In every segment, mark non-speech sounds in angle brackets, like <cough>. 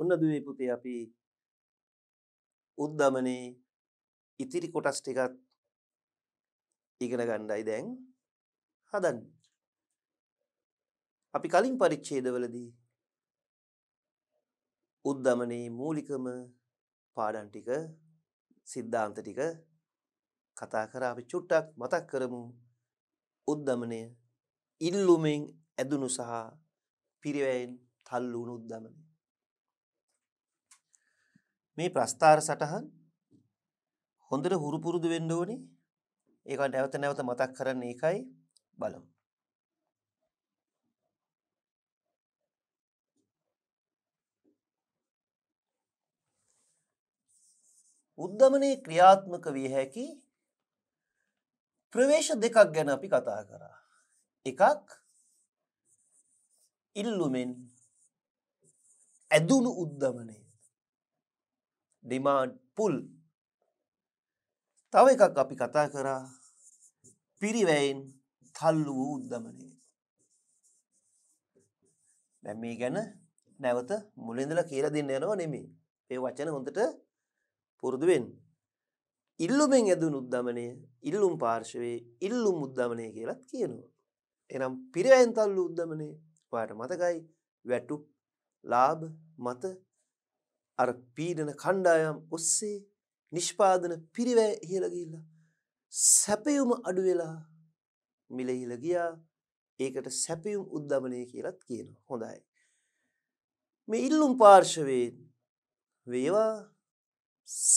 ඔන්න දුවේ පුතේ අපි උද්දමනේ ඉතිරි කොටස් ටිකත් ඉගෙන ගණ්ඩයි දැන් හදන් අපි කලින් පරිච්චේදවලදී උද්දමනේ මූලිකම පාඩන් ටික සිද්ධාන්ත ටික කතා කර අපි චුට්ටක් මතක් කරමු උද්දමනය ඉල්ලුමෙන් ඇදුණු සහ පිරිවැයෙන් තල්ලුණු උද්දමනය මේ ප්‍රස්ථාර සටහන් හොඳට හුරු පුරුදු වෙන්න ඕනේ. ඒක නැවත නැවත මතක් කරන්න ඒකයි බලමු. උද්දමනයේ ක්‍රියාත්මක විය හැකි ප්‍රවේශ දෙකක් ගැන අපි කතා කරා. එකක් ඉල්ලුමෙන් ඇදුණු උද්දමනය ඩිමාන්ඩ් පුල් තව එකක් අපි කතා කරා පිරිවැයින් තල්ලු වූ උද්ධමනය දැම් මේ ගැන නැවත මුලින්දල කියල දෙන්න යනව නෙමේ ඒ වචන හොඳට පුරුදුවෙන් ඉල්ලුමෙන් ඇදුන් උද්ධමනය ඉල්ලුම් පාර්ශවයේ ඉල්ලුම් උද්ධමනය කියලත් කියනවා. එනම් පිරිවැන්තල්ලු උද්ධමනේ වාට මතකයි වැටු ලාබ මත අර පීඩන කණ්ඩායම් ඔස්සේ නිෂ්පාදන පිරිවැය ඉහළ ගිහිල්ලා සැපයුම අඩු වෙලා මිල ඉහළ ගියා ඒකට සැපයුම් උද්ධමනය කියලත් කියනවා හොඳයි මේ ඉල්ලුම් පාර්ශවයෙන් වේවා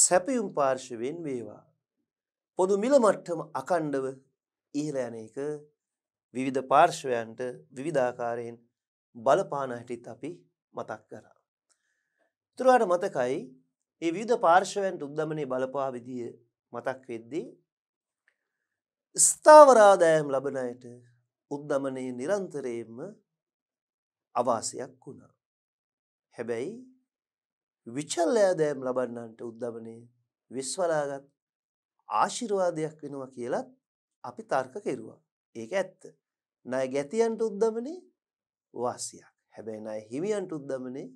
සැපයුම් පාර්ශවයෙන් වේවා පොදු මිල මට්ටම අකණ්ඩව ඉහළ යන එක විවිධ පාර්ශවයන්ට විවිධාකාරයෙන් බලපාන හැටිත් අපි මතක් කරා තුරවාට මතකයි ඒ විධ පාර්ශවයන්ට උද්දමනය බලපා විදිිය මතක් වෙද්දී. ස්ථාවරාදෑම් ලබනයට උද්දමනය නිරන්තරයෙන්ම අවාසයක් වුණා. හැබැයි විචල්ලෑදෑම් ලබන්නන්ට උද්දමනය විශ්වලාගත් ආශිරවාදයක් වෙනවා කියලත් අපි තර්ක කෙරුවා. ඒක ඇත්ත. නය ගැතියන්ට උද්දමනේ වාසියක්. හැබැයි නය හිමියන්ට උද්දමනේ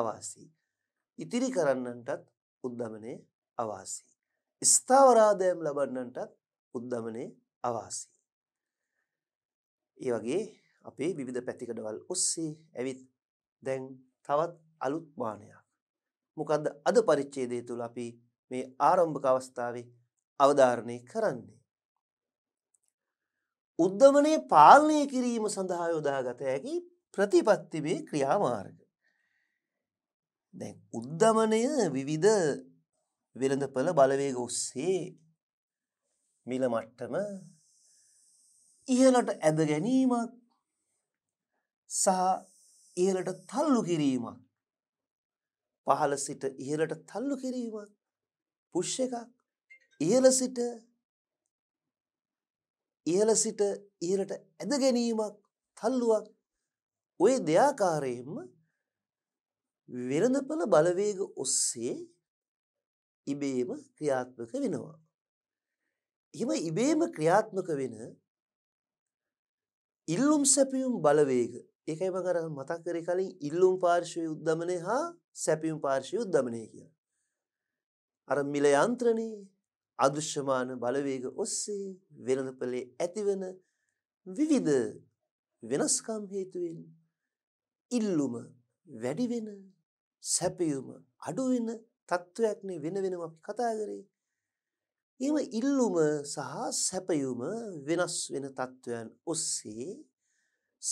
අවාසී. ඉතිරි කරන්නන්ටත් උද්ධමනය අවාසී. ස්ථාවරාදයම් ලබන්නන්ටත් උද්ධමනය අවාසී. ඒ වගේ අපේ විවිධ පැතිකඩවල් ඔස්සේ ඇවිත් දැන් තවත් අලුත් මානයක්. මොකදද අද පරිච්චේදේ තුළ අපි මේ ආරම්භක අවස්ථාවේ අවධාරණය කරන්නේ. උද්ධමනය පාලනය කිරීම සඳහා යොදාගත හැකි ප්‍රතිපත්තිවේ ක්‍රියාමාර්ග. දැන් උද්ධමනය විවිධ වෙළඳපළ බලවේග ඔස්සේ මිල මට්ටම ඉහලට ඇද ගැනීමක් සහ ඉහලට තල්ලු කිරීමක් පහළ සිට ඉහලට තල්ලු කිරීමක් පුෂ් එකක් ඉහළ සිට ඉහළ සිට ඉහලට ඇද ගැනීමක් තල්ලුවක් ඔය දෙයාකාරයෙන්ම වෙළඳපළ බලවේග ඔස්සේ ඉබේම ක්‍රියාත්මක වෙනවා. එහෙම ඉබේම ක්‍රියාත්මක වෙන ඉල්ලුම් සැපියුම් බලවේග ඒකයි මම අර මතක් කරේ කලින් ඉල්ලුම් පාර්ශ්වයේ උද්දමනය හා සැපියුම් පාර්ශ්වයේ උද්දමනය කියලා. අර මිල යන්ත්‍රණේ අදෘශ්‍යමාන බලවේග ඔස්සේ වෙළඳපළේ ඇතිවන විවිධ වෙනස්කම් හේතුවෙන් ඉල්ලුම වැඩි වෙන සැපයුම අඩුවෙන තත්ත්වයක්නේ වෙන වෙනම අපි කතා කරේ. එම ඉල්ලුම සහ සැපයුම වෙනස් වෙන තත්ත්වයන් ඔස්සේ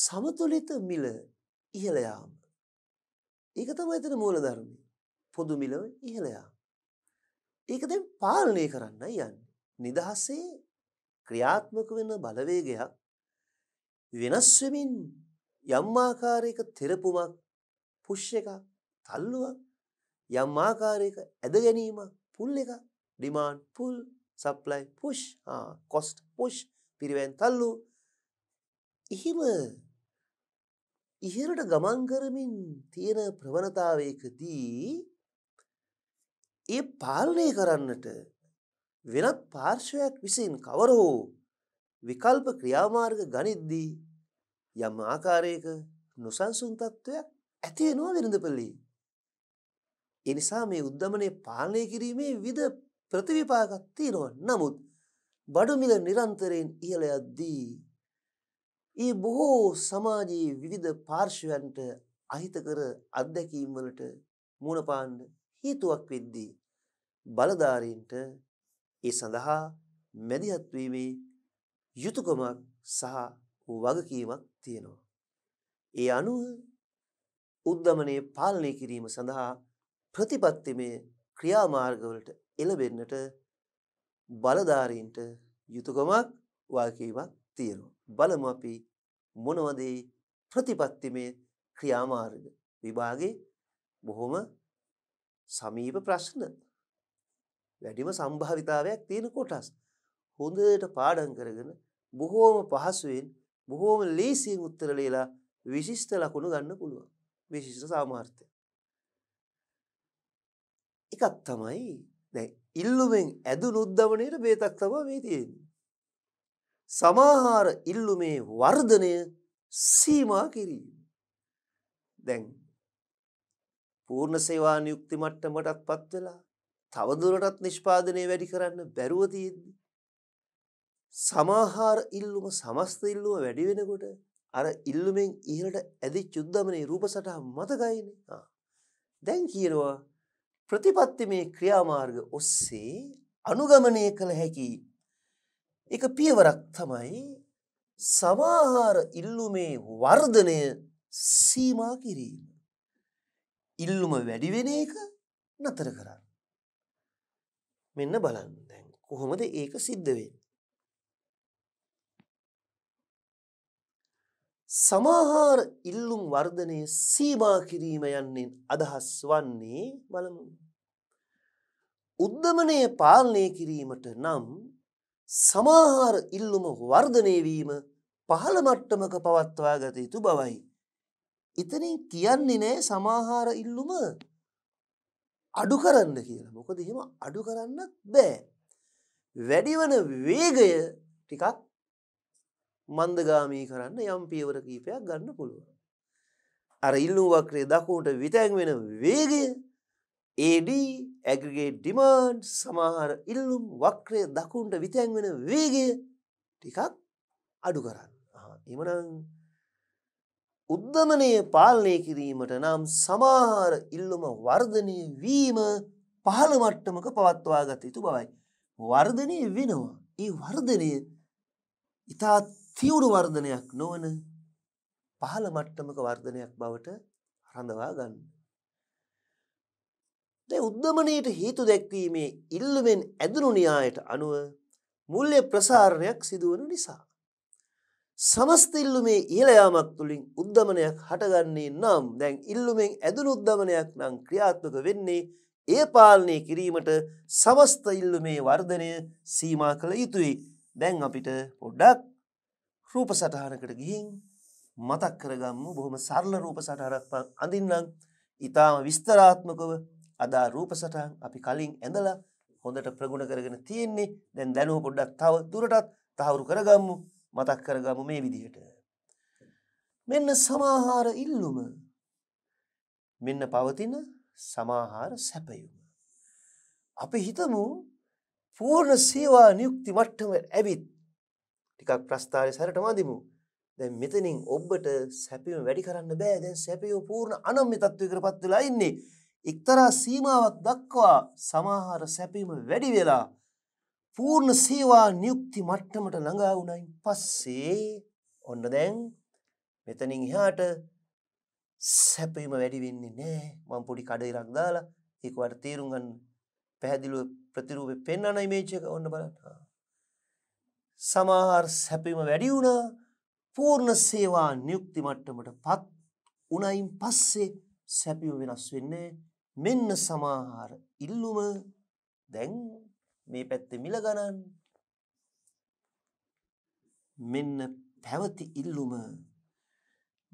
සමතුලිත මිල ඉහළ යාම. ඒක තමයි එතන මූලධර්මය. පොදු මිල ඉහළ යාම. ඒක දැන් පාලනය කරන්න යන්නේ. නිදහසේ ක්‍රියාත්මක වෙන බලවේගයක් වෙනස් වෙමින් යම් ආකාරයක තෙරපුමක් පුෂ් එකක් තල්ලුවක් යම් ආකාරයක ඇද ගැනීම පුල් එක demand pull supply push cost push පිරිවෙන් තල්ලු එහෙම ඉහළට ගමන් කරමින් තියෙන ප්‍රවණතාවයකදී ඒ පාලනය කරන්නට වෙනත් පාර්ශවයක් විසින් කවර හෝ විකල්ප ක්‍රියාමාර්ග ගනිද්දී යම් ආකාරයක නොසන්සුන් තත්ත්වයක් ඇතිවෙනවා වෙනඳ පල්ලී ඒ නිසා මේ උද්දමනය පාලනය කිරීමේ විද ප්‍රතිවිපාකක් තියෙනවා. නමුත් බඩු මිල නිරන්තරයෙන් ඉහළ යද්දී ඒ බොහෝ සමාජයේ විවිධ පාර්ශවයන්ට අහිතකර අත්දැකීම් වලට මුහුණ පාන්න හේතුවක් වෙද්දී බලධාරීන්ට ඒ සඳහා මැදිහත් වීමේ යුතුයකමක් සහ වගකීමක් තියෙනවා. ඒ අනුව උද්දමනයේ පාලනය කිරීම සඳහා ප්‍රතිපත්තිමය ක්‍රියාමාර්ගවලට එළබෙන්නට බලධාරීන්ට යුතුයකමක් වාකීමක් තියෙනවා. බලමු අපි මොනවද ප්‍රතිපත්තිමය ක්‍රියාමාර්ග විභාගේ බොහොම සමීප ප්‍රශ්න වැඩිම සම්භාවිතාවයක් තියෙන කොටස් හොඳට පාඩම් කරගෙන බොහෝම පහසුවෙන් බොහෝම ලේසියෙන් උත්තර ලියලා විශිෂ්ට ලකුණු ගන්න පුළුවන් විශිෂ්ට සාමාර්ථය ඒකක් තමයි දැන් ඉල්ලුමෙන් ඇදුණු උද්දමණයට බේතක් තමයි මේ තියෙන්නේ. සමාහාර ඉල්ලුමේ වර්ධනය සීමා කිරීම. දැන් පූර්ණ සේවා නියුක්ති මට්ටමටත්පත් වෙලා තවදුරටත් නිෂ්පාදනය වැඩි කරන්න බැරුව තියෙද්දි සමාහාර ඉල්ලුම සමස්ත ඉල්ලුම වැඩි වෙනකොට අර ඉල්ලුමෙන් ඉහළට ඇදිච්ච උද්දමනේ රූපසටහන් මතකයිනේ. දැන් කියනවා ප්‍රතිපත්තිමේ ක්‍රියාමාර්ග ඔස්සේ අනුගමනය කළ හැකි එක පියවරක් තමයි සමාහාර ඉල්ලුමේ වර්ධනය සීමා කිරීම. ඉල්ලුම වැඩිවෙන එක නතර කරන්න. මෙන්න බලන්න දැන් කොහොමද ඒක සිද්ධ වෙන්නේ? සමාහාර ඉල්ලුම් වර්ධනය සීමා කිරීම යන්නෙන් අදහස් වන්නේ බලමු. උද්ධමනය පාලනය කිරීමට නම් සමාහාර ඉල්ලුම වර්ධනයවීම පහළ මට්ටමක පවත්වා ගත යුතු බවයි. ඉතනින් කියන්නේ නෑ සමාහාර ඉල්ලුම අඩු කරන්න කියලා මොකද එහෙම අඩු කරන්නත් බෑ. වැඩිවන වේගය ටිකක් මන්දගාමී කරන්න යම් පියවර කීපයක් ගන්න පුළුවන්. අර ඉල්ලු වක්‍රේ දකුණට විතැන් වෙන වේගය AD ඇග්‍රගේට් ඩිමන්ඩ් සමහර ඉල්ලුම් වක්‍රය දකුණට විතැන් වෙන වේගය ටිකක් අඩු කරන්න. එමනං උද්ධමනය පාලනය කිරීමට නම් සමහර ඉල්ලුම වර්ධනය වීම පහළ මට්ටමක පවත්වා ගත යුතු බවයි. වර්ධනය වෙනවා. ඒ වර්ධනය ඉතාත් තීව්‍ර වර්ධනයක් නොවන පහළ මට්ටමක වර්ධනයක් බවට රඳවා ගන්න. දැන් උද්දමණයට හේතු දැක්වීමේ ඉල්ලුමෙන් ඇදුණු න්‍යායට අනුව මුල්‍ය ප්‍රසාරණයක් සිදුවන නිසා සමස්ත ඉල්ලුමේ ඉහළ යාමක් තුලින් උද්දමනයක් හටගන්නේ නම් දැන් ඉල්ලුමෙන් ඇදුණු උද්දමනයක් නම් ක්‍රියාත්මක වෙන්නේ ඒ පාලනය කිරීමට සමස්ත ඉල්ලුමේ වර්ධනය සීමා කළ යුතුයි. දැන් අපිට පොඩ්ඩක් රූප සටහනකට ගිහින් මතක් කරගම්ම බොහොම සරල රූප සටහනක් අඳින්නම් ඉතාම විස්තරාත්මකව අදා රූප සටහන් අපි කලින් ඇඳලා හොඳට ප්‍රගුණ කරගෙන තියෙන්නේ දැන් දැනුව පොඩ්ඩක් තව දුරටත් තහවුරු කරගම්මු මතක් කරගමු මේ විදිහට මෙන්න සමාහාර ඉල්ලුම මෙන්න පවතින සමාහාර සැපයුම අපි හිතමු පූර්ණ සේවා නියුක්ති මට්ටම ඇවිත් ටිකක් ප්‍රස්ථාරය සැරටම අදිමු. දැන් මෙතනින් ඔබට සැපීම වැඩි කරන්න බෑ. දැන් සැපියෝ පූර්ණ අනම්‍ය තත්වයකටපත් වෙලා ඉන්නේ. එක්තරා සීමාවක් දක්වා සමහර සැපීම වැඩි වෙලා පූර්ණ සේවා නියුක්ති මට්ටමට ළඟා වුණයින් පස්සේ ඔන්න දැන් මෙතනින් එහාට සැපීම වැඩි වෙන්නේ නෑ. මම පොඩි කඩ ඉරක් දාලා ඒක වට තේරුම් ගන්න. පැහැදිලිව ප්‍රතිරූපේ පෙන්වන ඉමේජ් එක ඔන්න බලන්න. සමහර සැපීම වැඩි වුණා පූර්ණ සේවා නියුක්ති මට්ටමටපත් උණයින් පස්සේ සැපීම වෙනස් වෙන්නේ මෙන්න සමහර ඉල්ලුම දැන් මේ පැත්තේ මිල ගණන් මෙන්න පැවති ඉල්ලුම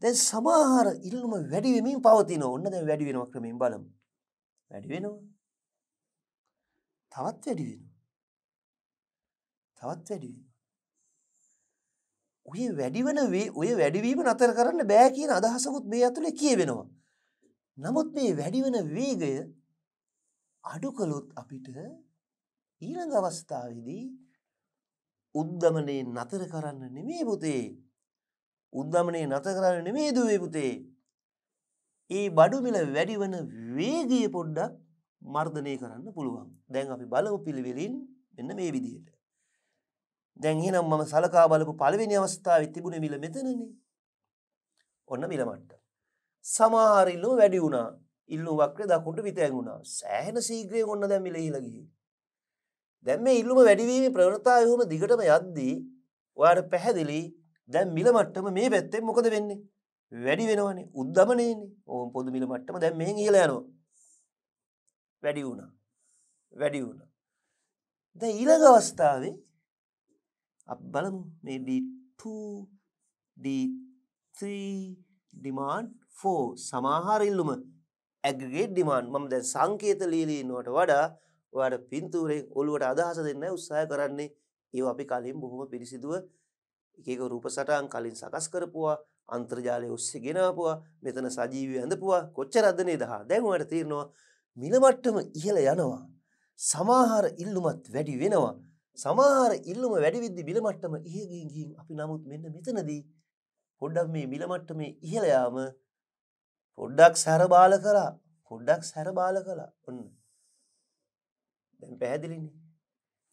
දැන් සමහර ඉල්ලුම වැඩි වෙමින් පවතිනවා. ඔන්න දැන් වැඩි වෙනවා ක්‍රමයෙන් බලමු. වැඩි වෙනවා. තවත් වැඩි වෙනවා. තවත් වැඩි වෙනවා. ඔය වැඩිවන ඔය වැඩිවීම නතර කරන්න බෑ කියන අදහසකුත් මේ ඇතුළේ කියවෙනවා. නමුත් මේ වැඩිවන වේගය අඩු කළොත් අපිට ඊළඟ අවස්ථාවේදී උද්දමනේ නතර කරන්න නෙමේ පුතේ. උද්දමනේ නතර කරන්න නෙමේ දුවේ පුතේ. ඒ බඩු මිල වැඩිවන වේගය පොඩ්ඩක් මර්ධනය කරන්න පුළුවන්. දැන් අපි බලමු පිළිවෙලින් මෙන්න මේ විදිහට. දැන් එහෙනම් මම සලකා බලපු පළවෙනි අවස්ථාවේ තිබුණේ මිල මෙතනනේ. ඔන්න මිල මට්ටම. සමහර ඉල්ලුම් වැඩි වුණා. ඉල්ලුම් වක්‍රේ දකුණට විතැඟුණා. සෑහෙන සීග්‍රයෙන් ඔන්න දැන් මිල ඉහිලා ගියේ. දැන් මේ ඉල්ලුම වැඩිවීමේ ප්‍රවණතාවය උහුම දිගටම යද්දී ඔයාලට පැහැදිලි දැන් මිල මට්ටම මේ පැත්තෙන් මොකද වෙන්නේ? වැඩි වෙනවනේ. උද්දමනේනේ. ඕම් පොදු මිල මට්ටම දැන් මෙහෙන් ඉහළ යනවා. වැඩි වුණා. වැඩි වුණා. දැන් ඊළඟ අවස්ථාවේ අපි බලමු මේ D2 D3 demand 4 සමහර ඉල්ලුම aggregate demand මම දැන් සංකේත ලීලී ඉන්නවට වඩා ඔයාලට පින්තූරේ ඔළුවට අදහස දෙන්න උත්සාහ කරන්නේ ඒව අපි කලින් බොහොම පිළිසිදුව එක එක රූප සටහන් කලින් සකස් කරපුවා අන්තර්ජාලය ඔස්සේ ගෙනාපුවා මෙතන සජීවී ඇඳපුවා කොච්චරද නේද හා දැන් ඔයාලට තේරෙනවා මිල මට්ටම ඉහළ යනවා සමහර ඉල්ලුමත් වැඩි වෙනවා සමහර ඉල්ලුම වැඩි විද්දි මිල මට්ටම ඉහළින් ගින් අපි නමුත් මෙන්න මෙතනදී පොඩ්ඩක් මේ මිල මට්ටමේ ඉහළ යාම පොඩ්ඩක් සැරබාල කළා පොඩ්ඩක් සැරබාල කළා ඔන්න දැන් පැහැදිලිනේ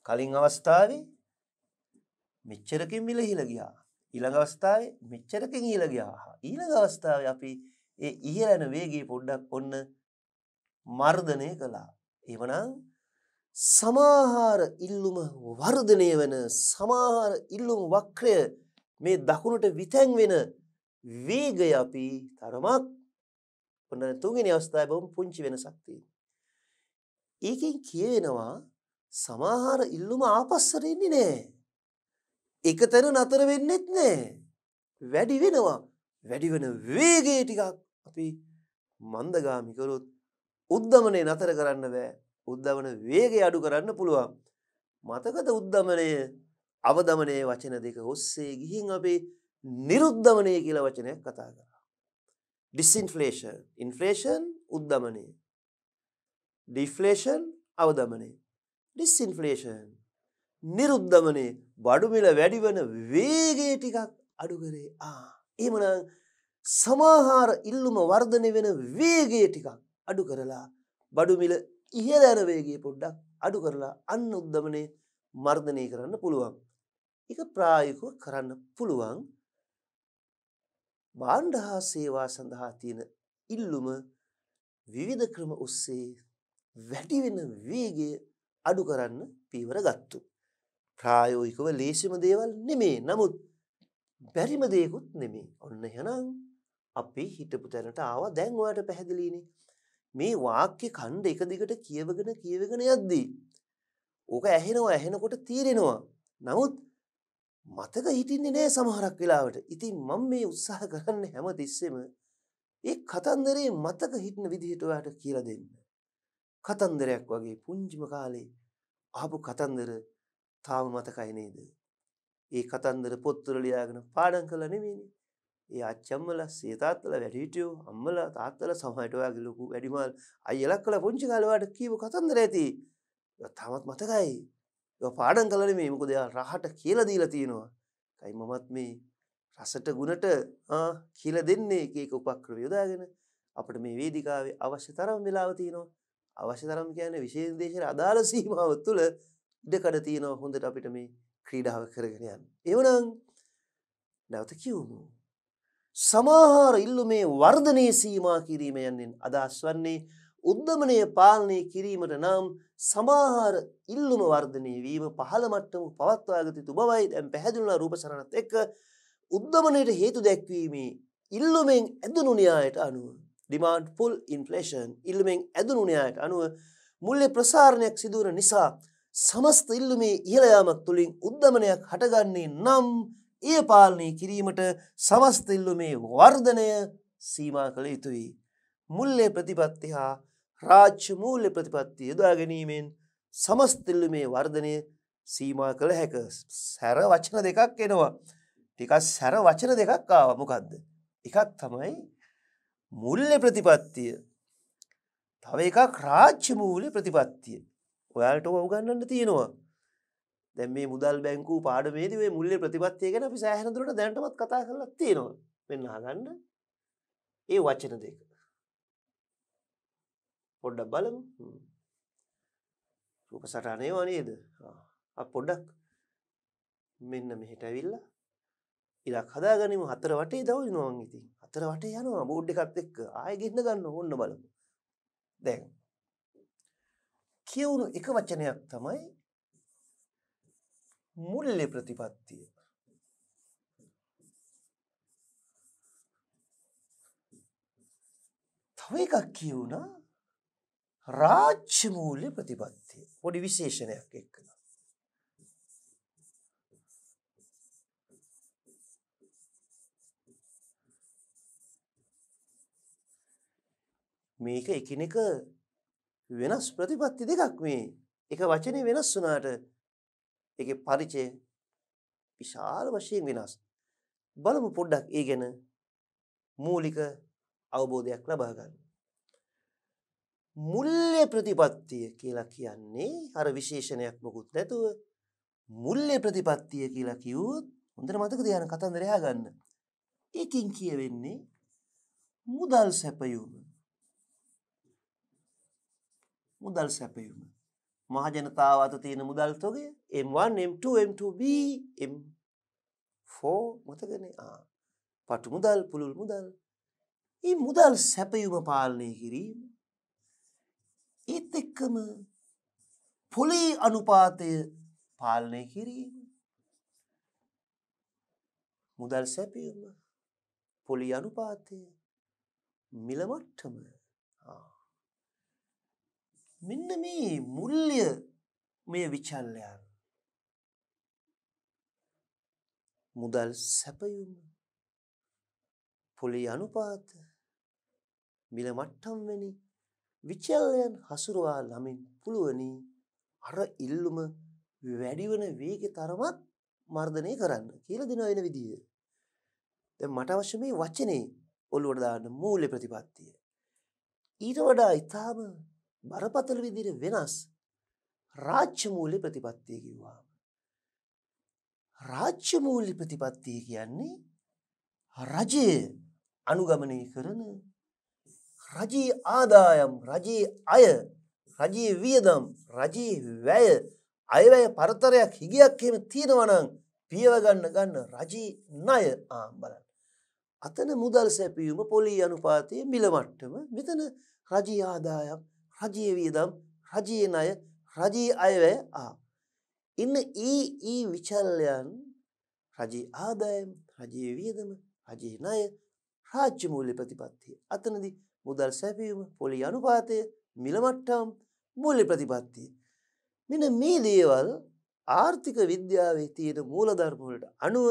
කලින් අවස්ථාවේ මෙච්චරකින් මිල ඉහළ ගියා ඊළඟ අවස්ථාවේ මෙච්චරකින් ඉහළ ගියා ඊළඟ අවස්ථාවේ අපි ඒ ඉහළ යන වේගයේ පොඩ්ඩක් ඔන්න මර්ධනය කළා එවනම් සමාහාර ඉල්ලුම වර්ධනය වෙන සමාහාර ඉල්ලුම් වක්‍රය මේ දකුණට විතැන් වෙන වේගය අපි තරමක් ඔන්න තුන්වෙනි අවස්ථාවේ බොහොම පුංචි වෙනසක් තියෙනවා. ඒකෙන් කියවෙනවා සමාහාර ඉල්ලුම ආපස්සට එන්නේ නැහැ. එකතැන නතර වෙන්නෙත් නැහැ. වැඩි වෙනවා. වැඩි වෙන වේගය ටිකක් අපි මන්දගාමි කරොත් උද්දමනේ නතර කරන්න බෑ. උද්ධමන වේගය අඩු කරන්න පුළුවන්. මතකද උද්ධමනය අවදමනය වචන දෙක ඔස්සේ ගිහින් අපේ නිරුද්ධමනය කියල වචනයක් කතා කරා. ඩිස්සින්ෆලේෂන් ඉන්ෆලේෂන් උද්ධමනය ඩිෆලේෂන් අවදමනය ඩිස්සින්ෆලේෂන් නිරුද්ධමනේ බඩුමිල වැඩිවන වේගේ ටිකක් අඩුකරේ එමන සමාහාර ඉල්ලුම වර්ධනය වෙන වේගේ ටිකක් අඩු කරලා බඩුමිල ඉහදැරවේගේ පොඩ්ඩක් අඩු කරලා අන්න උද්ධමනය මර්ධනය කරන්න පුළුවන්. එක ප්‍රායකව කරන්න පුළුවන් බාණ්ඩ හා සේවා සඳහා තියෙන ඉල්ලුම විවිධ ක්‍රම ඔස්සේ වැඩිවෙන වේගය අඩු කරන්න පීවර ගත්තු. ප්‍රායෝයිකව ලේසිම දේවල් නෙමේ නමුත් බැරිම දේකුත් නෙමේ ඔන්න හෙනම් අපි හිටපු තැනට ආවා දැන්වාට පැහැදිලීනේ මේ වාක්‍ය ඛණ්ඩ එක දිගට කියවගෙන කියවගෙන යද්දී ඕක ඇහෙනවා ඇහෙනකොට තීරෙනවා. නමුත් මතක හිටින්නේ නෑ සමහරක් වෙලාවට. ඉතින් මම මේ උත්සාහ කරන්නේ හැම තිස්සෙම ඒ කතන්දරේ මතක හිටින විදිහට ඔයාට කියලා දෙන්න. කතන්දරයක් වගේ පුංචිම කාලේ ආපු කතන්දර තාම මතකයි නේද? ඒ කතන්දර පොත්වල ලියාගෙන පාඩම් කළා නෙමෙයිනේ. ඒ අච්චම්මල සේතාත්තල වැඩිහිටියෝ අම්මල තාත්තල සමහට ඔයාගේ ලොකු වැඩිමල් අය එලක් කළ පුංචි කාලවාට කීව කතන්දර ඇති තමත් මතකයි පාඩන් කලන මේ මොක දෙයා රහට කියලා දීලා තියෙනවා කයි මමත් මේ රසට ගුණට කියල දෙන්නේ ඒක උපක්‍ර යොදාගෙන අපට මේ වේදිකාවේ අවශ්‍ය තරම් වෙලාවතියනවා අවශ්‍ය තරම් කියන විශේදේශයට අදාළ සීමාව තුළ ඉඩකඩ තියෙනවා හොඳට අපිට මේ ක්‍රීඩාව කරගෙනයන් එවනං නැවත කිව්මු සමාහාර ඉල්ලුමේ වර්ධනය සීමා කිරීම යන්නෙන් අදහස් වන්නේ උද්ධමනය පාලනය කිරීමට නම් සමාහාර ඉල්ලුම වර්ධනය වීම පහළ මට්ටම පවත්වාගත යුතු බවයි දැන් පැහැදිලිුණා රූපසරණත් එක්ක උද්ධමනයට හේතු දැක්වීමේ ඉල්ලුමෙන් ඇදනු න්‍යායට අනුව ඩිමාන්ඩ් ෆුල් ඉන්ෆ්ලේෂන් ඉල්ලුමෙන් ඇදනු න්‍යායට අනුව මුල්ලේ ප්‍රසාරණයක් සිදුවන නිසා සමස්ත ඉල්ලුමේ ඉහළයාමක් තුළින් උද්ධමනයක් හටගන්නේ නම් ඒ පාලනය කිරීමට සමස්තිල්ලුමේ වර්ධනය සීමා කළ යුතුයි. මුල්ලේ ප්‍රතිපත්ති හා රාච්්‍ය මූල්‍ය ප්‍රතිපත්ති යොදා ගැනීමෙන් සමස්තිල්ලුමේ වර්ධනය සීමා කළ හැක සැර වචන දෙකක් එනවා. ටිකක් සැර වචන දෙකක් ආවමකක්ද. එකත් තමයි මුල්ලෙ ප්‍රතිපත්තිය තව එකක් රාච්්‍ය මූලි ප්‍රතිපත්තිය ඔයාලට ඔවගන්නන්න තියෙනවා දැන් මේ මුදල් බැංකූ පාඩමේදී මේ මුල්‍ය ප්‍රතිපත්තිය ගැන අපි සෑහෙන දුරට දැනටමත් කතා කරලා තියෙනවා. මෙන්න අහගන්න. ඒ වචන දෙක. පොඩ්ඩක් බලමු. රූප සටහනේව නේද? ආ පොඩ්ඩක් මෙන්න මෙහෙට ඇවිල්ලා ඉලක් හදාගනිමු හතර වටේ දවනවා මං ඉතින්. හතර වටේ යනවා බෝඩ් එකත් එක්ක. ආයෙ ගෙන්න ගන්න ඕන්න බලමු. දැන් කියවුණු එක වචනයක් තමයි මුල්ලේ ප්‍රතිපත්තිය. තව එකක් කියවුණා රාජ්‍ය මූල්‍ය ප්‍රතිපත්තිය. පොඩි විශේෂණයක් එක්කලා. මේක එකිනෙක වෙනස් ප්‍රතිපත්ති දෙකක් මේ එක වචනේ වෙනස් වුණාට ඒකේ පරිචය විශාල වශයෙන් වෙනස්. බලමු පොඩ්ඩක් ඒ ගැන මූලික අවබෝධයක් ලබා ගන්න. මුල්‍ය ප්‍රතිපත්තිය කියලා කියන්නේ අර විශේෂණයක් මොකුත් නැතුව මුල්‍ය ප්‍රතිපත්තිය කියලා කිව්වොත් හොඳට මතක තියාගන්න කතන්දරය ගන්න. ඒකින් කියවෙන්නේ මුදල් සැපයුම. මුදල් සැපයුම. මහජනතාව අත තියෙන මුදල් තොගය M1 M2 M2B M4 මතකනේ ආ පටු මුදල් පුළුල් මුදල් මේ මුදල් සැපයුම පාලනය කිරීම ඒත් එක්කම පොලේ අනුපාතය පාලනය කිරීම මුදල් සැපයුම පොලි අනුපාතය මිලමට්ටම මෙන්න මේ මුල්්‍ය මේ විචල්ලයන් මුදල් සැපයුම පොලි අනුපාත මිල මට්ටම්වැනි විචල්ලයන් හසුරුවා ළමින් පුළුවනි අර ඉල්ලුම වැඩිවන වේග තරමත් මර්ධනය කරන්න කියල දෙන එන විදිිය. මට අවශ්‍ය මේ වචනේ ඔල්ලුවටදාන්න මූලෙ ප්‍රතිපත්තිය. ඊට වඩා ඉතාම බරපතල විදිහට වෙනස් රාජ්‍ය මූල්‍ය ප්‍රතිපත්තිය කිව්වාම රාජ්‍ය මූල්‍ය ප්‍රතිපත්තිය කියන්නේ රජය අනුගමනය කරන රජයේ ආදායම් රජයේ අය රජයේ වියදම් රජයේ වැය අයවැය පරතරයක් හිගයක් එහෙම තියෙනවා නම් පියව ගන්න ගන්න රජයේ ණය ආ බලන්න අතන මුදල් සැපයීම පොලී අනුපාතයේ මිල මට්ටම මෙතන රජයේ ආදායම් රජයේ වියදම් රජයේ ණය රජයේ අයවැය ආ. ඉන්න ඊ ඊ විචල්යන් රජයේ ආදායම් රජයේ වියදම රජයේ ණය රාජ්‍ය මූල්‍ය ප්‍රතිපත්තිය. අතනදී මුදල් සැපයීම පොලි අනුපාතය මිල මට්ටම් මූල්‍ය ප්‍රතිපත්තිය. මෙන්න මේ දේවල් ආර්ථික විද්‍යාවේ තියෙන මූලධර්ම වලට අනුව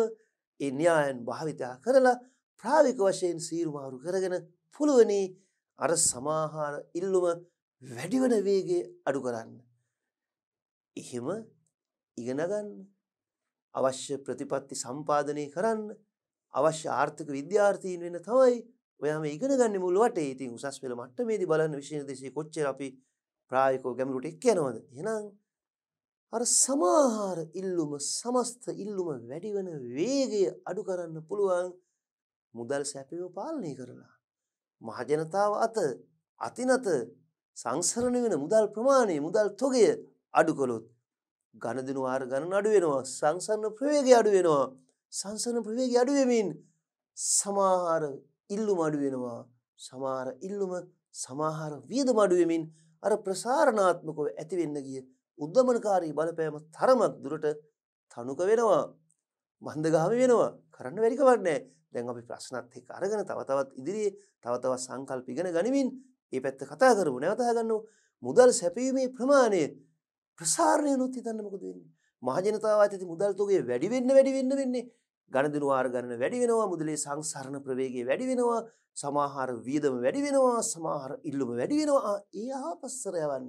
ඒ න්‍යායන් භාවිතා කරලා ප්‍රායෝගික වශයෙන් සීරු මාරු කරගෙන පුළුවනි අර සමාහාර ඉල්ලුම වැඩිවන වේගය අඩු කරන්න. එහෙම ඉගෙන ගන්න. අවශ්‍ය ප්‍රතිපත්ති සම්පාදනය කරන්න. අවශ්‍ය ආර්ථික විද්‍යාර්ථීන් වෙන තමයි ඔයාම ඉගෙන ගන්න මුල් වටේ. ඉතින් උසස් පෙළ මට්ටමේදී බලන්න විශේෂ දේශයේ කොච්චර අපි ප්‍රායෝගිකව ගැඹුරට එක්ක යනවද? එහෙනම් අර සමාහාර ඉල්ලුම සමස්ත ඉල්ලුම වැඩිවන වේගය අඩු කරන්න පුළුවන් මුදල් සැපයව පාලනය කරලා මහජනතාව අත අතිනත සංසරණ වෙන මුදල් ප්‍රමාණය මුදල් තොගය අඩු කොළොත් ගණදනු ආර ගණන අඩුවෙනවා සංසරණ ප්‍රවේග අඩුවෙනවා සංසරණ ප්‍රවේග අඩුවමින් සමාහාර ඉල්ලුම අඩුවෙනවා සමාර ඉල්ලුම සමාහාර වියද මඩුවමින් අර ප්‍රසාරණාත්මකව ඇතිවෙන්න ගිය උද්දමනකාරී බලපෑම තරමක් දුරට තනුක වෙනවා බන්ධගාම වෙනවා කරන්න වැරිකවන්නේ දැන් අපි ප්‍රශ්නත් එක් අරගෙන තවතවත් ඉදිරියේ තවතවත් සංකල්පිගෙන ගනිමින් ඒ පැත්ත කතා කරපු නැවතහගන්න මුදල් සැපීමේ ප්‍රමාණය ප්‍රසාරණය නොත් හිතන්නමකද වෙන්නේ මහජනතාව ඇති මුදල්තුගේ වැඩිවෙන්න වැඩිවෙන්න වෙන්නේ ගණදිනු ආර්ගන්න වැඩි වෙනවා මුදලේ සංසරණ ප්‍රවේගේ වැඩි වෙනවා සමහර වියදම වැඩි වෙනවා සමහර ඉල්ලුම වැඩි වෙනවා ඒ ආපස්සර යවන්න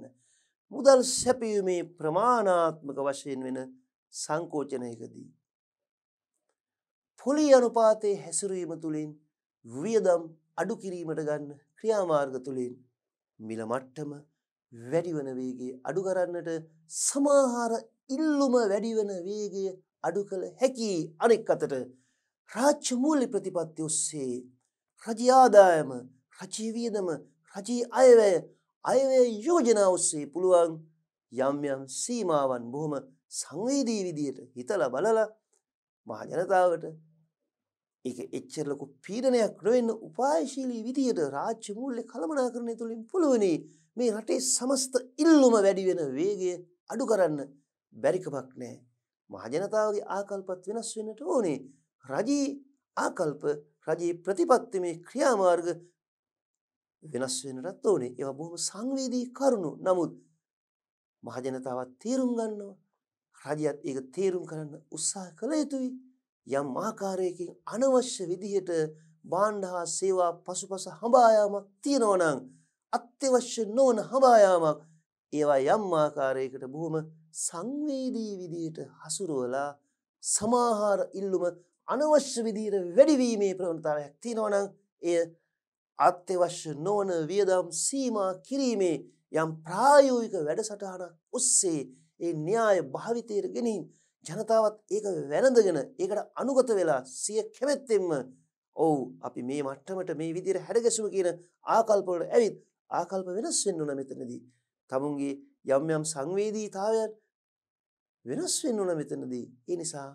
මුදල් සැපීමේ ප්‍රමාණාත්මක වශයෙන් වෙන සංකෝචනයකදී පොලි අනුපාතයේ හැසිරීම තුළින් වියදම් අඩු කිරීමට ගන්න ක්‍රියාමාර්ග තුළින් මිල මට්ටම වැඩිවන වේගේ අඩු කරන්නට සමහර ඉල්ලුම වැඩිවන වේගය අඩු කළ හැකි අනෙක් අතට රාජ්‍ය මූල්‍ය ප්‍රතිපත්ති ඔස්සේ රජ ආදායම රජයේ වියදම රජයේ අයවැය අයවැය යෝජනා ඔස්සේ පුළුවන් යම් යම් සීමාවන් බොහොම සංවේදී විදියට හිතලා බලලා මහජනතාවට ඒක එච්චර ලොකු පීඩනයක් නොවෙන්න උපායශීලී විදියට රාජ්‍ය මූල්‍ය කළමනාකරණය තුළින් පුළුවනි මේ රටේ සමස්ත ඉල්ලුම වැඩි වෙන වේගය අඩු කරන්න බැරිකමක් නෑ. මහජනතාවගේ ආකල්පත් වෙනස් වෙන්නට ඕනේ. රජී ආකල්ප රජයේ ප්‍රතිපත්තිමේ ක්‍රියාමාර්ග වෙනස් වෙනටත් ඕනේ. ඒවා බොහොම සංවේදී කරුණු. නමුත් මහජනතාවත් තේරුම් ගන්නවා. රජයත් ඒක තේරුම් කරන්න උත්සාහ කළ යුතුයි. යම් ආකාරයකින් අනවශ්‍ය විදිහට බාණ්ඩහා සේවා පසුපස හඹායාමක් තියෙනවනම් අත්‍යවශ්‍ය නොවන හඹායාමක් ඒවා යම් ආකාරයකට බොහොම සංවේදී විදිහට හසුරුවලා සමාහාර ඉල්ලුම අනවශ්‍ය විදිහට වැඩිවීමේ ප්‍රවණතාවයක් තියෙනවනම් එය අත්‍යවශ්‍ය නොවන වියදම් සීමා කිරීමේ යම් ප්‍රායෝගික වැඩසටහනක් ඔස්සේ ඒ න්‍යාය භාවිතයට ගෙනින් ජනතාවත් ඒක වැළඳගෙන ඒකට අනුගත වෙලා සිය කැමැත්තෙන්ම ඔව් අපි මේ මට්ටමට මේ විදිහට හැඩගැසුම කියන ආකල්ප වලට ඇවිත් ආකල්ප වෙනස් වෙන්න ඕන මෙතනදී. තමුන්ගේ යම් යම් සංවේදීතාවයන් වෙනස් වෙන්න ඕන මෙතනදී. ඒ නිසා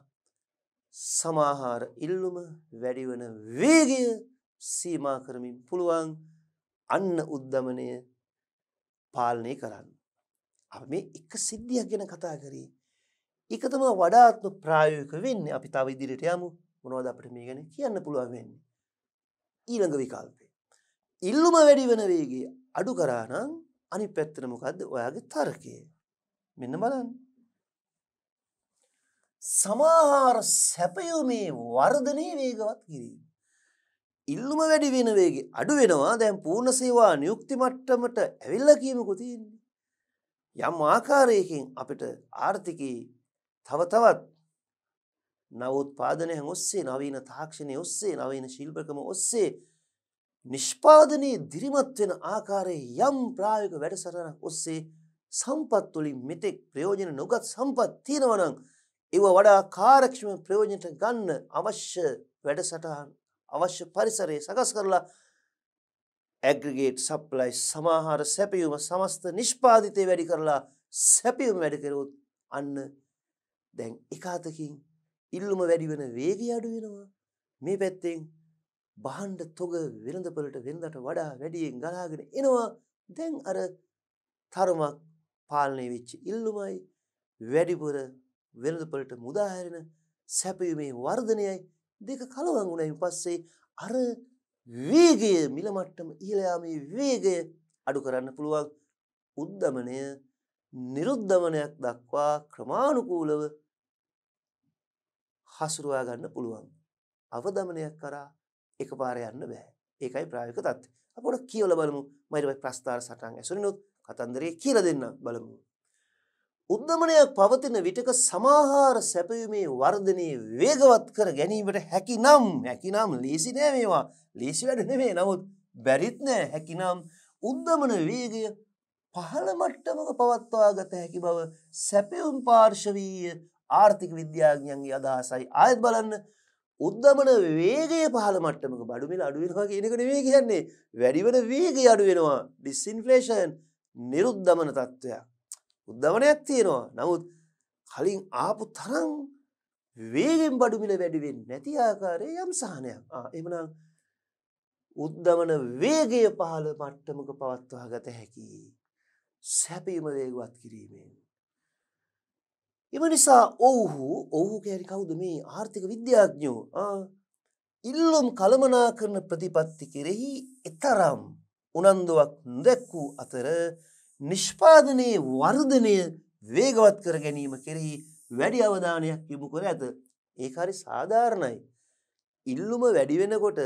සමාහාර ඉල්ලුම වැඩි වෙන වේගය සීමා කරමින් පුළුවන් අන්න උද්දමනය පාලනය කරන්න. අපි මේ එක සිද්ධියක් ගැන කතා කරේ. එක තම වඩාත්ම ප්‍රායෝක වෙන්න අපි තව ඉදිරිට යමු මොනවද අපට මේ ගැන කියන්න පුළුවන් වෙන්න. ඊළඟ විකල්පය. ඉල්ලුම වැඩි වන වේගේ අඩු කරානම් අනි පැත්තනමකක්ද ඔයාගේ තර්කය. මෙන්න බලන්න. සමාහාර සැපයෝ මේ වර්ධනය වේගවත් කිරීම. ඉල්ලුම වැඩි වෙන වේගේ අඩු වෙනවා දැන් පූර්ණ සේවා නියුක්ති මට්ටමට ඇවිල්ල කියමකුතින්නේ. යම් ආකාරයකින් අපිට ආර්ථිකයේ තව තවත් නවෝත්පාදනයන් ඔස්සේ නවීන තාක්ෂණය ඔස්සේ නවීන ශිල්පකම ඔස්සේ නිෂ්පාදනයේ දිරිමත් වෙන ආකාරයේ යම් ප්‍රායෝගික වැඩසටහනක් ඔස්සේ සම්පත් වලින් මෙතෙක් ප්‍රයෝජන නොගත් සම්පත් තියෙනවා නම් ඒව වඩා කාර්යක්ෂම ප්‍රයෝජනට ගන්න අවශ්‍ය වැඩසටහන් අවශ්‍ය පරිසරය සකස් කරලා ඇග්‍රිගේට් සප්ලයි සමාහාර සැපියුම සමස්ත නිෂ්පාදිතය වැඩි කරලා සැපියුම වැඩ කෙරුවොත් අන්න දැන් එකහතකින් ඉල්ලුම වැඩි වෙන වේගය අඩු වෙනවා. මේ පැත්තෙන් බහන්ඩ තොග වෙළඳපලට වෙනදට වඩා වැඩියෙන් ගලාගෙන එනවා. දැන් අර තරමක් පාලනය වෙච්ච ඉල්ලුමයි වැඩිපුර වෙළඳපලට මුදාහැරෙන සැපීමේ වර්ධනයයි දෙක කලවන් වුණයින් පස්සේ අර වේගය මිලමට්ටම ඉහලයාමේ වේගය අඩු කරන්න පුළුවන් උද්ධමනය නිරුද්ධමනයක් දක්වා ක්‍රමානුකූලව හසුරුවා ගන්න පුළුවන්. අවදමනයක් කරා එකපාර යන්න බෑ. ඒකයි ප්‍රායෝගික தත්ත්වය. අපි පොඩ්ඩක් කියවලා බලමු. මම ඊට ප්‍රස්ථාර සටහන් ඇසුරිනුත් කතන්දරේ කියලා දෙන්නම් බලමු. උද්දමනයක් පවතින විටක සමාහාර සැපයීමේ වර්ධනය වේගවත් කර ගැනීමට හැකිනම් හැකිනම් ලේසි නෑ මේවා. ලේසි වැඩ නෙමෙයි. නමුත් බැරිත් නෑ. හැකිනම් උද්දමන වේගය පහළ මට්ටමක පවත්වාගත හැකි බව සැපවුම් පාර්ශවීය ආර්ථික විද්‍යාඥයන්ගේ අදහසයි ආයත් බලන්න උද්දමන වේගය පහළ මට්ටමක බඩුමිල අඩුවෙනවා කියනකට වේ කියන්නේ වැඩිවන වේගය අඩුවෙනවා ඩිස්සින්ෆලේෂන් නිරුද්ධමන තත්ත්වයක් උද්ධමනයක් තියෙනවා නමුත් කලින් ආපු තරං වේගෙන් බඩුමිල වැඩිවෙන් නැති ආකාරය යම් සහනයක් එමනම් උද්දමන වේගය පහළ මට්ටමක පවත්වා ගත හැකි. සැපීම වේගවත් කිරීමෙන්. එම නිසා ඔවුහු ඔහු කැරි කවුද මේ ආර්ථික විද්‍යාඥෝ ඉල්ලුම් කළමනා කරන ප්‍රතිපත්ති කෙරෙහි එතරම් උනන්දුවක් දැක්වූ අතර නිෂ්පාදනයේ වර්ධනය වේගවත් කර ගැනීම කෙරෙහි වැඩි අවධානයක් යොමු කර ඇත ඒකාරි සාධාරණයි. ඉල්ලුම වැඩිවෙනකොට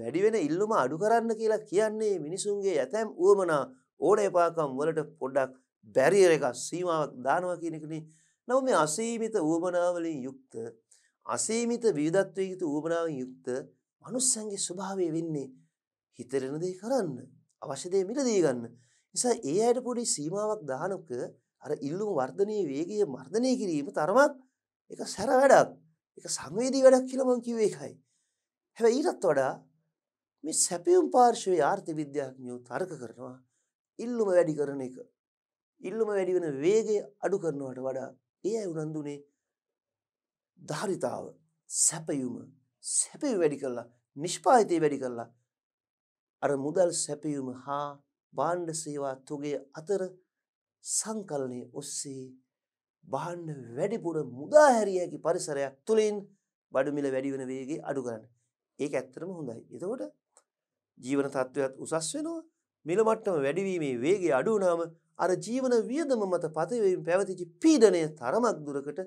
වැඩිවෙන ඉල්ලුම අඩු කරන්න කියලා කියන්නේ මිනිසුන්ගේ ඇතැම් වුවමනා ඕන එපාකම් වලට පොඩ්ඩක් බැරියර එක සීමාවක් දානවා කියනකනේ නව මේ අසීමිත ඌමනාවලින් යුක්ත අසීමිත විවිධත්වයකිත ඌමනාවෙන් යුක්ත මනුස්සන්ගේ ස්වභාවය වෙන්නේ හිතරෙන දේ කරන්න අවශ්‍ය දේ මිලදී ගන්න. නිසා ඒ අයට පොඩි සීමාවක් දානක අර ඉල්ලුම් වර්ධනයේ වේගය මර්ධනය කිරීම තරමක් ඒක සැර වැඩක්. ඒක සංවේදී වැඩක් කියලා මං කිව්වේ ඒකයි. හැබැයි ඊටත් වඩා මේ සැපියුම් පාර්ශවයේ ආර්ථික විද්‍යාඥයෝ තර්ක කරනවා ඉල්ලුම වැඩි කරන එක. ඉල්ලුම වැඩි වෙන වේගය අඩු කරනවට වඩා ඒ අයි උනන්දුනේ ධාරිතාව සැපයුම සැපය වැඩි කරලා නිෂ්පාහිතය වැඩි කරලා අර මුදල් සැපයුම හා බාණ්ඩ සේවා තුගේ අතර සංකලනය ඔස්සේ බාණ්ඩ වැඩිපුර මුදාහැරියකි පරිසරයක් තුළින් බඩුමිල වැඩි වෙන වේගේ අඩු කරන්න ඒක ඇත්තරම හොඳයි එතකොට ජීවන තත්ත්වයක්ත් උසස් වෙනවා මිල මට්ටම වැඩිවීමේ වේගය අඩු වුණාම අර ජීවන වියදම මත පතවීම පැවතිච්ච පීඩනය තරමක් දුරකට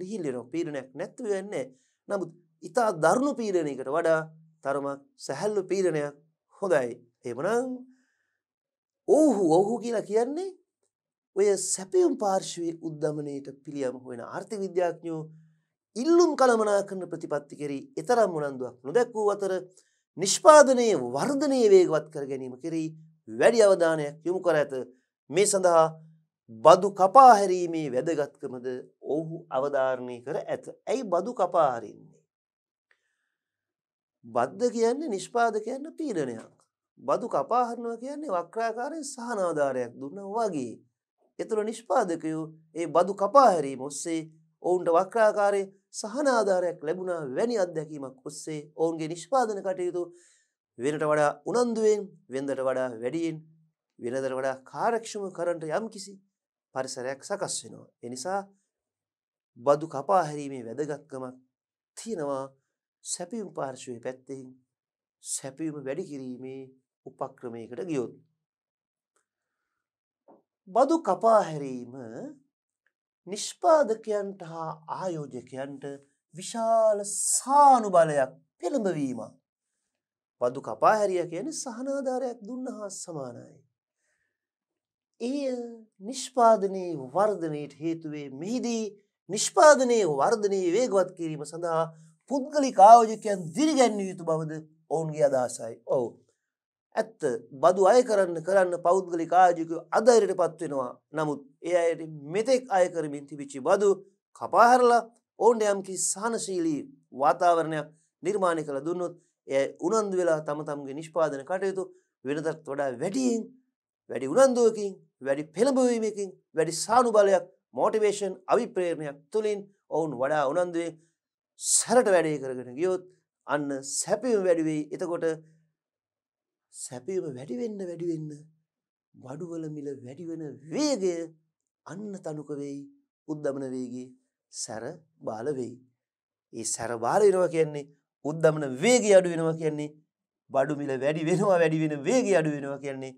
ලිහිල් වෙනවා. පීඩනයක් නැතුව යන්නේ නමුත් ඊට දරුණු පීඩනයකට වඩා තරමක් සැහැල්ලු පීඩනයක් හොඳයි. එහෙමනම් ඔව්හු ඔව්හු කියලා කියන්නේ ඔය සැපියුම් පාර්ශවයේ උද්දමනයට පිළියම් හොයන ආර්ථික විද්‍යාඥයෝ ඉල්ලුම් කළමනාකරන ප්‍රතිපත්ති කෙරෙහි එතරම් උනන්දුවක් නොදැක්වූ අතර නිෂ්පාදනයේ වර්ධනය වේගවත් කර ගැනීම කෙරෙහි වැඩි අවධානයක් යොමු කර ඇත මේ සඳහා බදු කපාහැරීමේ වැදගත්කමද ඔහු අවධාරණය කර ඇත ඇයි බදු කපාහරින්නේ. බද්ධ කියන්නේ නිෂ්පාදකයන්න පීඩනයක් බදු කපාහරනවා කියන්නේ වක්‍රාකාරයෙන් සහනාධාරයක් දුන්න වගේ එතුළ නිෂ්පාදකයෝ ඒ බදු කපාහැරීම ඔස්සේ ඔවුන්ට වක්‍රාකාරය සහනාධාරයක් ලැබුණා වැනි අත්දැකීමක් ඔස්සේ ඔවුන්ගේ නිෂ්පාදන කටයුතු වෙනට වඩා උනන්දුවෙන් වෙනදට වඩා වැඩියෙන් වෙනදට වඩා කාර්යක්ෂම කරන්නට යම්කිසි පරිසරයක් සකස් වෙනවා. ඒ නිසා බදු කපා හැරීමේ වැදගත්කමක් තියෙනවා සැපයුම් පාර්ශවයේ පැත්තෙන් සැපයුම වැඩි කිරීමේ උපක්‍රමයකට ගියොත්. බදු කපා හැරීම නිෂ්පාදකයන්ට හා ආයෝජකයන්ට විශාල සානුබලයක් පෙළඹවීමක් බඳු කපා හැරියා කියන්නේ සහනාධාරයක් දුන්නා සමානයි. ඒ නිෂ්පාදනයේ වර්ධනයට හේතු වේ මෙහිදී නිෂ්පාදනයේ වර්ධනයේ වේගවත් කිරීම සඳහා පුද්ගලික ආයෝජකයන් දිරිගැන්විය යුතු බවද ඔවුන්ගේ අදහසයි. ඔව්. ඇත්ත බදු අය කරන්න කරන්න පෞද්ගලික ආයෝජකයෝ අධෛර්යයටපත් වෙනවා. නමුත් ඒ අයට මෙතෙක් අය කරමින් තිබිච්ච බදු කපා හැරලා ඔවුන්ට යම්කි සහනශීලී වාතාවරණයක් නිර්මාණය කළ දුන්නොත් එය උනන්දු වෙලා තම තමගේ නිෂ්පාදන කටයුතු වෙනදත් වඩා වැඩියෙන් වැඩි උනන්දුවකින් වැඩි පෙළඹවීමකින් වැඩි සානු බලයක් මෝටිවේෂන් අවිප්‍රේරණයක් තුළින් ඔවුන් වඩා උනන්දුවෙන් සැරට වැඩේ කරගෙන ගියොත් අන්න සැපියම වැඩිවෙයි එතකොට සැපියම වැඩිවෙන්න වැඩිවෙන්න බඩුවල මිල වැඩිවෙන වේගය අන්න තනුක වෙයි උද්ධමන වේගී සැර බාල වෙයි. ඒ සැර බාල වෙනවා කියන්නේ උද්දමන වේගය අඩු වෙනවා කියන්නේ බඩු මිල වැඩි වෙනවා වැඩි වෙන වේගය අඩු වෙනවා කියන්නේ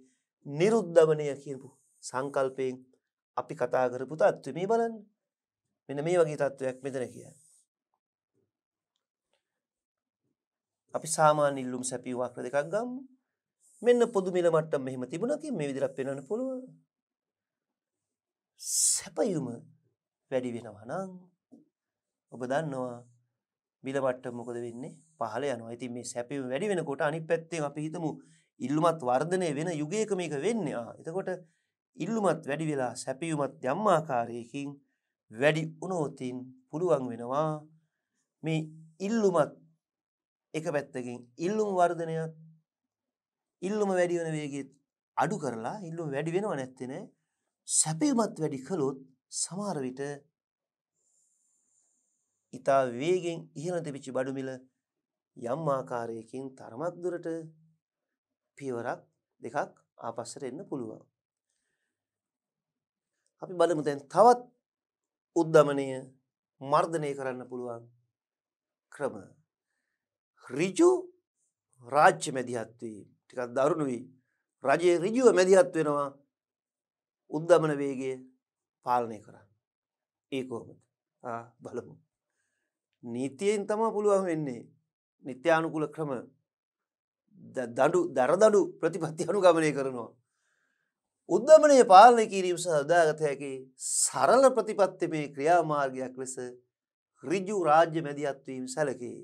නිරුද්ධමනය කියපු සංකල්පයෙන් අපි කතා කරපු තත්ත්වය මේ බලන්න. මෙන්න මේ වගේ තත්ත්වයක් මෙතන කියන්නේ. අපි සාමාන්‍ය ඉල්ලුම් සැපී වක්‍ර දෙකක් ගමු. මෙන්න පොදු මිල මට්ටම් මෙහෙම තිබුණා කියන්නේ මේ විදිහට පෙන්වන්න පුළුවන්. සැපයුම වැඩි වෙනවා නම් ඔබ දන්නවා බිලබට්ට මොකද වෙන්නේ පහල යනවා ඉතින් මේ සැපීම වැඩි වෙනකොට අනිත් පැත්තෙන් අපි හිතමු ඉල්ලුමත් වර්ධනය වෙන යුගයක මේක වෙන්නේ ආ එතකොට ඉල්ලුමත් වැඩි වෙලා සැපියුමත් යම් ආකාරයකින් වැඩි වුණොතින් පුළුවන් වෙනවා මේ ඉල්ලුමත් එක පැත්තකින් ඉල්ලුම් වර්ධනය ඉල්ලුම වැඩි වෙන වේගෙත් අඩු කරලා ඉල්ලුම් වැඩි වෙනව නැත්තේ නෑ සැපියුමත් වැඩි කළොත් සමහර විට ඉතා වේගෙන් ඉහළ දෙපිච්චි බඩුමිල යම් ආකාරයකින් තරමක් දුරට පියවරක් දෙකක් ආපස්සට එන්න පුළුවන්. අපි බලමු දැන් තවත් උද්දමනය මර්ධනය කරන්න පුළුවන් ක්‍රම. ඍජු රාජ්‍ය මැදිහත් වීම ටිකක් දරුණුයි. රජයේ ඍජුව මැදිහත් වෙනවා උද්දමන වේගය පාලනය කරන්න. ඒ කොහොමද? ආ බලමු. නීතියෙන් තම පුළුවන් වෙන්නේ නිත්‍යානුකුල ක්‍රම දඩු දරදඩු ප්‍රතිපත්ති අනුගමනය කරනවා. උද්ධමනය පාලනය කිරීම සහදාගත හැකි සරල ප්‍රතිපත්ති මේ ක්‍රියාමාර්ගයක් ලෙස රිජු රාජ්‍ය මැදිහත්වීම සැලකේ.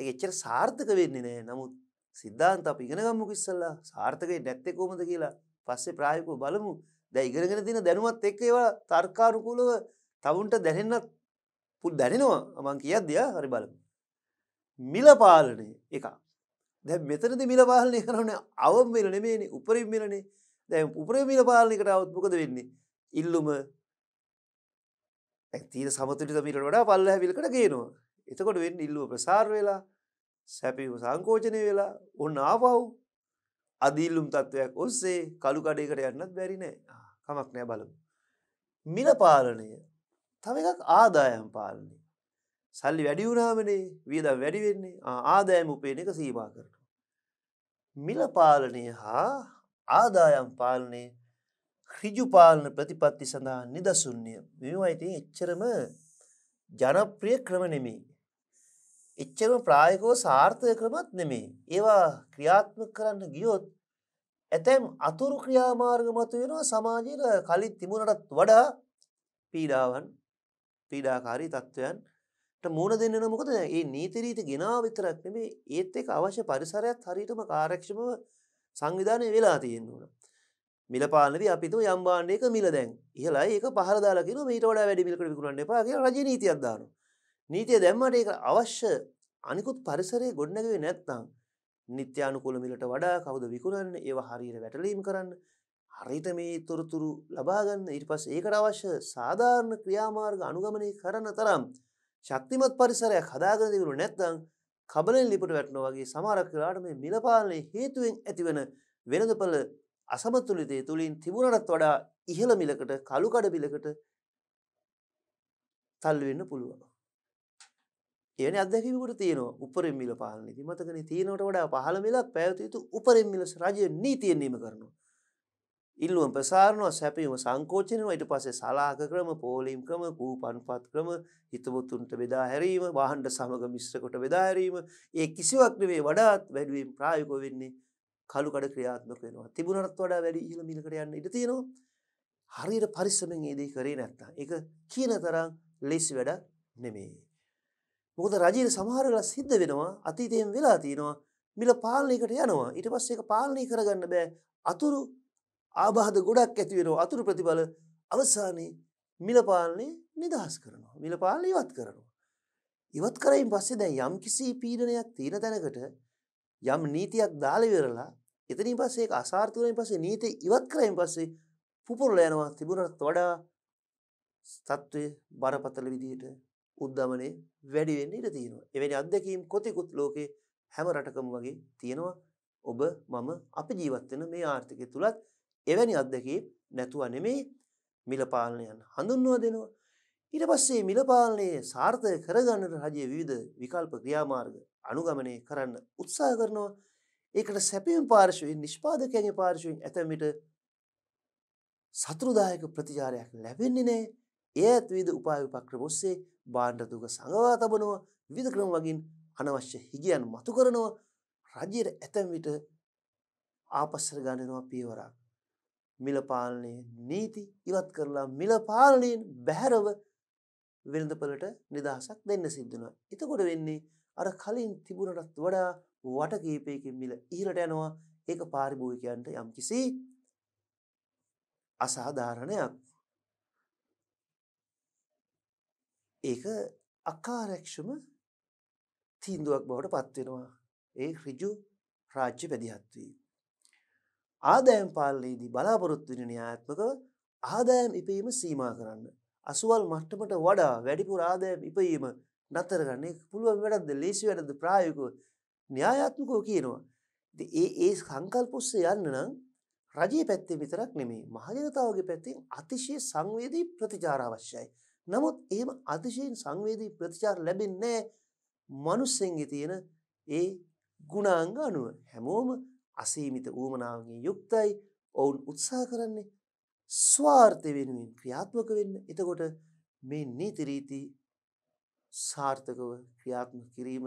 ඒ එච්චර සාර්ථක වෙන්නේ නෑ නමුත් සිද්ධාන්ත අප ඉගෙනගම්මු කිස්සල්ලා සාර්ථකයි නැත්තෙ කොමද කියලා පස්සේ ප්‍රායකෝ බලමු දැ ඉගෙනගෙන තින දැනුවත් එක් ඒවා තර්කාරුකූලව තවුන්ට දැනෙන්නත් පුල් දැනෙනවා මං කියත් දෙයා හරි බලමු. මිලපාලනය එක දැ මෙතනද මිලපාලනය කරන අවම්මිල නෙමේනේ උපරිම් මිලනේ දැ උපර මිලපාලනකට අවත්මකද වෙන්නේ ඉල්ලුම ඇතිීන සමතුලිත මිට වඩා පල්ල හැවිලකට ගේනවා එතකොට වෙන්න ඉල්ලුව ප්‍රසාර් වෙලා සැපිව සංකෝචනය වෙලා ඔන්න ආපව් අදීල්ලුම් තත්ත්වයක් ඔස්සේ කළු කඩයකට යන්නත් බැරිනෑ කමක් නෑ බලමු මිලපාලනය තව එකක් ආදායම් පාලනය. සල්ලි වැඩි වුණාමනේ වියද වැඩි වෙන්නේ ආදායම් උපයන එක සීමා කරනවා. මිල පාලනය හා ආදායම් පාලනය ඍජු පාලන ප්‍රතිපත්ති සඳහා නිදසුන්ය. මේවා ඉතින් එච්චරම ජනප්‍රිය ක්‍රම නෙමෙයි. එච්චරම ප්‍රායෝගිකව සාර්ථක ක්‍රමත් නෙමෙයි. ඒවා ක්‍රියාත්මක කරන්න ගියොත් ඇතැම් අතුරු ක්‍රියාමාර්ග මතුවෙනවා සමාජයේ කලින් තිබුණටත් වඩා පීඩාවන් පීඩාකාරී තත්ත්වයන්ට මුණ දෙන්න නම් මොකද මේ නීති රීති ගෙනාව විතරක් නෙමෙයි ඒත් එක්ක අවශ්‍ය පරිසරයත් හරියටම කාර්යක්ෂමව සංවිධානය වෙලා තියෙන්න ඕන. මිල පාලනදී අපි හිතුව යම් භාණ්ඩයක මිල දැන් ඉහළයි ඒක පහළ දාලා කියනවා මීට වඩා වැඩි මිලකට විකුණන්න එපා කියලා රජ නීතියක් දානවා. නීතිය දැම්මට ඒක අවශ්‍ය අනිකුත් පරිසරයේ ගොඩනැගුවේ නැත්නම් නිත්‍යානුකූල මිලට වඩා කවුද විකුණන්නේ ඒවා හරියට වැටලීම් කරන්න හරිත මේ තොරතුරු ලබාගන්න ඉට පස් ඒකට අවශ්‍ය සාධාරණ ක්‍රියාමාර්ග අනුගමනය කරන තරම් ශක්තිමත් පරිසරයක් හදාගන දෙවරු නැත්තං කබලෙන් ලිපට වැටන වගේ සමාරක් කලාට මේ මිලපාලනය හේතුවෙන් ඇතිවන වෙනදපල අසමතුලිතය තුළින් තිබුණටත් වඩා ඉහළ මිලකට කළුකඩ පිලකට තල්වෙන්න පුළුවන්. එන අදැකිකට තියන උපරෙන් මිල පාලන මතකන තියනට වඩා පහළ මිලක් පැවතයුතු උපරෙන් මිලස රජය නීතියෙන් නීම කරනවා. ඉල්ලුවම් ප්‍රසාරණවා සැපීම සංකෝචනව ඊට පස්සේ සලාක ක්‍රම පෝලීම් ක්‍රම කූපන්පත් ක්‍රම හිතවතුන්ට බෙදා හැරීම වාහන්ඩ සමග මිශ්‍රකොට බෙදා හැරීම ඒ කිසිවක් නෙවේ වඩාත් වැඩුවීම් ප්‍රායෝගික වෙන්නේ කලුකඩ ක්‍රියාත්මක වෙනවා තිබුණටත් වඩා වැඩි ඉහළ මිලකට යන්න ඉඩ තියෙනවා හරියට පරිස්සමෙන් ඒ දේ කරේ නැත්තම් ඒක කියන තරම් ලේසි වැඩක් නෙමේ මොකද රජයේ සමහර වෙලා සිද්ධ වෙනවා අතීතයෙන් වෙලා තියෙනවා මිල පාලනයකට යනවා ඊට පස්සේ ඒක පාලනය කරගන්න බෑ අතුරු ආබාධ ගොඩක් ඇති වෙනවා අතුරු ප්‍රතිඵල අවසානයේ මිලපාලනය නිදහස් කරනවා. මිලපාලන ඉවත් කරනවා. ඉවත් කරයින් පස්සේ දැන් යම් කිසි පීඩනයක් තියෙන තැනකට යම් නීතියක් දාලා ඉවරලා එතනින් පස්සේ ඒක අසාර්ථක වෙනින් පස්සේ නීතිය ඉවත් කරයින් පස්සේ පුපුරලා යනවා තිබුණට වඩා තත්ත්වයේ බරපතල විදිහට උද්දමනය වැඩි වෙන්න ඉඩ තියෙනවා. එවැනි අත්දැකීම් කොතෙකුත් ලෝකේ හැම රටකම වගේ තියෙනවා. ඔබ මම අපි ජීවත් වෙන මේ ආර්ථිකය තුලත් එවැනි අත්දැකීම් නැතුව නෙමේ මිලපාලනයන් හඳුන්වා දෙනවා. ඊට පස්සේ මිලපාලනයේ සාර්ථක කරගන්නට රජයේ විවිධ විකල්ප ක්‍රියාමාර්ග අනුගමනය කරන්න උත්සාහ කරනවා. ඒකට සැපීම් පාර්ශවයෙන් නිෂ්පාදකයන්ගේ පාර්ශවයෙන් ඇතැමිට සතුරුදායක ප්‍රතිචාරයක් ලැබෙන්නේ නෑ. ඒ ඇත් විවිධ උපාය උපක්‍රම ඔස්සේ භාණ්ඩ දුක සංගවා තබනවා විවිධ ක්‍රම වගින් අනවශ්‍ය හිගයන් මතු කරනවා රජයට ඇතැම් විට ආපස්සර ගන්නනවා පියවරක් මිලපාලනයේ නීති ඉවත් කරලා මිලපාලනයෙන් බැහැරව වෙළඳපලට නිදහසක් දෙන්න සිද්ධනවා. එතකොට වෙන්නේ අර කලින් තිබුණටත් වඩා වට කීපයකින් මිල ඉහළට යනවා. ඒක පාරිභෝගිකයන්ට යම්කිසි අසාධාරණයක්. ඒක අකාරක්ෂම තීන්දුවක් බවට පත්වෙනවා. ඒ ඍජු රාජ්‍ය පැදිහත් වීම. ආදෑම් පාලනයේදී බලාපොරොත්තු වෙන න්‍යායාත්මක ආදායම් ඉපීම සීමා කරන්න. අසුවල් මට්ටමට වඩා වැඩිපුර ආදායම් ඉපීම නතරගන්නේ පුළුවන් වැඩක්ද ලේසි වැඩද ප්‍රායෝගිකව න්‍යායාත්මකව කියනවා. ඉතින් ඒ ඒ සංකල්ප ඔස්සේ යන්න නම් රජයේ පැත්තේ විතරක් නෙමෙයි මහජනතාවගේ පැත්තෙන් අතිශය සංවේදී ප්‍රතිචාර අවශ්‍යයි. නමුත් එහෙම අතිශයින් සංවේදී ප්‍රතිචාර ලැබෙන්නේ නැහැ මිනිස්සුන්ගේ තියෙන ඒ ගුණාංග අනුව. හැමෝම අසීමිත ඌමනාවන්ගෙන් යුක්තයි ඔවුන් උත්සාහ කරන්නේ ස්වාර්ථය වෙනුවෙන් ක්‍රියාත්මක වෙන්න එතකොට මේ නීතිරීති සාර්ථකව ක්‍රියාත්ම කිරීම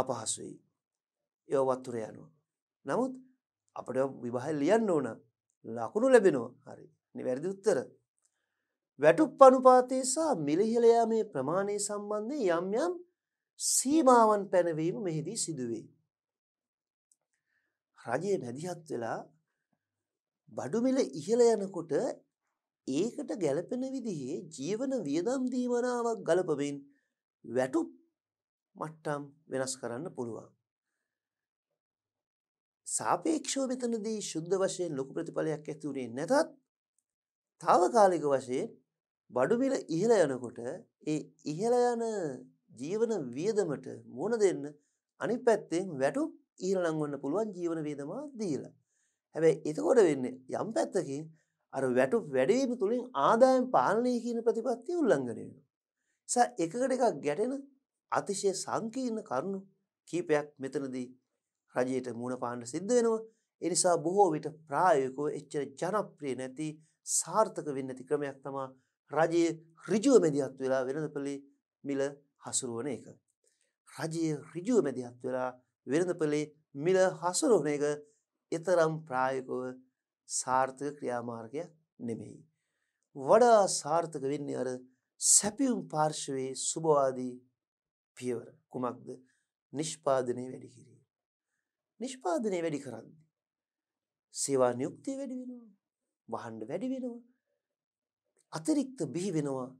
අපහසුයි ඒව වත්තුර යනවා. නමුත් අපට විවාහල් ලියන්න ඕන ලකුණු ලැබෙනවා හරි නිවැරදි උත්තර. වැටුප් පනුපාතයේ සහ මිලිහිලයා මේ ප්‍රමාණය සම්බන්ධය යම් යම් සීමාවන් පැනවීම මෙහිදී සිදුවේ. රජය මැදිහත් වෙලා බඩුමිල ඉහළ යනකොට ඒකට ගැලපෙන විදිහේ ජීවන වියදම් දීමනාවක් ගලපමින් වැටුප් මට්ටම් වෙනස් කරන්න පුළුවන්. සාපේක්ෂෝ මෙතනදී ශුද්ධ වශයෙන් ලොකු ප්‍රතිඵලයක් ඇතිවුණේ නැතත් තාවකාලික වශයෙන් බඩුමිල ඉහළ යනකොට ඒ ඉහළ යන ජීවන වියදමට මුණ දෙන්න අනි පැත්තෙන් වැටුප් ඊළඟ ඔන්න පුළුවන් ජීවන වේදමා දීලා. හැබැයි එතකොට වෙන්නේ යම් පැත්තකින් අර වැටු වැඩවීම තුළින් ආදායම් පාලනය කියන ප්‍රතිපත්තිය උල්ලංඝනය වෙනවා. නිසා එකකට එකක් ගැටෙන අතිශය සංකීර්ණ කරුණු කීපයක් මෙතනදී රජයට මුණ පාන්න සිද්ධ වෙනවා. ඒ නිසා බොහෝ විට ප්‍රායෝගිකව එච්චර ජනප්‍රිය නැති සාර්ථක වෙන්නේ නැති ක්‍රමයක් තමයි රජයේ ඍජුව මැදිහත් වෙලා වෙළඳපොලේ මිල හසුරුවන එක. රජයේ ඍජුව මැදිහත් වෙලා වෙළඳපලේ මිල හසුරුවන එක එතරම් ප්‍රායකව සාර්ථක ක්‍රියාමාර්ගයක් නෙමෙයි. වඩා සාර්ථක වෙන්නේ අර සැපියුම් පාර්ශවයේ සුභවාදී පියවර කුමක්ද නිෂ්පාදනය වැඩි කිරීම. නිෂ්පාදනය වැඩි කරන්න. සේවා නියුක්තිය වැඩි වෙනවා වහන්ඩ වැඩි වෙනවා. අතිරික්ත බිහි වෙනවා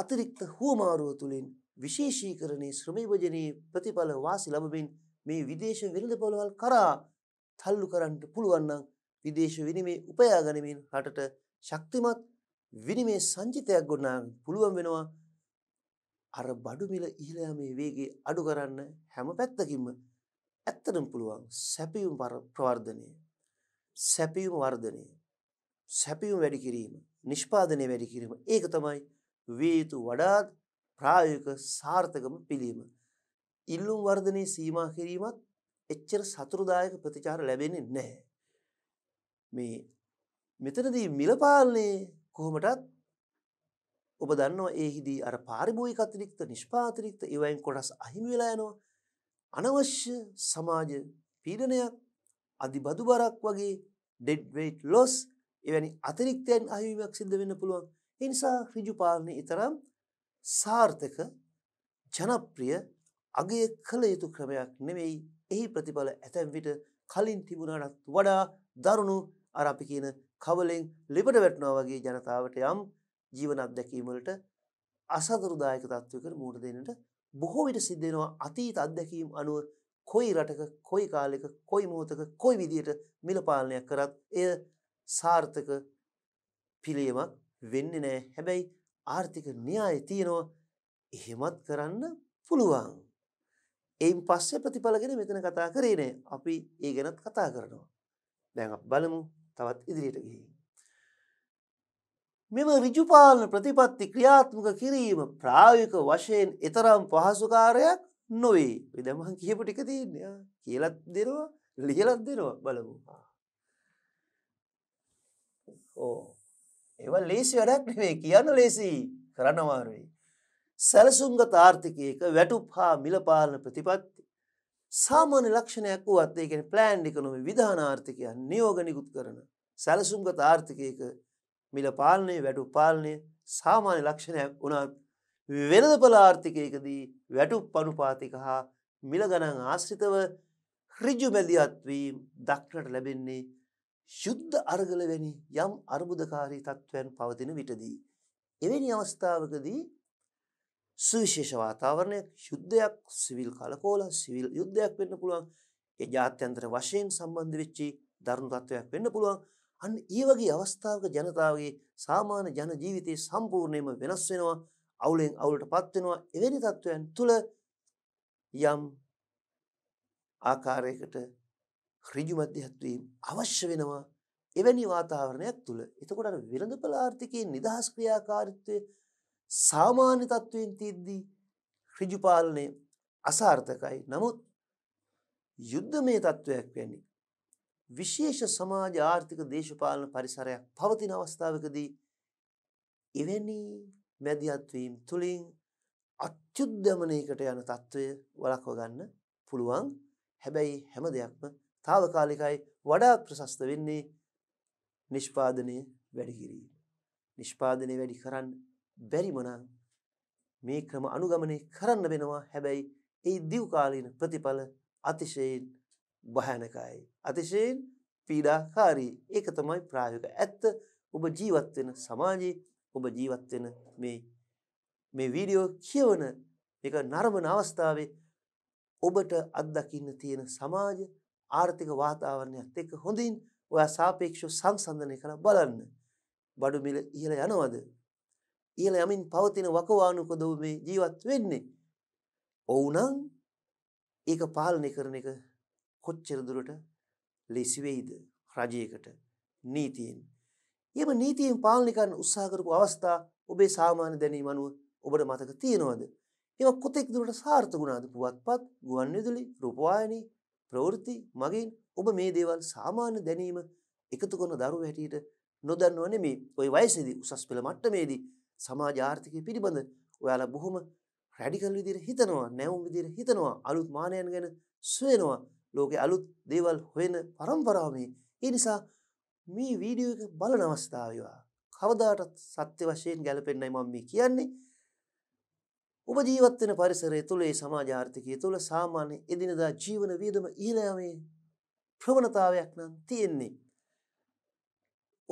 අතිරික්ත හුවමාරුව තුළින් විශේෂීකරණය ශ්‍රමීභජනයේ ප්‍රතිඵල වාසි ලබමින් මේ විදේශ වෙළඳපොළවල් කරා තල්ලු කරන්නට පුළුවන් නම් විදේශ විනිමය උපයා ගනිමින් රටට ශක්තිමත් විනිමය සංචිතයක් ගොඩනගන්න පුළුවන් වෙනවා. අර බඩු මිල ඉහළ යාමේ වේගය අඩු කරන්න හැම පැත්තකින්ම ඇත්තටම පුළුවන් සැපියුම් ප්‍රවර්ධනය සැපියුම් වර්ධනය සැපියුම් වැඩි කිරීම නිෂ්පාදනය වැඩි කිරීම ඒක තමයි වේතු වඩාත් ප්‍රායෝගික සාර්ථකම පිළීම ඉල්ලුම් වර්ධනය සීමා කිරීමත් එච්චර සතුරුදායක ප්‍රතිචාර ලැබෙන්නේ නැහැ. මේ මෙතනදී මිලපාලනය කොහොමටත් ඔබ දන්නවා ඒහිදී අර පාරිභෝයික අතිරික්ත නිෂ්පාතිරික්ත ඒවයින් කොටස් අහිමි වෙලා යනවා. අනවශ්‍ය සමාජ පීඩනයක් අධිබදු බරක් වගේ ඩෙඩ් වෙයිට් ලොස් එවැනි අතිරික්තයන් අහිමීමක් සිද්ධ වෙන්න පුළුවන්. ඒ නිසා ඍජු පාලනය ඊතරම් සාර්ථක ජනප්‍රිය අගය කළ යුතු ක්‍රමයක් නෙමෙයි එහි ප්‍රතිඵල ඇතැම් විට කලින් තිබුණටත් වඩා දරුණු අර අපි කියන කවලෙන් ලිබට වැටනවා වගේ ජනතාවට යම් ජීවනත් දැකීමලට අසතුරුදායක තත්ත්වකට මූට දෙනට බොහෝ විට සිද්ධෙනවා අතීත අත්දැකීම් අනුව කොයි රටක කොයි කාලෙක කොයි මෝතක කොයි විදියට මිලපාලනයක් කරත් එය සාර්ථක පිළියමක් වෙන්න නෑ හැබැයි ආර්ථික න්‍යාය තියෙනවා එහෙමත් කරන්න පුළුවන්. එයින් පස්සේ ප්‍රතිඵල ගැන මෙතන කතා කරේ නෑ. අපි ඒ ගැනත් කතා කරනවා. දැන් අපි බලමු තවත් ඉදිරියට ගිහින්. මෙම ඍජුපාලන ප්‍රතිපත්ති ක්‍රියාත්මක කිරීම ප්‍රායෝගික වශයෙන් ඊතරම් පහසුකාරයක් නොවේ. ඒ දැන් මම කියපු ටික තියෙන්නේ. කියලත් දෙනවා, ලියලත් දෙනවා බලමු. ඕ. ඒවා ලේසි වැඩක් නෙවෙයි. කියන්න ලේසි, කරන්න අමාරුයි. සැලසුම්ගත ආර්ථිකයක වැටුප් හා මිලපාලන ප්‍රතිපත්ති සාමාන්‍ය ලක්ෂණයක් වුවත් ඒකෙන ප්ලෑන්් එකනොම විධානාර්ථිකයන් නියෝග නිකුත් කරන සැලසුම්ගත ආර්ථිකයක මිල පාලනය වැටු පාලනය සාමාන්‍ය ලක්ෂණයක් වුණත් වෙනදපල ආර්ථිකයකදී වැටු පනුපාතික හා මිලගණන් ආශ්‍රිතව රිජු මැදියත්වීම් දක්නට ලැබෙන්නේ ශුද්ධ අර්ගලවැනි යම් අර්බුදකාරී තත්ත්වයන් පවතින විටදී. එවැනි අවස්ථාවකදී සුවිශේෂ වාතාවරණයක් යුද්ධයක් සිවිල් කලකෝල සිවිල් යුද්ධයක් වෙන්න පුළුවන් ඒ ජාත්‍යන්තර වශයෙන් සම්බන්ධ වෙච්චි දරුණු තත්ත්වයක් වෙන්න පුළුවන් අන්න ඒ වගේ අවස්ථාවක ජනතාවගේ සාමාන්‍ය ජන ජීවිතේ සම්පූර්ණයෙන්ම වෙනස් වෙනවා අවුලෙන් අවුලටපත් වෙනවා එවැනි තත්ත්වයන් තුල යම් ආකාරයකට ඍජු මැදිහත් වීම අවශ්‍ය වෙනවා එවැනි වාතාවරණයක් තුල එතකොට අර වෙළඳපළ ආර්ථිකයේ නිදහස් ක්‍රියාකාරීත්වය සාමාන්‍ය තත්ත්වයෙන් තියද්දී ඍජු පාලනය අසාර්ථකයි. නමුත් යුද්ධමය තත්ත්වයක් වෙන්නේ විශේෂ සමාජ ආර්ථික දේශපාලන පරිසරයක් පවතින අවස්ථාවකදී එවැනි මැදිහත්වීම් තුළින් අත්‍යුද්ධමනයකට යන තත්ත්වය වලක්ව ගන්න පුළුවන් හැබැයි හැම දෙයක්ම තාවකාලිකයි වඩා ප්‍රශස්ත වෙන්නේ නිෂ්පාදනය වැඩිකිරීම. නිෂ්පාදනය වැඩි කරන්න බැරිම මේ ක්‍රම අනුගමනය කරන්න වෙනවා. හැබැයි ඒ දිව් කාලීන ප්‍රතිඵල අතිශයින් භයානකයි. අතිශයින් පීඩාකාරී. ඒක තමයි ප්‍රායෝගික ඇත්ත. ඔබ ජීවත් වෙන සමාජයේ ඔබ ජීවත් වෙන මේ මේ වීඩියෝ කියවන එක නරඹන අවස්ථාවේ ඔබට අත්දකින්න තියෙන සමාජ ආර්ථික වාතාවරණයත් එක්ක හොඳින් ඔයා සාපේක්ෂව සංසන්දනය කරලා බලන්න. බඩු මිල ඉහළ යනවද? ඉහළ යමින් පවතින වකවානුකද මේ ජීවත් වෙන්නේ. ඔවුනම් ඒක පාලනය කරන එක කොච්චරදුරට ලෙසිවෙයිද රජයකට නීතියෙන්. එම නීතියෙන් පාලනිකන් උත්සාහකරපු අවස්ථා ඔබේ සාමාන්‍ය දැනීම අනුව ඔබට මතක තියෙනවද. එම කොතෙක් දුරට සාර්ථකුණාද පුවත්පත් ගුවන් විදුලි රූපවායනී ප්‍රවෘති මගින් ඔබ මේ දේවල් සාමාන්‍ය දැනීම එකතු කොන දරු හැටියට නොදන්නවන මේ ඔය වයිසිදි උසස් පෙළ මට්ටමේදී සමාජ ආර්ථිකය පිළිබඳ ඔයාලා බොහොම රැඩිකල් විදිර හිතනවා නැවුම් විදිර හිතනවා අලුත් මානයන් ගැන සුවෙනවා ලෝකෙ අලුත් දේවල් හොයන පරම්පරාමේ ඒ නිසා මේ වීඩියෝ එක බලන අවස්ථාවවා කවදාටත් සත්‍ය වශයෙන් ගැලපෙන්න්නයි මම මේ කියන්නේ ඔබ ජීවත්වෙන පරිසරය තුළ ඒ සමාජාර්ථකය තුළ සාමාන්‍ය එදිනදා ජීවන වියදම ඊලෑමේ ප්‍රවණතාවයක් නම් තියෙන්නේ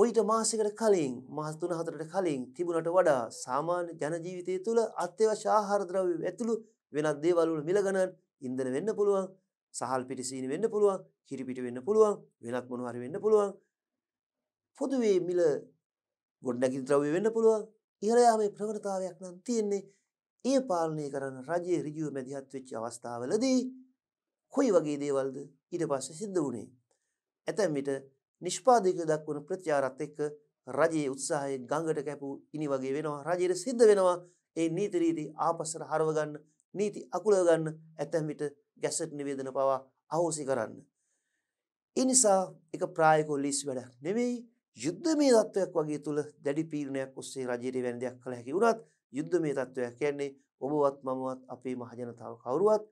ඔයිට මාසිකට කලින් මාස 3-4ට කලින් තිබුණට වඩා සාමාන්‍ය ජන ජීවිතය තුළ අත්‍යවශ්‍ය ආහාර ද්‍රව්‍ය ඇතුළු වෙනත් දේවල් වල මිල ගණන් ඉන්ධන වෙන්න පුළුවන් සහල් පිටි සීනි වෙන්න පුළුවන් කිරි පිටි වෙන්න පුළුවන් වෙනත් මොනවා හරි වෙන්න පුළුවන් පොදුවේ මිල ගොඩනැගිලි ද්‍රව්‍ය වෙන්න පුළුවන් ඉහළ යාමේ ප්‍රවණතාවයක් නම් තියෙන්නේ ඒ පාලනය කරන රජයේ ඍජුව මැදිහත් වෙච්ච අවස්ථාවලදී කොයි වගේ දේවල්ද ඊට පස්සේ සිද්ධ වුණේ ඇතැම් විට නිෂ්පාදකයෝ දක්වන ප්‍රතිචාරත් එක්ක රජයේ උත්සාහය ගඟට කැපූ ඉනි වගේ වෙනවා. රජයට සිද්ධ වෙනවා ඒ නීති රීති ආපස්සට හරව ගන්න, නීති අකුලව ගන්න, ඇතැම් විට ගැසට් නිවේදන පවා අහෝසි කරන්න. ඒ නිසා එක ප්‍රායෝගික ලිස් වැඩක් නෙවෙයි යුද්ධමය තත්වයක් වගේ තුල දැඩි පීඩනයක් ඔස්සේ රජයේ වෙන දෙයක් කළ හැකි වුණත් යුද්ධමය තත්වයක් කියන්නේ ඔබවත් මමවත් අපේ මහජනතාව කවුරුවත්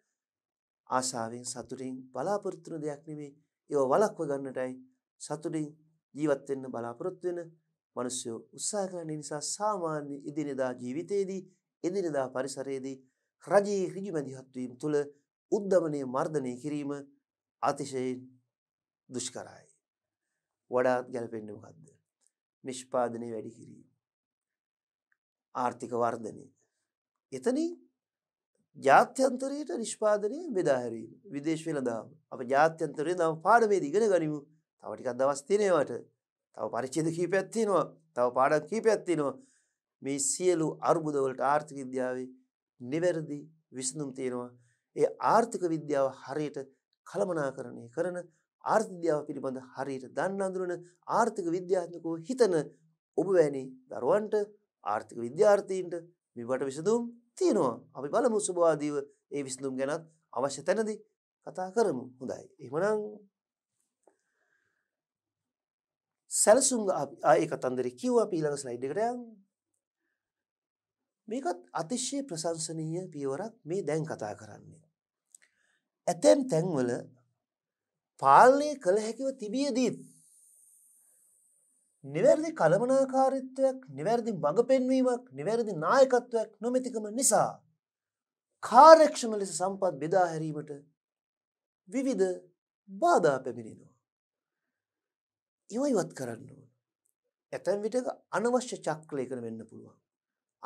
ආශාවෙන් සතුටින් බලාපොරොත්තු දෙයක් නෙවෙයි ඒව වළක්ව ගන්නටයි සතුටින් ජීවත් වෙන්න බලාපොරොත්තු වෙන මිනිස්සු උත්සාහ කරන නිසා සාමාන්‍ය එදිනෙදා ජීවිතයේදී එදිනෙදා පරිසරයේදී රජයේ ඍජුමැදිහත් වීම තුළ උද්දමනය මර්ධනය කිරීම අතිශයින් දුෂ්කරයි. වඩාත් ගැලපෙන්නේ මොකද්ද? නිෂ්පාදනය වැඩි කිරීම. ආර්ථික වර්ධනය. එතනින් ජාත්‍යන්තරයට නිෂ්පාදනය බෙදා හැරීම. විදේශ වෙළඳාම. අප ජාත්‍යන්තරේ නම් පාඩමේදී ඉගෙන ගනිමු. තව ටිකක් දවස් තියෙනවට තව පරිච්ඡේද කීපයක් තියෙනවා තව පාඩම් කීපයක් තියෙනවා මේ සියලු අර්බුදවලට ආර්ථික විද්‍යාවේ නිවැරදි විසඳුම් තියෙනවා ඒ ආර්ථික විද්‍යාව හරියට කළමනාකරණය කරන ආර්ථික විද්‍යාව පිළිබඳ හරියට දන්න අඳුරන ආර්ථික විද්‍යාත්මකව හිතන ඔබ වැනි දරුවන්ට ආර්ථික විද්‍යාර්ථීන්ට මෙවට විසඳුම් තියෙනවා අපි බලමු සුභවාදීව ඒ විසඳුම් ගැනත් අවශ්‍ය තැනදී කතා කරමු හොඳයි එහෙමනම් සැලසුම් ආයේ කතන්දරේ කිව්වා අපි ඊළඟ ස්ලයිඩ් එකට යමු. මේකත් අතිශය ප්‍රශංසනීය පියවරක් මේ දැන් කතා කරන්නේ. ඇතැම් තැන්වල පාලනය කළ හැකිව තිබියදීත් නිවැරදි කළමනාකාරීත්වයක් නිවැරදි බඟ පෙන්වීමක් නිවැරදි නායකත්වයක් නොමැතිකම නිසා කාර්යක්ෂම ලෙස සම්පත් බෙදා හැරීමට විවිධ බාධා පැමිණෙනවා. ඒවා ඉවත් කරන්න ඕන. ඇතැම් විටක අනවශ්‍ය චක්‍රලේඛන වෙන්න පුළුවන්.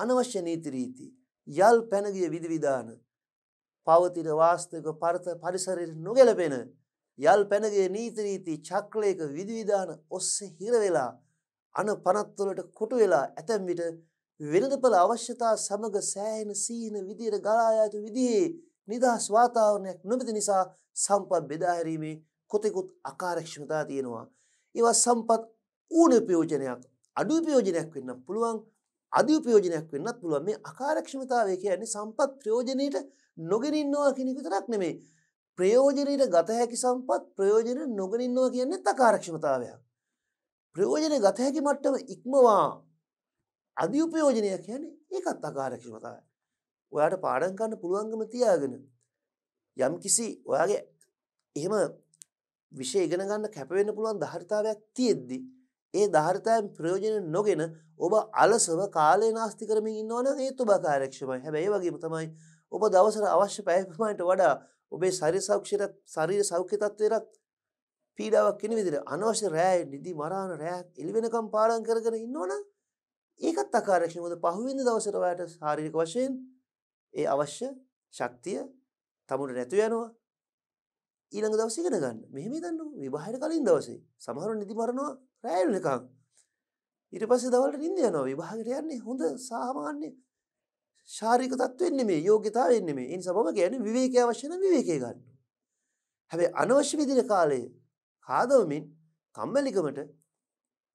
අනවශ්‍ය නීති රීති යල් පැනගිය විධිවිධාන පවතින වාස්තවික පරත පරිසරයට නොගැලපෙන යල් පැනගේ නීති රීති චක්‍රලේක විධිවිධාන ඔස්සේ හිර වෙලා අන පනත්වලට කොටු වෙලා ඇතැම් විට වෙළඳපළ අවශ්‍යතා සමග සෑහෙන සීන විදියට ගලා යතු විදිහේ නිදහස් වාතාවරණයක් නොමැති නිසා සම්පත් බෙදා හැරීමේ කොතෙකුත් අකාර්යක්ෂමතා තියෙනවා ඒවා සම්පත් ඌන ප්‍රයෝජනයක් අඩු ප්‍රයෝජනයක් වෙන්න පුළුවන් අධි ප්‍රයෝජනයක් වෙන්නත් පුළුවන් මේ අකාරක්ෂමතාවය කියන්නේ සම්පත් ප්‍රයෝජනයට නොගෙන ඉන්නවා කියන එක විතරක් නෙමෙයි ප්‍රයෝජනයට ගත හැකි සම්පත් ප්‍රයෝජනයට නොගෙන ඉන්නවා කියන්නේ අකාරක්ෂමතාවයක් ප්‍රයෝජනය ගත හැකි මට්ටම ඉක්මවා අධි ප්‍රයෝජනය කියන්නේ ඒකත් අකාරක්ෂමතාවයක් ඔයාට පාඩම් ගන්න පුළුවන්කම තියාගෙන යම් කිසි ඔයාගේ එහෙම විෂය ඉගෙන ගන්න කැපවෙන්න පුළුවන් ධාරිතාවයක් තියෙද්දි ඒ ධාරිතාවෙන් ප්‍රයෝජන නොගෙන ඔබ අලසව කාලය නාස්ති කරමින් ඉන්නවනම් ඒත් ඔබ කාර්යක්ෂමයි. හැබැයි ඒ වගේම තමයි ඔබ දවසට අවශ්‍ය පැය ප්‍රමාණයට වඩා ඔබේ ශරීර සෞඛ්‍යයට ශරීර සෞඛ්‍ය තත්ත්වයටත් පීඩාවක් කෙන විදිහට අනවශ්‍ය රෑ නිදි මරාන රෑයක් එළි වෙනකම් පාලම් කරගෙන ඉන්නවනම් ඒකත් අකාර්යක්ෂමයි. මොකද පහුවෙනිදා දවසට ඔයාට ශාරීරික වශයෙන් ඒ අවශ්‍ය ශක්තිය තමුට නැතු යනවා ඊළඟ දවස ඉගෙන ගන්න මෙහෙම දන්න විවාහයට කලින් දවසේ සමහරු නිදි මරනවා රෑල් එකක් ඊට පස්සේ දවල්ට නිින්ද යනවා විවාහකට යන්නේ හොඳ සාමාන්‍ය ශාරීරික තත්ත්වෙන් නෙමෙයි යෝග්‍යතාවයෙන් නෙමෙයි ඒ නිසා මම කියන්නේ විවේකය අවශ්‍ය නම් විවේකය ගන්න හැබැයි අනවශ්‍ය විදිහට කාලය කාදවමින් කම්මැලිකමට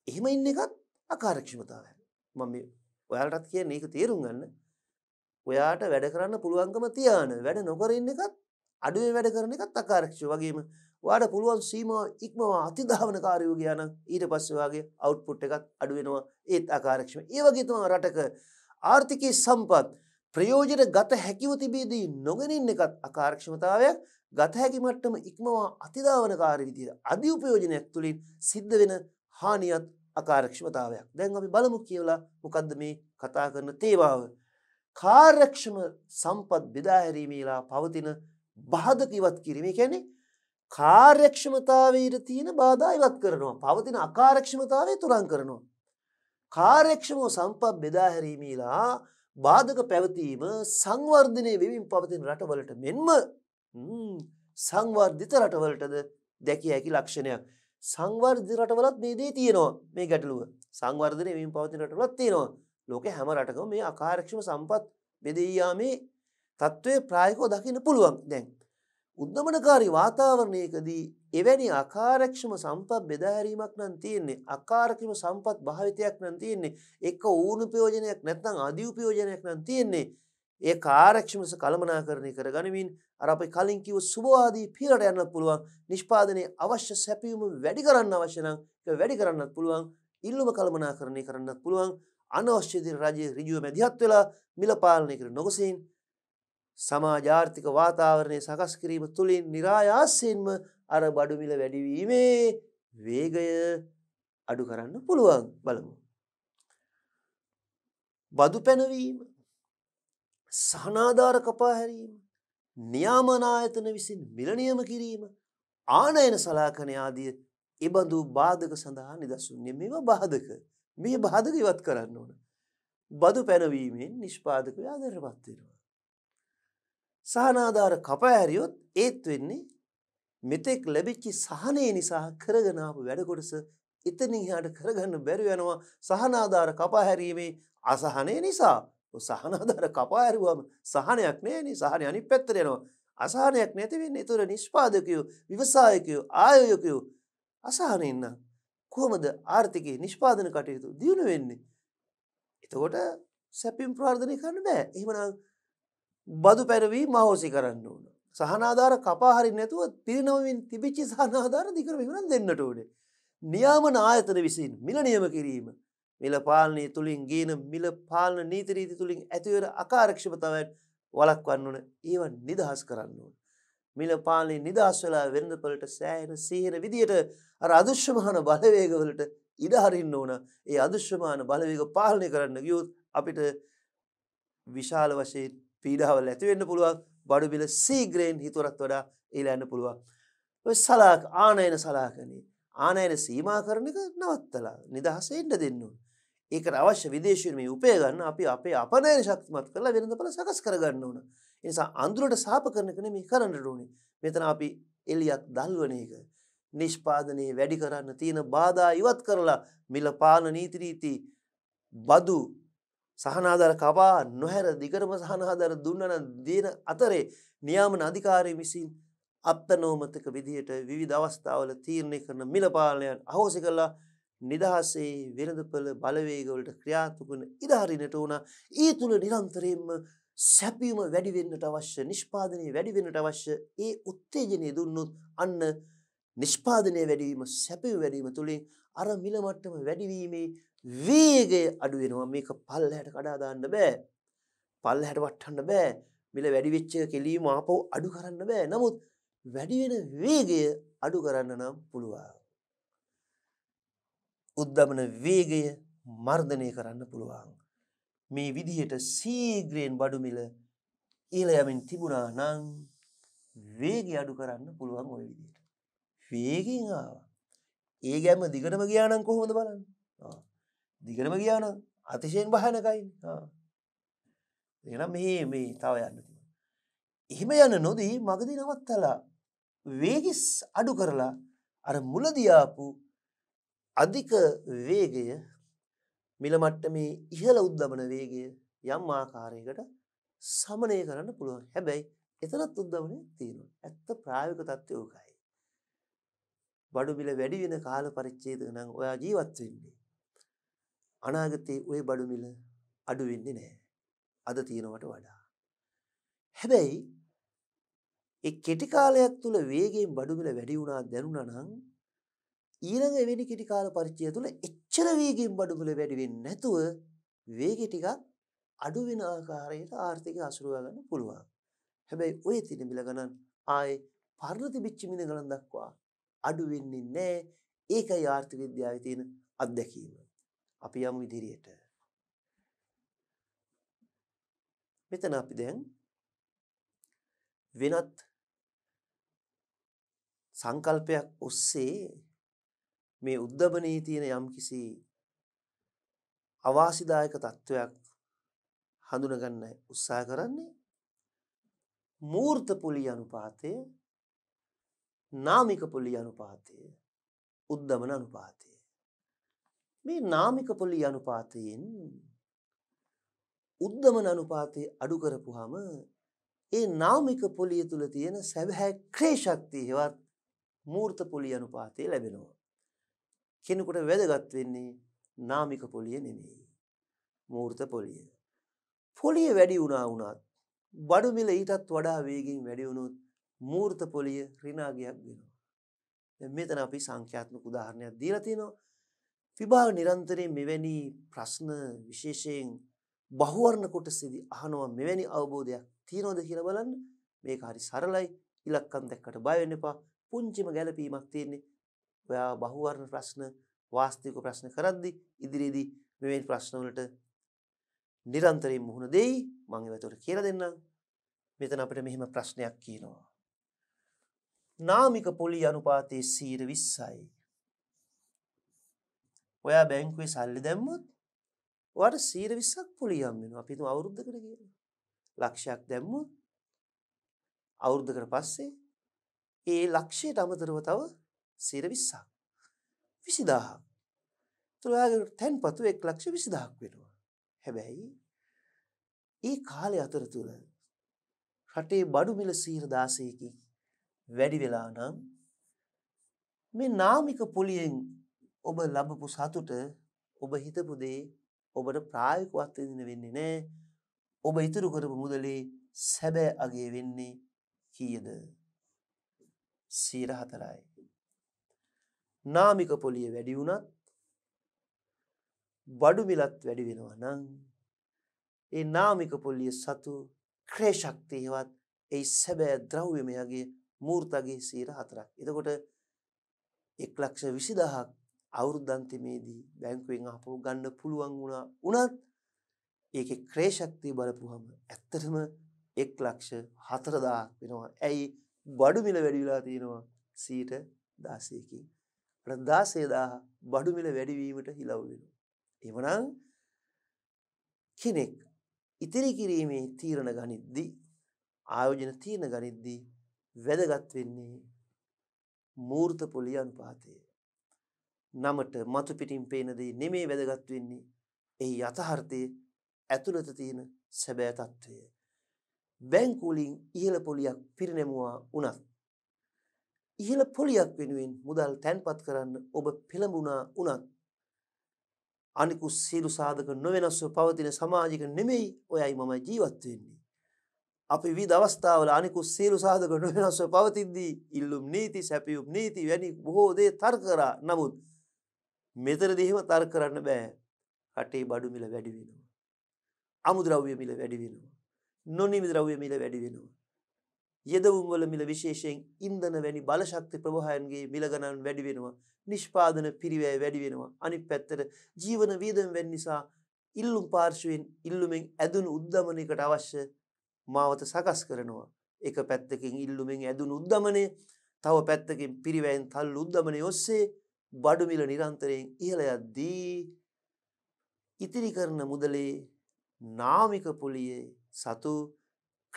එහෙම ඉන්න එකත් අකාර්යක්ෂමතාවයක් මම මේ ඔයාලටත් කියන්නේ ඒක තේරුම් ගන්න ඔයාට වැඩ කරන්න පුළුවන්කම තියාන වැඩ නොකර ඉන්න එකත් අඩුවෙන් වැඩ කරන එකත් අකාරක්ෂ වගේම වාට පුළුවන් සීමාව ඉක්මවා අතිධාවන කාරයෝ ගයාන ඊට පස්සවාගේ අවට්පුට් එකත් අඩුවෙනවා ඒත් අකාරක්ෂම ඒවගේතුම රටක ආර්ථිකය සම්පත් ප්‍රයෝජන ගත හැකිව තිබේදී නොගෙනින් එකත් අකාරක්ෂමතාවයක් ගත හැකි මට්ටම ඉක්මවා අතිධාවනකාර විදියට අධිඋපයෝජනයක් තුළින් සිද්ධ වෙන හානියත් අකාරක්ෂමතාවයක් දැන් අපි බලමු කියලා මොකද්ද මේ කතා කරන තේවාව. කාර්යක්ෂම සම්පත් බෙදාහැරීමේලා පවතින බාධක ඉවත් කිරීම කියන්නේ කාර්යක්ෂමතාවයට තියෙන බාධා ඉවත් කරනවා. පවතින අකාර්යක්ෂමතාවය තුරන් කරනවා. කාර්යක්ෂමව සම්පත් බෙදා හැරීමේලා බාධක පැවතීම සංවර්ධනය වෙමින් පවතින රටවලට මෙන්ම සංවර්ධිත රටවලටද දැකිය හැකි ලක්ෂණයක්. සංවර්ධි රටවලත් මේ දේ තියෙනවා මේ ගැටලුව. සංවර්ධනය වෙමින් පවතින රටවලත් තියෙනවා. ලෝකේ හැම රටකම මේ අකාර්යක්ෂම සම්පත් බෙදීයාමේ තත්ත්වය ප්‍රායකෝ දකින්න පුළුවන් දැන්. උද්දමනකාරී වාතාවරණයකදී එවැනි අකාරක්ෂම සම්පත් බෙදාහැරීමක් නම් තියෙන්නේ අකාරකම සම්පත් භාවිතයක් නම් තියෙන්නේ එක ඌනුපයෝජනයක් නැත්නම් අධිඋපයෝජනයක් නම් තියෙන්නේ ඒ කාරක්ෂමස කළමනාකරණය කර ගනිමින් අර අපි කලින් කිව්ව සුබවාදී පීරට යන්න පුළුවන් නිෂ්පාදනයේ අවශ්‍ය සැපයුම වැඩි කරන්න අවශ්‍ය නම් ඒක වැඩි කරන්නත් පුළුවන් ඉල්ලුම කළමනාකරණය කරන්නත් පුළුවන් අනවශ්‍ය දේ රජයේ ඍජුව මැදිහත් වෙලා මිල පාලනය කර නොගොසින් සමාජාර්ථික වාතාවරණය සකස් කිරීම තුළින් නිරායාසයෙන්ම අර බඩුමිල වැඩිවීමේ වේගය අඩු කරන්න පුළුවන් බලමු. බදු පැනවීම සහනාධාර කපා හැරීම න්‍යාමනායතන විසින් මිලනියම කිරීම ආනයන සලාකන ආදිය එබඳු බාධක සඳහා නිදසුන්ය මෙම බාධක මේ බාධක ඉවත් කරන්න ඕන. බදු පැනවීමෙන් නිෂ්පාදක ආදරපත්වෙනවා. සහනාධාර කපෑරියොත් ඒත් වෙන්නේ මෙතෙක් ලැබිච්චි සහනය නිසා කරගෙනාපු වැඩකොටස එතනින් එහාට කරගන්න බැරි වෙනවා සහනාධාර කපාහැරීමේ අසහනය නිසා සහනාධාර කපාහැරුවම සහනයක් නෑනේ සහනය අනිත් පැත්තට යනවා අසාහනයක් නැති වෙන්නේ. ඒතර නිෂ්පාදකයෝ, විවසායකයෝ, ආයෝකයෝ අසහනෙන්න කොහොමද ආර්ථිකයේ නිෂ්පාදන කටයුතු දියුණු වෙන්නේ? එතකොට සැපින් ප්‍රාර්ථනා කරන්න බෑ. එහෙමනම් බදු පැරවී මහෝසි කරන්න ඕන. සහනාධාර කපාහරි නැතුව පිරිනොවින් තිබිච්චි සහනාධාර දිකර විහුණන් දෙන්නට ඕනේ. නියාමන ආයතන විසින් මිල නියම කිරීම. මිල පාලනය තුළින් ගීන මිල පාලන නීතරීති තුළින් ඇතිවර අකාරක්ෂපතවැත් වලක්වන්න ඕන ඒව නිදහස් කරන්න ඕන. මිල පාලනය නිදහස් වෙලා වෙරඳපලට සෑහෙන සේර විදියට අර අදුශ්‍යමහන බලවේගවලට ඉඩහරින්න ඕන ඒ අදුශ්‍යමාන බලවේග පාලනය කරන්න ගියොත් අපිට විශාල වශයෙන් පීඩාවල් ඇති වෙන්න පුළුවන් බඩු බිල සීග්‍රයෙන් හිතුවරත් වඩා ඉහළ යන්න පුළුවන්. ඔය සලාක ආනයන සලාකනේ ආනයන සීමා කරන එක නවත්තලා නිදහස එන්න දෙන්න ඕන. ඒකට අවශ්‍ය විදේශීය මේ උපය ගන්න අපි අපේ අපනයන ශක්තිමත් කරලා වෙනද බල සකස් කරගන්න ඕන. ඒ නිසා අඳුරට සාප කරන එක නෙමෙයි කරන්නට ඕනේ. මෙතන අපි එලියක් දල්වන එක. නිෂ්පාදනය වැඩි කරන්න තියෙන බාධා ඉවත් කරලා මිල පාන නීති රීති බදු සහනාධර කපා නොහැර දිගටම සහනාධර දුන්නන දේන අතරේ නියාමන අධිකාරය විසින් අත්තනෝමතක විදිහට විවිධ අවස්ථාවල තීරණය කරන මිලපාලයන් අහෝසි කළා නිදහසේ වෙළඳපළ බලවේගවලට ක්‍රියාත්මකන ඉදාරිනට වුණ ඒ තුළ නිරන්තරයෙන්ම සැපීම වැඩිවෙන්නට අවශ්‍ය නිෂ්පාදනය වැඩිවෙනට අවශ්‍ය ඒ උත්තේජනය දුන්නොත් අන්න නිෂ්පාදනය වැඩීම සැපිව වැඩීම තුළින් අර මිලමට්ටම වැඩිවීමේ වේගය අඩු වෙනවා මේක පල්ලහැට කඩා දාන්න බෑ. පල්ලහැට වට්ටන්න බෑ. මිල වැඩි වෙච්ච කෙලීම ආපහු අඩු කරන්න බෑ. නමුත් වැඩි වෙන වේගය අඩු කරන්න නම් පුළුවන්. උද්දමන වේගය මර්ධනය කරන්න පුළුවන්. මේ විදිහට සීග්‍රයෙන් බඩු මිල ඉහළ යමින් තිබුණා නම් වේගය අඩු කරන්න පුළුවන් ওই විදිහට. වේගයෙන් ආවා. ඒ ගැම්ම දිගටම ගියා නම් කොහොමද බලන්න? ආ දිගටම ගියාන අතිශයෙන් භයනකයි එනම් මේ මේ තව යන්න එහෙම යන්න නොදී මගදී නවත්තලා වේගිස් අඩු කරලා අර මුලදියාපු අධික වේගය මිලමට්ට මේ ඉහළ උද්දමන වේගය යම් ආකාරයකට සමනය කරන්න පුළුවන් හැබැයි එතනත් උද්දමනය තියෙනවා ඇත්ත ප්‍රායක තත්ත්වයෝකයි. බඩු බිල වැඩිවෙන කාල පරිච්චේද නම් ඔයා ජීවත් වෙන්නේ අනාගතේ ওই බඩු මිල අඩු වෙන්නේ නැහැ. අද තියෙනවට වඩා. හැබැයි ඒ කෙටි කාලයක් තුල වේගයෙන් බඩු මිල වැඩි වුණා දැනුණා නම් ඊළඟ එවැනි කෙටි කාල පරිච්ඡය තුල එච්චර වේගයෙන් බඩු මිල වැඩි වෙන්නේ නැතුව වේගය ටිකක් අඩු වෙන ආකාරයට ආර්ථිකය අසුරවා ගන්න පුළුවන්. හැබැයි ওই තියෙන මිල ගණන් ආයේ පරණ තිබිච්ච මිල ගණන් දක්වා අඩු වෙන්නේ නැහැ. ඒකයි ආර්ථික විද්‍යාවේ තියෙන අත්දැකීම. අපි යම් ඉදිරියට. මෙතන අපි දැන් වෙනත් සංකල්පයක් ඔස්සේ මේ උද්දබනේ තියෙන යම්කිසි අවාසිදායක තත්වයක් හඳුනගන්න උත්සාහ කරන්නේ මූර්ත පුලි අනුපාතය නාමික පුලි අනුපාතය උද්දමන අනුපාතය මේ නාමික පොලි අනුපාතයෙන් උද්දමන අනුපාතය අඩු කරපුහම ඒ නාමික පොලිය තුළ තියෙන සැබහැ ක්‍රේශක්තිය හෙවත් මූර්ත පොලි අනුපාතය ලැබෙනවා. කෙනෙකුට වැදගත් වෙන්නේ නාමික පොලිය නෙමෙයි. මූර්ත පොලිය. පොලිය වැඩි වුණා වුණත් බඩුමිල ඊටත් වඩා වේගින් වැඩිවුණුත් මූර්ත පොලිය රිනාගයක් වෙනවා. මෙතන අපි සංඛ්‍යාත්මක උදාහරණයක් දීලා තිනවා විභාග නිරන්තරයෙන් මෙවැනි ප්‍රශ්න විශේෂයෙන් බහුවර්ණ කොටසේදී අහනවා මෙවැනි අවබෝධයක් තියනවද කියලා බලන්න. මේක හරි සරලයි. ඉලක්කම් දැක්කට බය වෙන්න එපා. පුංචිම ගැළපීමක් තියෙන්නේ. ඔයා බහුවර්ණ ප්‍රශ්න, වාස්තවික ප්‍රශ්න කරද්දී ඉදිරියේදී මෙවැනි ප්‍රශ්න වලට නිරන්තරයෙන් මුහුණ දෙයි. මම ඒවට කියලා දෙන්නම්. මෙතන අපිට මෙහෙම ප්‍රශ්නයක් කියනවා. නාමික පොලි අනුපාතයේ 120යි. ඔයා බැංකුවේ සල්ලි දැම්මොත් ඔයාට 120ක් පොලියම් වෙනවා. අපි හිතමු අවුරුද්දකට කියලා. ලක්ෂයක් දැම්මොත් අවුරුද්දකට පස්සේ ඒ ලක්ෂයට අමතරව තව 120ක් 20000ක්. ඒතර ඔයාගේ තැන්පතු 120000ක් වෙනවා. හැබැයි ඒ කාලය අතරතුර රටේ බඩු මිල 116කින් වැඩි වෙලා නම් මේ නාමික පොලියෙන් ඔබ ලබපු සතුට ඔබ හිතපු දේ ඔබට ප්‍රායකුවත් දින වෙන්නේ නෑ ඔබ ඉතුරු කරපු මුදලේ සැබෑ අගේ වෙන්නේ කියද සීර හතරයි නාමික පොලිය වැඩි වුණත් බඩු මිලත් වැඩි වෙනවා නං ඒ නාමික පොල්ලිය සතු ක්‍රේශක්තියවත් ඒ සැබෑ ද්‍රව්‍යමයගේ මූර්තගේ සීර හතරක් එතකොට එක්ලක්ෂ විසිදහක් අවුරුදු අන්තිමේදී බැංකුවෙන් අහපෝ ගන්න පුළුවන් වුණා. උනත් ඒකේ ක්‍රය ශක්තිය බලපුවම ඇත්තටම 1 ලක්ෂ 4000ක් වෙනවා. ඇයි බඩු මිල වැඩි වෙලා තියෙනවා 116කින්. අර 16000 බඩු මිල වැඩි වීමට හිලව් වෙනවා. එවනම් කෙනෙක් ඉතිරි කිරීමේ තීරණ ගනිද්දී ආයෝජන තීරණ ගනිද්දී වැදගත් වෙන්නේ මූර්ත පොලිය අනුපාතය. නමට මතු පිටින් පේන දේ නෙමේ වැදගත් වෙන්නේ. එහි යථාර්ථයේ ඇතුළත තියෙන සැබෑ తত্ত্বය. බැංකුවලින් ඉහළ පොලියක් පිරිනැමුවා වුණත් ඉහළ පොලියක් වෙනුවෙන් මුදල් තැන්පත් කරන්න ඔබ පෙළඹුණා වුණත් අනිකු සියලු සාධක නොවෙනස්ව පවතින සමාජික නෙමෙයි ඔයයි මම ජීවත් වෙන්නේ. අපි විවිධ අවස්ථාවල අනිකු සියලු සාධක නොවෙනස්ව පවතිද්දී ඉල්ලුම් නීති, සැපියුම් නීති වැනි බොහෝ දේ තර්ක කරා. නමුත් මෙතනදී එහෙම තර්ක කරන්න බෑ. රටේ බඩු මිල වැඩි වෙනවා. අමුද්‍රව්‍ය මිල වැඩි වෙනවා. නොනිමි ද්‍රව්‍ය මිල වැඩි වෙනවා. යෙදවුම් වල මිල විශේෂයෙන් ඉන්ධන වැනි බලශක්ති ප්‍රවාහයන්ගේ මිල ගණන් වැඩි වෙනවා. නිෂ්පාදන පිරිවැය වැඩි වෙනවා. අනිත් පැත්තට ජීවන වියදම් වෙන්න නිසා ඉල්ලුම් පාර්ශවයෙන් ඉල්ලුමෙන් ඇදුණු උද්දමනයකට අවශ්‍ය මාවත සකස් කරනවා. එක පැත්තකින් ඉල්ලුමෙන් ඇදුණු උද්දමනය තව පැත්තකින් පිරිවැයෙන් තල්ලු උද්දමනය ඔස්සේ බඩු මිල නිරන්තරයෙන් ඉහළ යද්දී ඉතිරි කරන මුදලේ නාමික පොලියේ සතු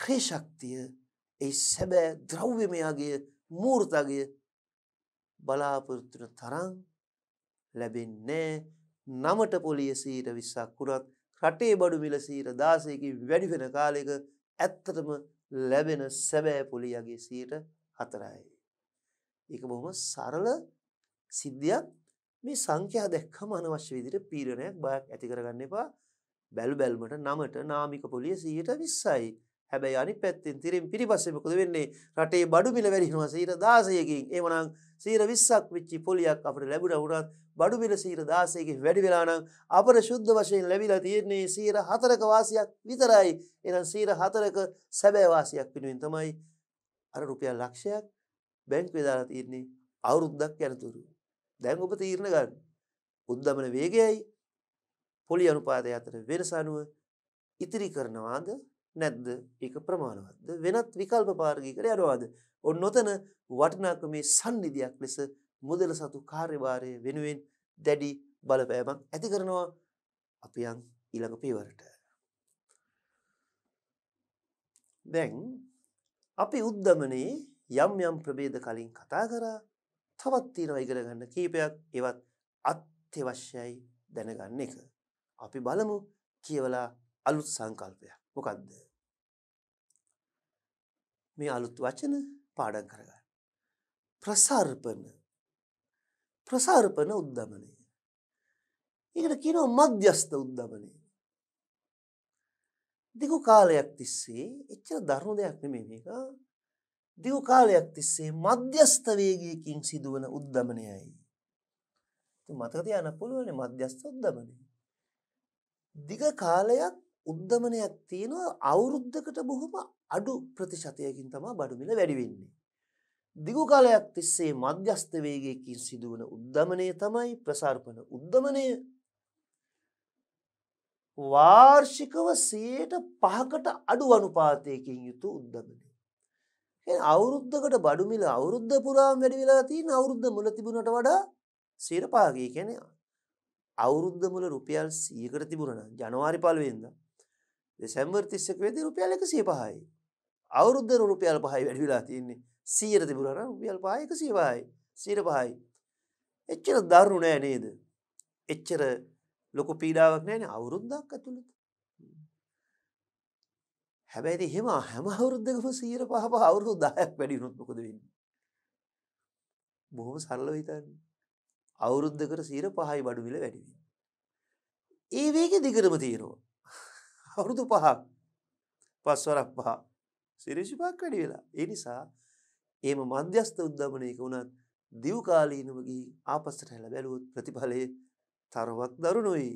ක්‍රේශක්තිය ඒ සැබෑ ද්‍රව්‍යමයාගේ මූර්තගේ බලාපොරොත්තුන තරම් ලැබෙන්නේ නමට පොලිය සීර විස්සක් වුණත් රටේ බඩු මිල සීර දාසයකි වැඩි වෙන කාලෙක ඇත්තටම ලැබෙන සැබෑ පොලියගේ සීට හතරයි. එක බොහොම සරල සිද්ධියක් මේ සංඛ්‍යා දැක්කම අනවශ්‍ය විදිහට පීඩනයක් බයක් ඇති කරගන්න එපා. බැලු බැලමට නමට නාමික පොලිය 120යි. හැබැයි අනිත් පැත්තෙන් තිරින් පිටිපස්සේ මොකද වෙන්නේ? රටේ බඩු මිල වැඩි වෙනවා 116කින්. එහෙමනම් 120ක් වෙච්ච පොලියක් අපිට ලැබුණා වුණත් බඩු මිල 116කින් වැඩි වෙලා නම් අපර සුද්ධ වශයෙන් ලැබිලා තියෙන්නේ 104ක වාසියක් විතරයි. එහෙනම් 104ක සැබෑ වාසියක් වෙනුවෙන් තමයි අර රුපියල් ලක්ෂයක් බැංකුවේ දාලා තියෙන්නේ අවුරුද්දක් යනතුරු. දැන් ඔබ තීරණ ගන්න. උද්දමන වේගයයි පොලි අනුපාතය අතර වෙනස අනුව ඉතිරි කරනවාද නැද්ද? ඒක ප්‍රමාණවත්ද? වෙනත් විකල්ප පාරගීකට යනවාද? ඔන්න ඔතන වටිනාකමේ sannidhiyak ලෙස මුදල සතු කාර්යභාරය වෙනුවෙන් දැඩි බලපෑමක් ඇති කරනවා අපි යන් ඊළඟ පියවරට. දැන් අපි උද්දමනයේ යම් යම් ප්‍රභේද කලින් කතා කරා තවත් තියෙනවා ඉගෙන ගන්න කීපයක් ඒවත් අත්‍යවශ්‍යයි දැනගන්න එක. අපි බලමු කියවලා අලුත් සංකල්පයක්. මොකද්ද? මේ අලුත් වචන පාඩම් කරගන්න. ප්‍රසර්පණ ප්‍රසර්පණ උද්දමනය. ඒකට කියනවා මධ්‍යස්ත උද්දමනය. දිගු කාලයක් තිස්සේ එච්චර දරුණු දෙයක් නෙමෙයි මේක. දිවකාලයක් තිස්සේ මධ්‍යස්ථ වේගයකින් සිදුවන උද්දමනයයි. ඉතින් මතක තියාගන්න පුළුවනේ මධ්‍යස්ථ උද්දමනය. දිග කාලයක් උද්දමනයක් තියෙනවා අවුරුද්දකට බොහොම අඩු ප්‍රතිශතයකින් තමයි බඩු මිල වැඩි වෙන්නේ. දිගු කාලයක් තිස්සේ මධ්‍යස්ථ වේගයකින් සිදුවන උද්දමනය තමයි ප්‍රසාරපන උද්දමනය. වාර්ෂිකව 100ට 5කට අඩු අනුපාතයකින් යුතු උද්දමනය. අවුරුද්ධකට බඩු මිල අවුරුද්ධ පුරාම වැඩි වෙලා තියෙන අවුරුද්ධ මුල තිබුණට වඩා සිරපාගී කියන්නේ අවුරුද්ධ මුල රුපියල් 100කට තිබුණා නම් ජනවාරි 1 වෙනිදා දෙසැම්බර් 31 වෙනිදා රුපියල් 105යි අවුරුද්ද රුපියල් 5යි වැඩි වෙලා තියෙන්නේ 100ට තිබුණා නම් රුපියල් 5 105යි 105යි එච්චර දරුණු නෑ නේද එච්චර ලොකු පීඩාවක් නෑනේ අවුරුද්දක් ඇතුළත හැබැයි එහෙම හැම අවුරුද්දකම 100 5 5 අවුරුදු 10ක් වැඩි වුණොත් මොකද වෙන්නේ? බොහොම සරලව හිතන්න. අවුරුද්දකට 100 5යි බඩු මිල වැඩි වෙන්නේ. ඒ වේගෙ දිගටම තියෙනවා. අවුරුදු 5ක්. පස්වරක් 5. 125ක් වැඩි වෙලා. ඒ නිසා එහෙම මධ්‍යස්ත උද්දමනයක වුණත් දිව් කාලීනව ගිහින් ආපස්සට හැල බැලුවොත් ප්‍රතිඵලයේ තරවත් දරුණුයි.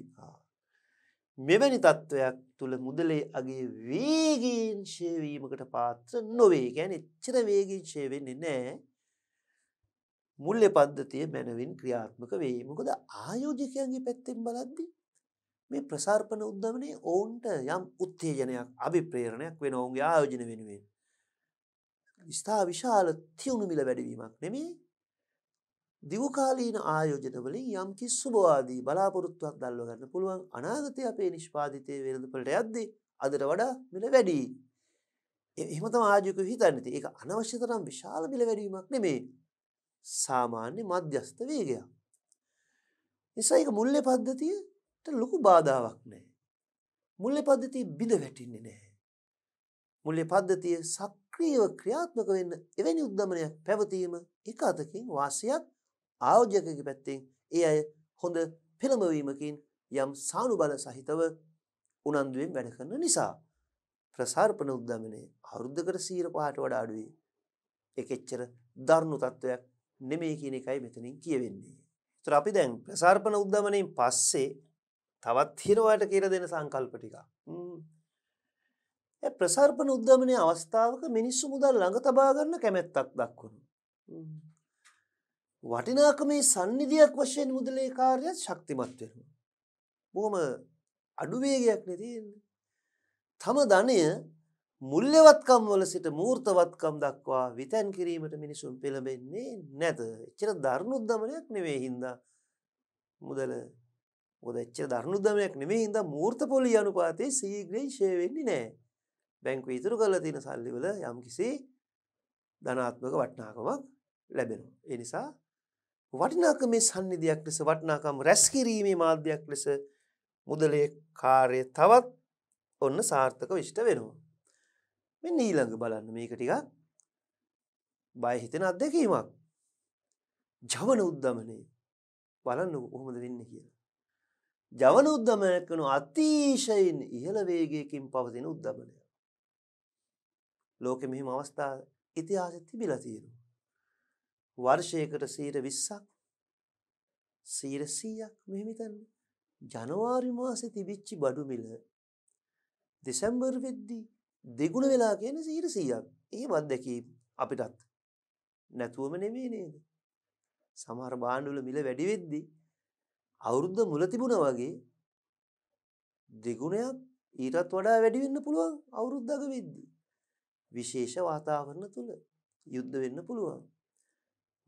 මෙවැනි තත්වයක් තුළ මුදලේ අගේ වේගීන් ශේවීමකට පාත්‍ර නොවේ ගැන එච්චර වේගින් ශේවෙන්නේ නෑ මුල්ල පද්ධතිය මැනවින් ක්‍රියාත්මක වේ මොකද ආයෝජකයන්ගේ පැත්තෙන් බලද්දි මේ ප්‍රසාර්පන උද්ධමනය ඔවුන්ට යම් උත්තේජනයක් අභි ප්‍රේරණයක් වෙන ඔවුන්ගේ ආයෝජන වෙනුවෙන් ස්ථා විශාල තියුණු මිල වැඩවීමක් නෙමේ දිවකාලීන ආයෝජනවලින් යම් කි සුභවාදී බලාපොරොත්තුවක් දල්ව ගන්න පුළුවන් අනාගතය අපේ නිෂ්පාධිතය වෙළඳපලට යද්දී අදර වඩා මිල වැඩී. එහමත ආජයක හිතන්නති ඒ අනවශ්‍ය තරම් විශාල මිල වැඩීමක් නෙමේ සාමාන්‍ය මධ්‍යස්ථ වේගයක්. නිසා එක මුල්ල පද්ධතියට ලොකු බාධාවක් නෑ. මුල්ල පද්ධති බිඳ වැටින්නේ නෑ. මුල්ලේ පද්ධතිය සක්‍රීව ක්‍රියාත්මක වෙන්න එවැනි උද්ධමනයක් පැවතීම එක අතකින් වාසියක් ආයෝජකගේ පැත්තෙන් ඒ අය හොඳ පෙළඹවීමකින් යම් සානුබල සහිතව උනන්දුවෙන් වැඩ කරන නිසා ප්‍රසාර්පන උද්දමනය අවුද්ධකර සීර පහට වඩා අඩුවේ එක එච්චර දරුණු තත්ත්වයක් නෙමේ කියන එකයි මෙතනින් කියවෙන්නේ. තර අපි දැන් ප්‍රසාර්පන උද්දමනයෙන් පස්සේ තවත් හිරවාට කියර දෙන සංකල්ප ටික. ප්‍රසාර්පන උද්දමනය අවස්ථාවක මිනිස්සු මුදල් ළඟ තබාගන්න කැමැත්තක් දක්වුණු. වටිනාකමේ සන්නිධියක් වශයෙන් මුදලේ කාර්යත් ශක්තිමත් වෙනවා. බොහොම අඩු වේගයක් නේ තියෙන්නේ. තම ධනය මුල්‍යවත්කම් වල සිට මූර්තවත්කම් දක්වා විතැන් කිරීමට මිනිසුන් පෙළඹෙන්නේ නැත. එච්චර ධර්ණුද්දමනයක් නෙවෙයි හින්දා මුදල මොකද එච්චර ධර්ණුද්දමනයක් නෙවෙයි හින්දා මූර්ත පොලි අනුපාතේ ශීඝ්‍රයෙන් ෂේ වෙන්නේ නැහැ. බැංකුව ඉතුරු කරලා තියෙන සල්ලි වල යම්කිසි ධනාත්මක වටිනාකමක් ලැබෙනවා. ඒ නිසා වටිනාකමේ සන්නිධයක් ලෙස වටනාකම් රැස්කිරීමේ මාධ්‍යයක් ලෙස මුදලේ කාර්ය තවත් ඔන්න සාර්ථක විෂ්ට වෙනවා. මෙ ඊළඟ බලන්න මේක ටිකක් බයහිතෙන අත්දැකීමක් ජවන උද්ධමනය බලන්න ඔහොමද වෙන්න කියලා. ජවන උද්ධමනකනු අතිශයින් ඉහළ වේගයකින් පවතින උද්ධමනය. ලෝකෙ මෙහිම අවස්ථා ඉතිහාස තිබිලා තියෙන. වර්ෂයකට සීර 20ක් සීර 100ක් මෙහෙම හිතන්න ජනවාරි මාසේ තිබිච්ච බඩු මිල දෙසැම්බර් වෙද්දී දෙගුණ වෙලා කියන සීර 100ක් එහෙම අත්දැකීම් අපිටත් නැතුවම නෙමෙයි නේද සමහර භාණ්ඩවල මිල වැඩි වෙද්දී අවුරුද්ද මුල තිබුණා වගේ දෙගුණයක් ඊටත් වඩා වැඩි වෙන්න පුළුවන් අවුරුද්දක වෙද්දී විශේෂ වාතාවරණ තුල යුද්ධ වෙන්න පුළුවන්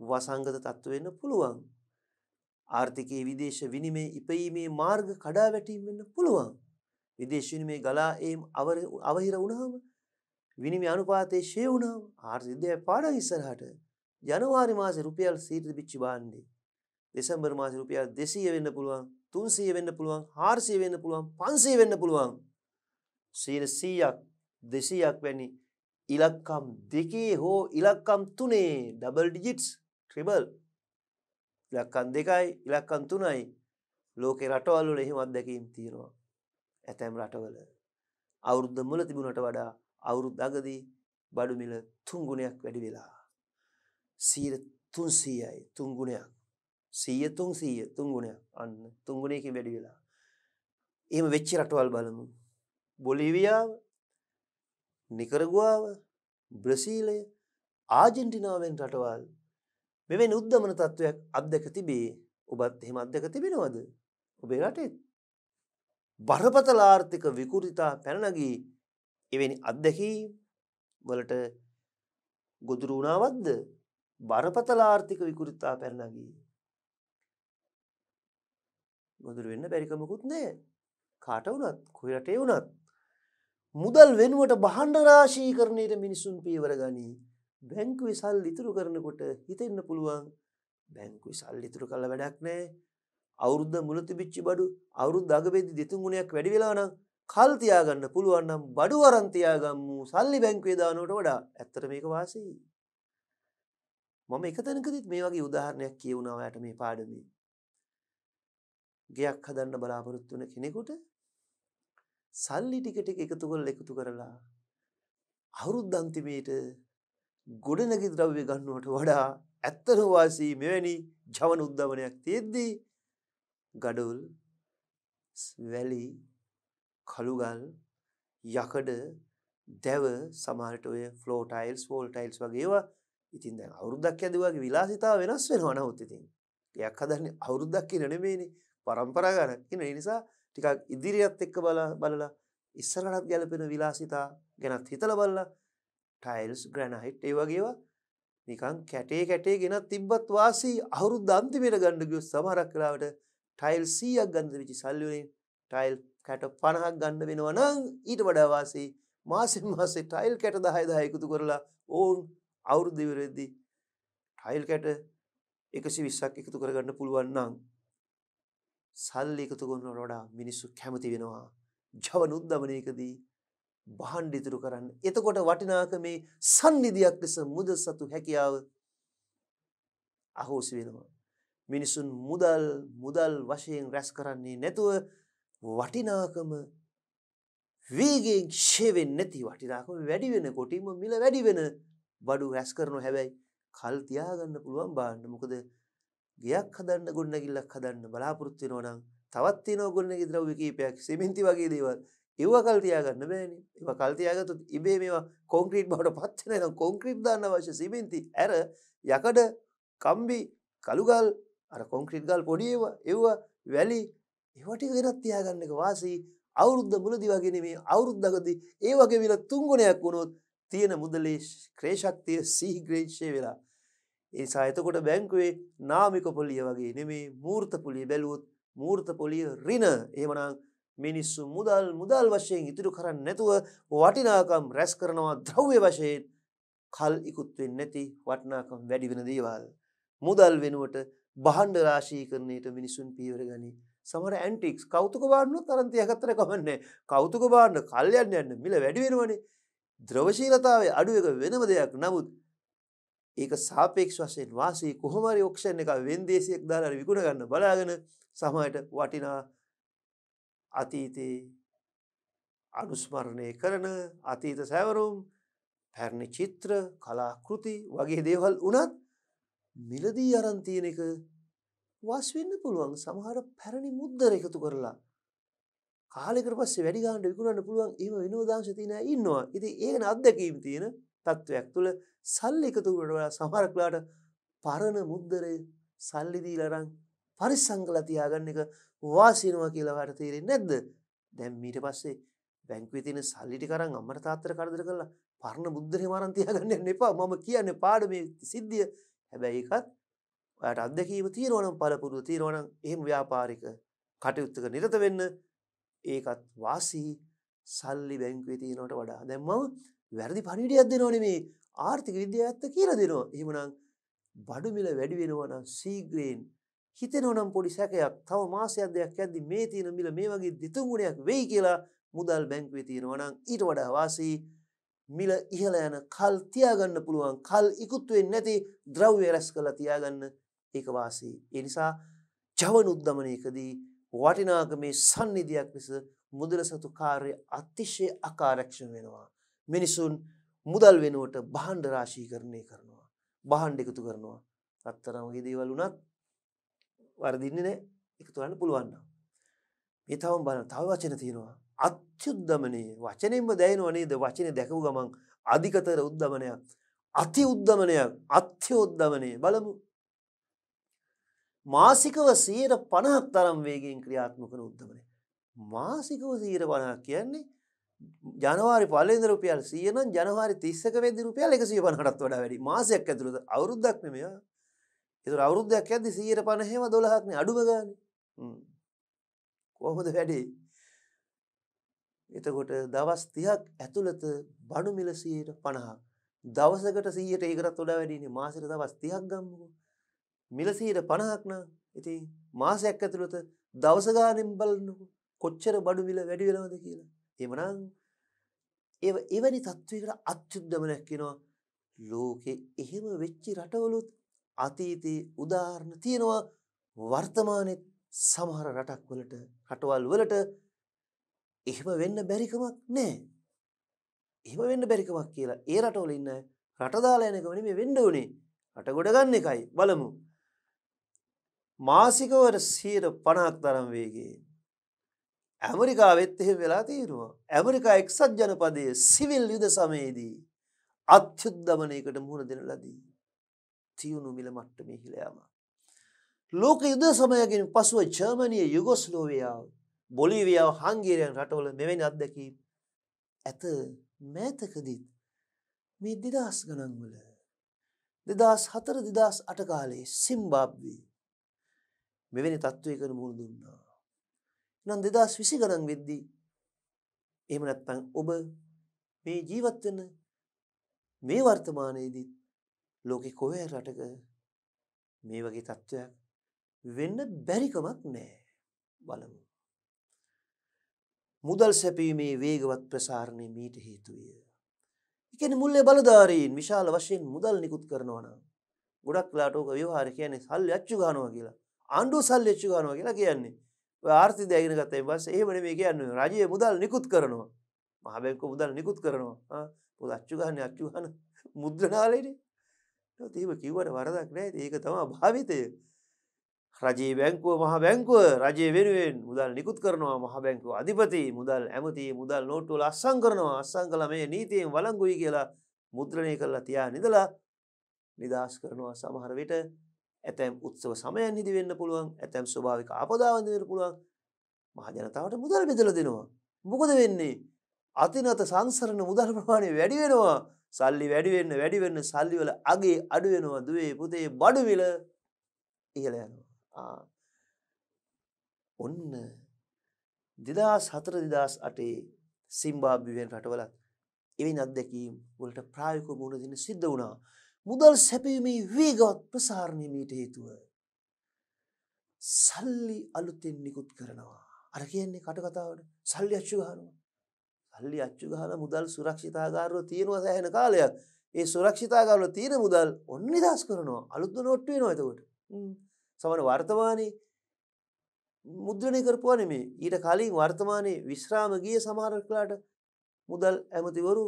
වසංගත තත්ත්ව වෙන්න පුළුවන්. ආර්ථිකයේ විදේශ විනිමය ඉපීමේ මාර්ග කඩා වැටීම් වෙන්න පුළුවන්. විදේශ විනිමය ගලා ඒම් අවහිර වුණාම විනිමය අනුපාතයේ ෂේ වුණාම ආර්ථික දෙය පාඩම් ඉස්සරහට ජනවාරි මාසේ රුපියල් 100ට පිච්ච බාන්නේ. දෙසැම්බර් මාසේ රුපියල් 200 වෙන්න පුළුවන්, 300 වෙන්න පුළුවන්, 400 වෙන්න පුළුවන්, 500 වෙන්න පුළුවන්. 100ක් 200ක් වැනි ඉලක්කම් දෙකේ හෝ ඉලක්කම් තුනේ ඩබල් ඩිජිට්ස් ට්‍රිබල් ඉලක්කන් දෙකයි ඉලක්කන් තුනයි ලෝකෙ රටවල් වල එහෙම අත්දැකීම් තියෙනවා. ඇතැම් රටවල අවුරුද්ද මුල තිබුණට වඩා අවුරුද්ද අගදී බඩු මිල තුන් ගුණයක් වැඩි වෙලා. 300යි තුන් ගුණයක්. 100 300 තුන් ගුණයක්. අන්න තුන් ගුණයකින් වැඩි වෙලා. එහෙම වෙච්ච රටවල් බලමු. බොලීවියාව, නිකරගුවාව, බ්‍රසීලය, ආජන්ටිනාවෙන් රටවල් මෙවැනි උද්දමන තත්ත්වයක් අත්දක තිබේ ඔබත් එහෙම අත්දක තිබෙනවද ඔබේ රටේ බරපතල ආර්ථික විකෘතිතා පැනනගී එවැනි අත්දැකීම් වලට ගොදුරු වුණාවත්ද බරපතල ආර්ථික විකෘතිතා පැනනගී ගොදුරු වෙන්න බැරිකමකුත් නෑ කාට වුණත් කොයි රටේ වුණත් මුදල් වෙනුවට බහන්ඩ රාශීකරණයට මිනිසුන් පීවර ගනී බැංකුවේ සල්ලි ඉතුරු කරනකොට හිතෙන්න පුළුවන් බැංකුවේ සල්ලි ඉතුරු කළා වැඩක් නැහැ. අවුරුද්ද මුල තිබිච්ච බඩු අවුරුද්ද අග වෙද්දි දෙතුන් ගුණයක් වැඩි වෙලා නම් කල් තියාගන්න පුළුවන් නම් බඩු වරන් තියාගමු සල්ලි බැංකුවේ දානවට වඩා. ඇත්තට මේක වාසියි. මම එක තැනකදීත් මේ වගේ උදාහරණයක් කියවුණා ඔයාලට මේ පාඩමේ. ගයක් හදන්න බලාපොරොත්තු වෙන කෙනෙකුට සල්ලි ටික ටික එකතු කරලා එකතු කරලා අවුරුද්ද අන්තිමේට ගොඩනැගි ද්‍රව්‍ය ගන්නවට වඩා ඇත්තන වාසී මෙවැනි ජවන උද්දමනයක් තියෙද්දී ගඩොල් වැලි කළුගල් යකඩ දැව සමහරට ඔය ෆ්ලෝ ටයිල්ස් වෝල් ටයිල්ස් වගේ ඒවා ඉතින් දැන් අවුරුද්දක් ඇදුවා වගේ විලාසිතාව වෙනස් වෙනවා නමුත් ඉතින් ටිකක් හදන්නේ අවුරුද්දක් කියන නෙමෙයිනේ પરම්පරා ගණක් කියන නිසා ටිකක් ඉදිරියත් එක්ක බලලා ඉස්සරහට ගැලපෙන විලාසිතා ගැනත් හිතලා බලලා ටයිල්ස් ග්‍රැනහිට් ඒ වගේවා නිකන් කැටේ කැටේ ගෙනත් තිබ්බත් වාසී අවුරුද්ද අන්තිමට ගන්න ගියොත් සමහරක් වෙලාවට ටයිල් 100ක් ගන්න වෙච්ච සල්ලි වලින් ටයිල් කැට 50ක් ගන්න වෙනවා නම් ඊට වඩා වාසී මාසෙන් <laughs> මාසේ ටයිල් කැට 10 10 එකතු කරලා ඕන් අවුරුද්ද ඉවරෙද්දී ටයිල් කැට 120ක් එකතු කරගන්න පුළුවන් නම් සල්ලි එකතු කරනවට වඩා මිනිස්සු කැමති වෙනවා ජවන උද්දමනයකදී භාණ්ඩ ඉතුරු කරන්න. එතකොට වටිනාකමේ sannidhiyak ලෙස මුද සතු හැකියාව අහෝසි වෙනවා. මිනිසුන් මුදල් මුදල් වශයෙන් රැස් කරන්නේ නැතුව වටිනාකම වේගයෙන් ක්ෂය වෙන්නේ නැති වටිනාකම වැඩි වෙනකොටම මිල වැඩි වෙන බඩු රැස් කරනවා හැබැයි කල් තියාගන්න පුළුවන් බාන්න මොකද ගයක් හදන්න ගොඩනැගිල්ලක් හදන්න බලාපොරොත්තු වෙනවා නම් තවත් තියෙනවා ගොඩනැගි ද්‍රව්‍ය කීපයක් සිමෙන්ති වගේ දේවල් ඒව කල් තියාගන්න බෑනේ. ඒව කල් තියාගත්තොත් ඉබේ මේවා කොන්ක්‍රීට් බවට පත් වෙනවා. එහෙනම් කොන්ක්‍රීට් දාන්න අවශ්‍ය සිමෙන්ති, ඇර, යකඩ, කම්බි, කළුගල්, අර කොන්ක්‍රීට් ගල් පොඩි ඒවා, ඒවා වැලි, ඒව ටික ගෙනත් තියාගන්න එක වාසි. අවුරුද්ද මුලදී වගේ නෙමෙයි අවුරුද්දකදී ඒ වගේ විල තුන් ගුණයක් වුණොත් තියෙන මුදලේ ක්‍රේශක්තිය සීඝ්‍රේක්ෂය වෙලා. ඒ නිසා එතකොට බැංකුවේ නාමික පොලිය වගේ නෙමෙයි මූර්ත පොලිය බැලුවොත් මූර්ත පොලිය ඍණ. එහෙමනම් මිනිස්සු මුදල් මුදල් වශයෙන් ඉතුරු කරන්න නැතුව වටිනාකම් රැස් කරනවා ද්‍රව්‍ය වශයෙන් කල් ඉකුත් වෙන්නේ නැති වටිනාකම් වැඩි වෙන දේවල් මුදල් වෙනුවට බහණ්ඩ රාශීකරණයට මිනිසුන් පියවර ගනී සමහර ඇන්ටික්ස් කෞතුක බාණ්ඩුත් අරන් තියාගත්තර කමන්නේ කෞතුක බාණ්ඩ කල්යන්න යන්න මිල වැඩි වෙනවනේ ද්‍රවශීලතාවයේ අඩු එක වෙනම දෙයක් නමුත් ඒක සාපේක්ෂ වශයෙන් වාසී කොහොම හරි ඔක්ෂන් එක වෙන්දේසියක් දාලා විකුණ ගන්න බලාගෙන සමහරට වටිනා අතීතේ අනුස්මරණය කරන අතීත සැවරුම් පැරණි චිත්‍ර කලාකෘති වගේ දේවල් වනත් මිලදී අරන්තියන එක වස්වෙන්න පුළුවන් සමහර පැරණි මුද්දර එකතු කරලා කාලෙකර පස්සේ වැඩිගාන්ට විකුණන්න පුළුවන් ඒම විනෝදාංශ තියන ඉන්නවා ඉති ඒන අත්දැකීම් තියෙන තත්ත්වයක් තුළ සල්ලි එකතුකටවල සමරක්ලාට පරණ මුද්දරය සල්ලිදී ලරං පරිසංගල තියාගන්න එක වාසිනවා කියලාවට තේරෙන් නැද්ද දැම් මීට පස්සේ බැංකවිතින සල්ලිටි කරන් අම්මට තාත්තර කරදර කරලා පරණ බුද්ධර මරන්තියාගන්න එපා මම කියන්න පාඩම සිද්ධිය හැබැයිකත් ඔයට අදකීම තීරෝනම් පලපුරුදු තීරෝනම් එහෙම ව්‍යාපාරික කටයුත්තක නිරත වෙන්න ඒකත් වාසී සල්ලි බැංකවේ තියනට වඩා දැම්ම වැරදි පණිඩියත් දෙනවන මේ ආර්ථික විද්‍යාත්ත කියල දෙනවා එහෙමනම් බඩුමිල වැඩිවෙනවන සීග්‍රයෙන් හිතෙනවනම් පොඩි සැකයක් තව මාසයක් දෙයක් ඇද්දි මේ තියෙන මිල මේ වගේ දෙතුගුණයක් වෙයි කියලා මුදල් බැංකුවේ තියෙනවනම් ඊට වඩා වාසී මිල ඉහළ යන කල් තියාගන්න පුළුවන් කල් ඉකුත් වෙන්නේ නැති ද්‍රව්‍ය රැස් කරලා තියාගන්න ඒක වාසී. ඒ නිසා ජවන උද්දමනයකදී වටිනාකමේ සන්නිධියක් ලෙස මුදල සතු කාර්ය අතිශය අකාරක්ෂණ වෙනවා. මිනිසුන් මුදල් වෙනුවට භාණ්ඩ රාශීකරණය කරනවා. භාණ්ඩ එකතු කරනවා. අත්තරම වගේ දේවල් වුණත් වර්දින්නේ නැහැ. එකතු කරන්න පුළුවන් නම්. මේ තවම බලන්න තව වචන තියෙනවා. අත්‍යුද්ධමනේ වචනෙන්ම දැනෙනව නේද? වචනේ දැකපු ගමන් අධිකතර උද්දමනයක්. අති උද්දමනයක්. අත්‍යොද්දමනේ බලමු. මාසිකව 150ක් තරම් වේගයෙන් ක්‍රියාත්මක වන උද්දමනය. මාසිකව 150ක් කියන්නේ ජනවාරි පලෙන්ද රුපියල් සියනම් ජනවාරි තිස්සක වෙදදි රුපියල් එකසිය පනහටත් වඩා වැඩි මාසයක් ඇතුළද අවුරුද්දක් නෙමයා ඒතර අවුරුද්දයක් ඇද්දි 150ම 12ක්නේ අඩුම ගානේ. කොහොමද වැඩේ? එතකොට දවස් 30ක් ඇතුළත බඩු මිල 150ක්. දවසකට 100ට ඒකටත් වඩා වැඩිනේ. මාසෙට දවස් 30ක් ගම්මුකෝ. මිල 150ක් නම් ඉතින් මාසයක් ඇතුළත දවස ගානෙන් බලන්නකෝ. කොච්චර බඩු මිල වැඩි වෙනවද කියලා. එහෙමනම් එවැනි තත්ත්වයකට අත්‍යුද්ධමනක් කියනවා. ලෝකේ එහෙම වෙච්චි රටවලුත් අතීතේ උදාහරණ තියෙනවා වර්තමානයේ සමහර රටක් වලට රටවල් වලට එහෙම වෙන්න බැරිකමක් නැහැ. එහෙම වෙන්න බැරිකමක් කියලා ඒ රටවල ඉන්න රට දාලා යන එකම නෙමෙයි වෙන්න උනේ. රට ගොඩ ගන්න එකයි. බලමු. මාසිකව 150ක් තරම් වේගයේ ඇමරිකාවෙත් එහෙම වෙලා තියෙනවා. ඇමරිකා එක්සත් ජනපදයේ සිවිල් යුද සමයේදී අත්‍යුද්ධමනයකට මුහුණ දෙන ලදී. තියුණු මිල මට්ටමේ හිලයාම. ලෝක යුද සමයගෙන් පසුව ජර්මණය යුගොස්ලෝවියාව බොලිවියාව හංගේරයන් රටවල මෙවැනි අත්දැකීම් ඇත මෑතකදීත් මේ දෙදස් ගණන්වල දෙදස් හතර දෙදස් අටකාලේ සිම්බාබ්වී මෙවැනි තත්ත්වයකන මුහුණ දුන්නා. නම් දෙදස් විසි ගණන් වෙද්දී එහමනැත්තං ඔබ මේ ජීවත්වන්න මේ වර්තමානයේදීත් ලෝකෙ කොහේ රටක මේ වගේ තත්ත්වයක් වෙන්න බැරිකමක් නෑ බලමු. මුදල් සැපීමේ වේගවත් ප්‍රසාරණය මීට හේතුවිය. එකන මුල්ලේ බලධාරීන් විශාල වශයෙන් මුදල් නිකුත් කරනවන ගොඩක් ලාටෝක විවාහර කියන්නේ සල් අච්චු ගනවා කියලා ආණ්ඩුව සල් එච්චු ගනවා කියලා කියන්නේ ආර්ථි දැගෙන ගතයි බස් ඒමන මේ කියන්න රජය මුදල් නිකුත් කරනවා මහබැංකු මුදල් නිකුත් කරනවා පුද අච්චු ගහන අච්චු ගන මුද්‍රනාලයිට තීම කිවට වරදක් නෑ ඒක තම භාවිතය රජයේ බැංකුව මහ බැංකුව රජය වෙනුවෙන් මුදල් නිකුත් කරනවා මහ බැංකුව අධිපති මුදල් ඇමති මුදල් නෝට්ටුවල අස්සං කරනවා අස්සං කළ මේ නීතියෙන් වලංගුයි කියලා මුද්‍රණය කරලා තියා නිදලා නිදහස් කරනවා සමහර විට ඇතැම් උත්සව සමයන් නිදි වෙන්න පුළුවන් ඇතැම් ස්වභාවික අපදාවන්ද වෙන පුළුවන් මහජනතාවට මුදල් බෙදල දෙනවා මොකද වෙන්නේ අතිනත සංසරණ මුදල් ප්‍රමාණය වැඩි වෙනවා සල්ලි වැඩි වෙන්න වැඩි වෙන්න සල්ලි වල අගේ අඩු වෙනවා දුවේ පුතේ බඩු විල ඉහළ යනවා ආ ඔන්න 2004 2008 සිම්බාබ්වෙන් රටවලත් එවැනි අත්දැකීම් වලට ප්‍රායෝගිකව මුහුණ දෙන්න සිද්ධ වුණා මුදල් සැපීමේ වේගවත් ප්‍රසාරණය මීට හේතුව සල්ලි අලුතෙන් නිකුත් කරනවා අර කියන්නේ කටකතාවට සල්ලි අච්චු ගන්නවා අල්ලි අච්චු ගහලා මුදල් සුරක්ෂිතාගාරව තියෙනවා සෑහෙන කාලයක්. ඒ සුරක්ෂිතාගාරවල තියෙන මුදල් ඔන්න නිදහස් කරනවා. අලුත් නෝට්ටු වෙනවා එතකොට. සමහර වර්තමානයේ මුද්‍රණය කරපුවා නෙමේ. ඊට කලින් වර්තමානයේ විශ්‍රාම ගිය සමහර කලාට මුදල් ඇමතිවරු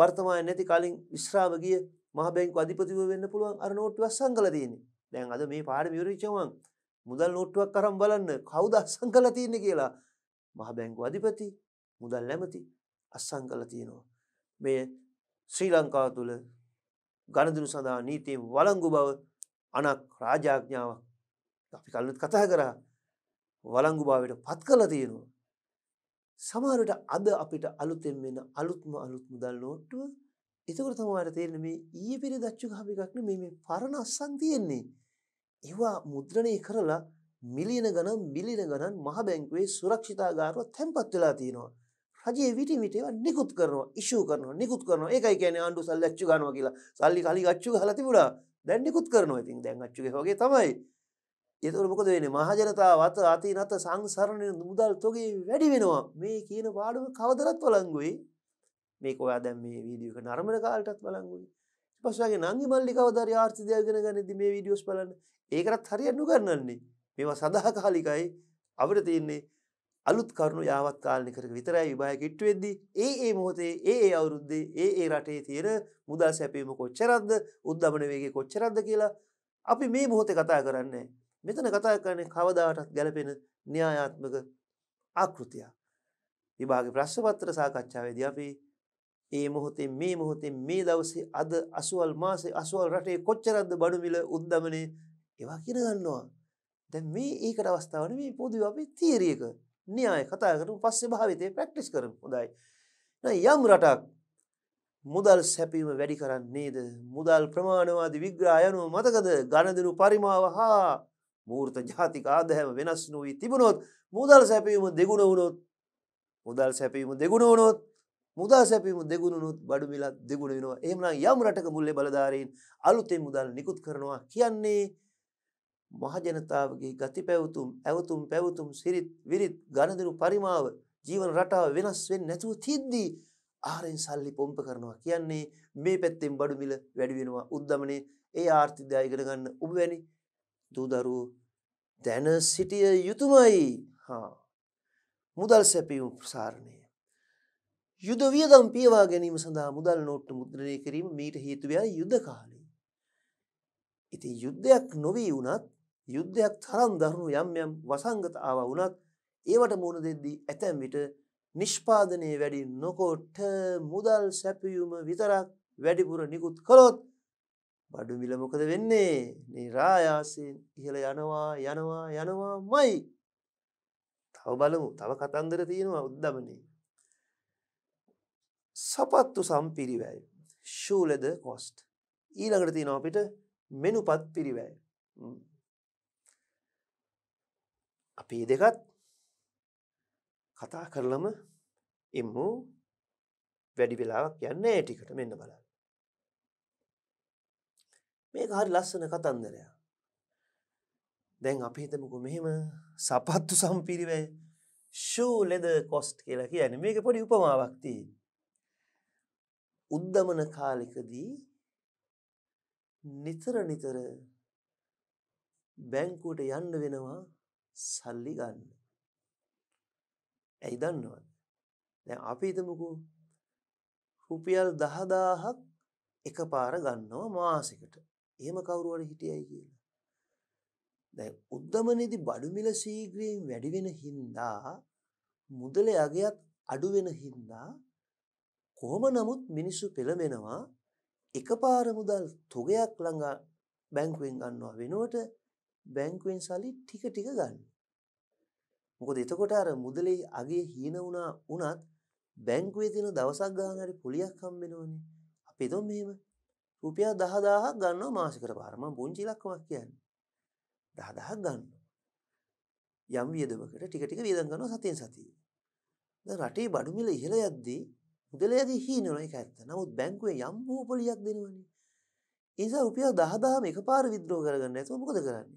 වර්තමානය නැති කලින් විශ්‍රාම ගිය මහ බැංකු අධිපතිව වෙන්න පුළුවන් අර නෝට්ටුව අස්සන් කරලා තියෙන්නේ. දැන් අද මේ පාඩම ඉවර වෙච්ච ගමන් මුදල් නෝට්ටුවක් අරන් බලන්න කවුද අස්සන් කරලා තියෙන්නේ කියලා මහ බැංකු අධිපති මුදල් නැමති අස්සං කළ තියෙනවා. මේ ශ්‍රී ලංකාව තුළ ගණදුරු සඳහා නීතිය වලංගු බව අනක් රාජාඥාවක් අපි කල්ලුත් කතා කරා වලංගු භාවයට පත් කළ තියෙනවා. සමහරට අද අපිට අලුතෙන් වෙන අලුත්ම අලුත් මුදල් නෝට්ටුව එතකට තමවාට තේරෙන මේ ඊය පෙරි දච්චු හමිකක්න මේ පරණ අස්සන් තියෙන්නේ. ඒවා මුද්‍රණය කරලා මිලියන ගනම් මිලින ගණන් මහ බැංකුවේ සුරක්ෂිතාගාරුව තැන්පත් වෙලා තියෙනවා. හජේ විටි විට ඒවා නිකුත් කරනවා ඉෂූ කරනවා නිකුත් කරනවා ඒකයි කියන්නේ ආණ්ඩු සල්ලි අච්චු ගන්නවා කියලා සල්ලි කලින් අච්චු ගහලා තිබුණා දැන් නිකුත් කරනවා ඉතින් දැන් අච්චු වගේ තමයි එතුර මොකද වෙන මහජනතාව අත අතිනත සංසරණය මුදල් තොගේ වැඩි වෙනවා මේ කියන පාඩුව කවදරත් වලංගුයි මේක ඔයා දැම් මේ වීඩියක නර්මණ කාලටත් වලංගුයි පසගේ නංගි මල්ලි කවදර ආර්ථදයගෙන ගනද මේ වීඩියෝස් බලන්න ඒකරත් හරියන්නු කරන්නන්නේ මේවා සඳහ කාලිකයි අපට තියන්නේ අලුත් කරුණු යාවත් කාලනිකරක විතරයි විභාග කිට්ටු වෙද්දී ඒ ඒ මොහොතේ ඒ ඒ අවුරුද්දේ ඒ ඒ රටේ තියෙන මුදල් සැපීම කොච්චරක්ද උද්ධමන වේගය කොච්චරක්ද කියලා අපි මේ මොහොතේ කතා කරන්නේ මෙතන කතා කරන්නේ කවදාටත් ගැලපෙන න්‍යායාත්මක ආකෘතිය විභාග ප්‍රශ්නපත්‍ර සාකච්ඡාවේදී අපි ඒ මොහොතේ මේ මොහොතේ මේ දවසේ අද අසුවල් මාසේ අසුවල් රටේ කොච්චරක්ද බඩු මිල උද්ධමනය ඒවා කියන ගන්නවා දැන් මේ ඒකට අවස්ථාව නෙමෙයි පොදුවේ අපි තියරි එක න්‍යාය කතා කරමු පස්සේ භාවිතය ප්‍රැක්ටිස් කරමු. හොඳයි. යම් රටක් මුදල් සැපීම වැඩි කරන්නේද මුදල් ප්‍රමාණවාදී විග්‍රහය අනුව මතකද ඝනදිනු පරිමාව හා මූර්ත ජාතික ආදෑම වෙනස් නොවී තිබුණොත් මුදල් සැපීම දෙගුණ වුණොත් මුදල් සැපීම දෙගුණ වුණොත් මුදල් සැපීම දෙගුණුත් බඩු මිලත් දෙගුණ වෙනවා. එහෙමනම් යම් රටක මුල්ලේ බලධාරීන් අලුතෙන් මුදල් නිකුත් කරනවා කියන්නේ මහජනතාවගේ ගති පැවතුම් ඇවතුම් පැවතුම් සිරිත් විරිත් ගණදිනු පරිමාව ජීවන රටාව වෙනස් වෙන්නේ නැතුව තිද්දී ආරෙන් සල්ලි පොම්ප කරනවා කියන්නේ මේ පැත්තෙන් බඩු මිල වැඩි වෙනවා උද්දමනේ ඒ ආර්ථිකය ඉගෙන ගන්න ඔබ වැනි දූදරුවෝ දැන සිටිය යුතුයමයි හා මුදල් සැපයුම් ප්‍රසාරණය යුද වියදම් පියවා ගැනීම සඳහා මුදල් නෝට්ටු මුද්‍රණය කිරීම මීට හේතු වෙයි යුද කාලේ ඉතින් යුද්ධයක් නොවී වුණත් යුද්ධයක් තරම් දරුණු යම් යම් වසංගත ආවා වුණත් ඒවට මුණ දෙද්දී ඇතැම් විට නිෂ්පාදනය වැඩි නොකොට මුදල් සැපියුම විතරක් වැඩිපුර නිකුත් කළොත් බඩු මිලමොකද වෙන්නේ නිරායාසයෙන් ඉහළ යනවා යනවා යනවා මයි තව බලමු තව කතන්දර තියෙනවා උද්දමනේ සපත්තු සම්පිරිවැය ශූලද කොස්ට් ඊළඟට තියෙනවා අපිට මෙනුපත් පිරිවැය අපි දෙකත් කතා කරලම එම්මු වැඩි වෙලාවක් යන්න ටිකට මෙන්න බලන්න. මේක හරි ලස්සන කතන්දරයා. දැන් අපි හිතමකු මෙහෙම සපත්තු සම්පිරිවය ෂූ ලෙද කොස්ට් කියලා කියන මේක පොඩි උපමාවක්තිී. උද්ධමන කාලිකදී නිතර නිතර බැංකුවට යන්න වෙනවා සල්ලි ගන්න. ඇයි දන්නවද? දැන් අපි හිතමුකෝ රුපියල් 10000ක් එකපාර ගන්නවා මාසෙකට. එහෙම කවුරු හරි හිටියයි කියලා. දැන් උද්දමනේදී බඩු මිල සීග්‍රයෙන් වැඩි වෙන හින්දා මුදල යගයත් අඩු වෙන හින්දා කොහොම නමුත් මිනිස්සු පෙළඹෙනවා එකපාර මුදල් තොගයක් ළඟ බැංකුවෙන් ගන්නවා වෙනුවට බැංකුවෙන් සල්ලි ටික ටික ගන්න. මොකද එතකොට අර මුදලේ අගේ හීන වුණා වුණත් බැංකුවේ තියෙන දවසක් ගන්න හරි පොලියක් හම්බෙනවනේ. අපි එතොන් මෙහෙම රුපියල් 10000ක් ගන්නවා මාසිකට පාර. මම පුංචි ඉලක්කමක් කියන්නේ. 10000ක් ගන්නවා. යම් වියදමකට ටික ටික වියදම් ගන්නවා සතියෙන් සතියේ. දැන් රටේ බඩු මිල ඉහළ යද්දී මුදලයගේ හීන වෙන එක ඇත්ත. නමුත් බැංකුවේ යම් හෝ පොලියක් දෙනවනේ. ඒ නිසා රුපියල් 10000ම එකපාර විත්ඩ්‍රෝ කරගන්න නැතුව මොකද කරන්නේ?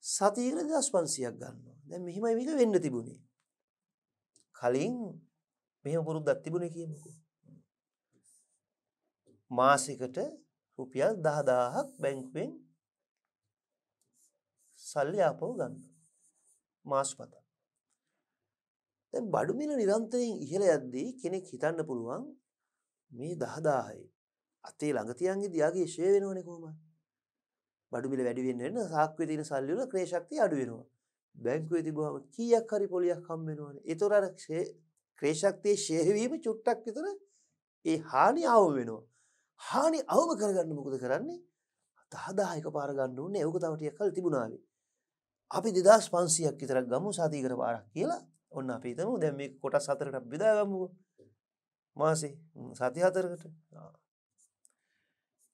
සතියකට 2500ක් ගන්නවා. දැන් මෙහිමයි මේක වෙන්න තිබුණේ. කලින් මෙහෙම පුරුද්දක් තිබුණේ කියමුකෝ. මාසෙකට රුපියල් 10000ක් බැංකුවෙන් සල්ලි ආපහු ගන්නවා. මාසපතා. දැන් බඩු මිල නිරන්තරයෙන් ඉහළ යද්දී කෙනෙක් හිතන්න පුළුවන් මේ 10000යි අතේ ළඟ තියන්ගේ දියාගේ ෂේ වෙනවනේ කොහොමද? බඩු මිල වැඩි වෙන්න වෙන සාක්කුවේ තියෙන සල්ලි වල ක්‍රය ශක්තිය අඩු වෙනවා. බැංකුවේ තිබුවම කීයක් හරි පොලියක් හම් වෙනවනේ. ඒතොර අර ක්‍රය ශක්තියේ ෂේහවීම චුට්ටක් විතර ඒ හානි අවම වෙනවා. හානි අවම කරගන්න මොකද කරන්නේ? 10000 එකපාර ගන්න ඕනේ. ඒක තව ටිකක් කල තිබුණාවේ. අපි 2500ක් විතරක් ගමු සතියකට පාරක් කියලා. ඔන්න අපි හිතමු දැන් මේක කොටස් හතරකට බෙදා ගමුකෝ. මාසේ සති හතරකට.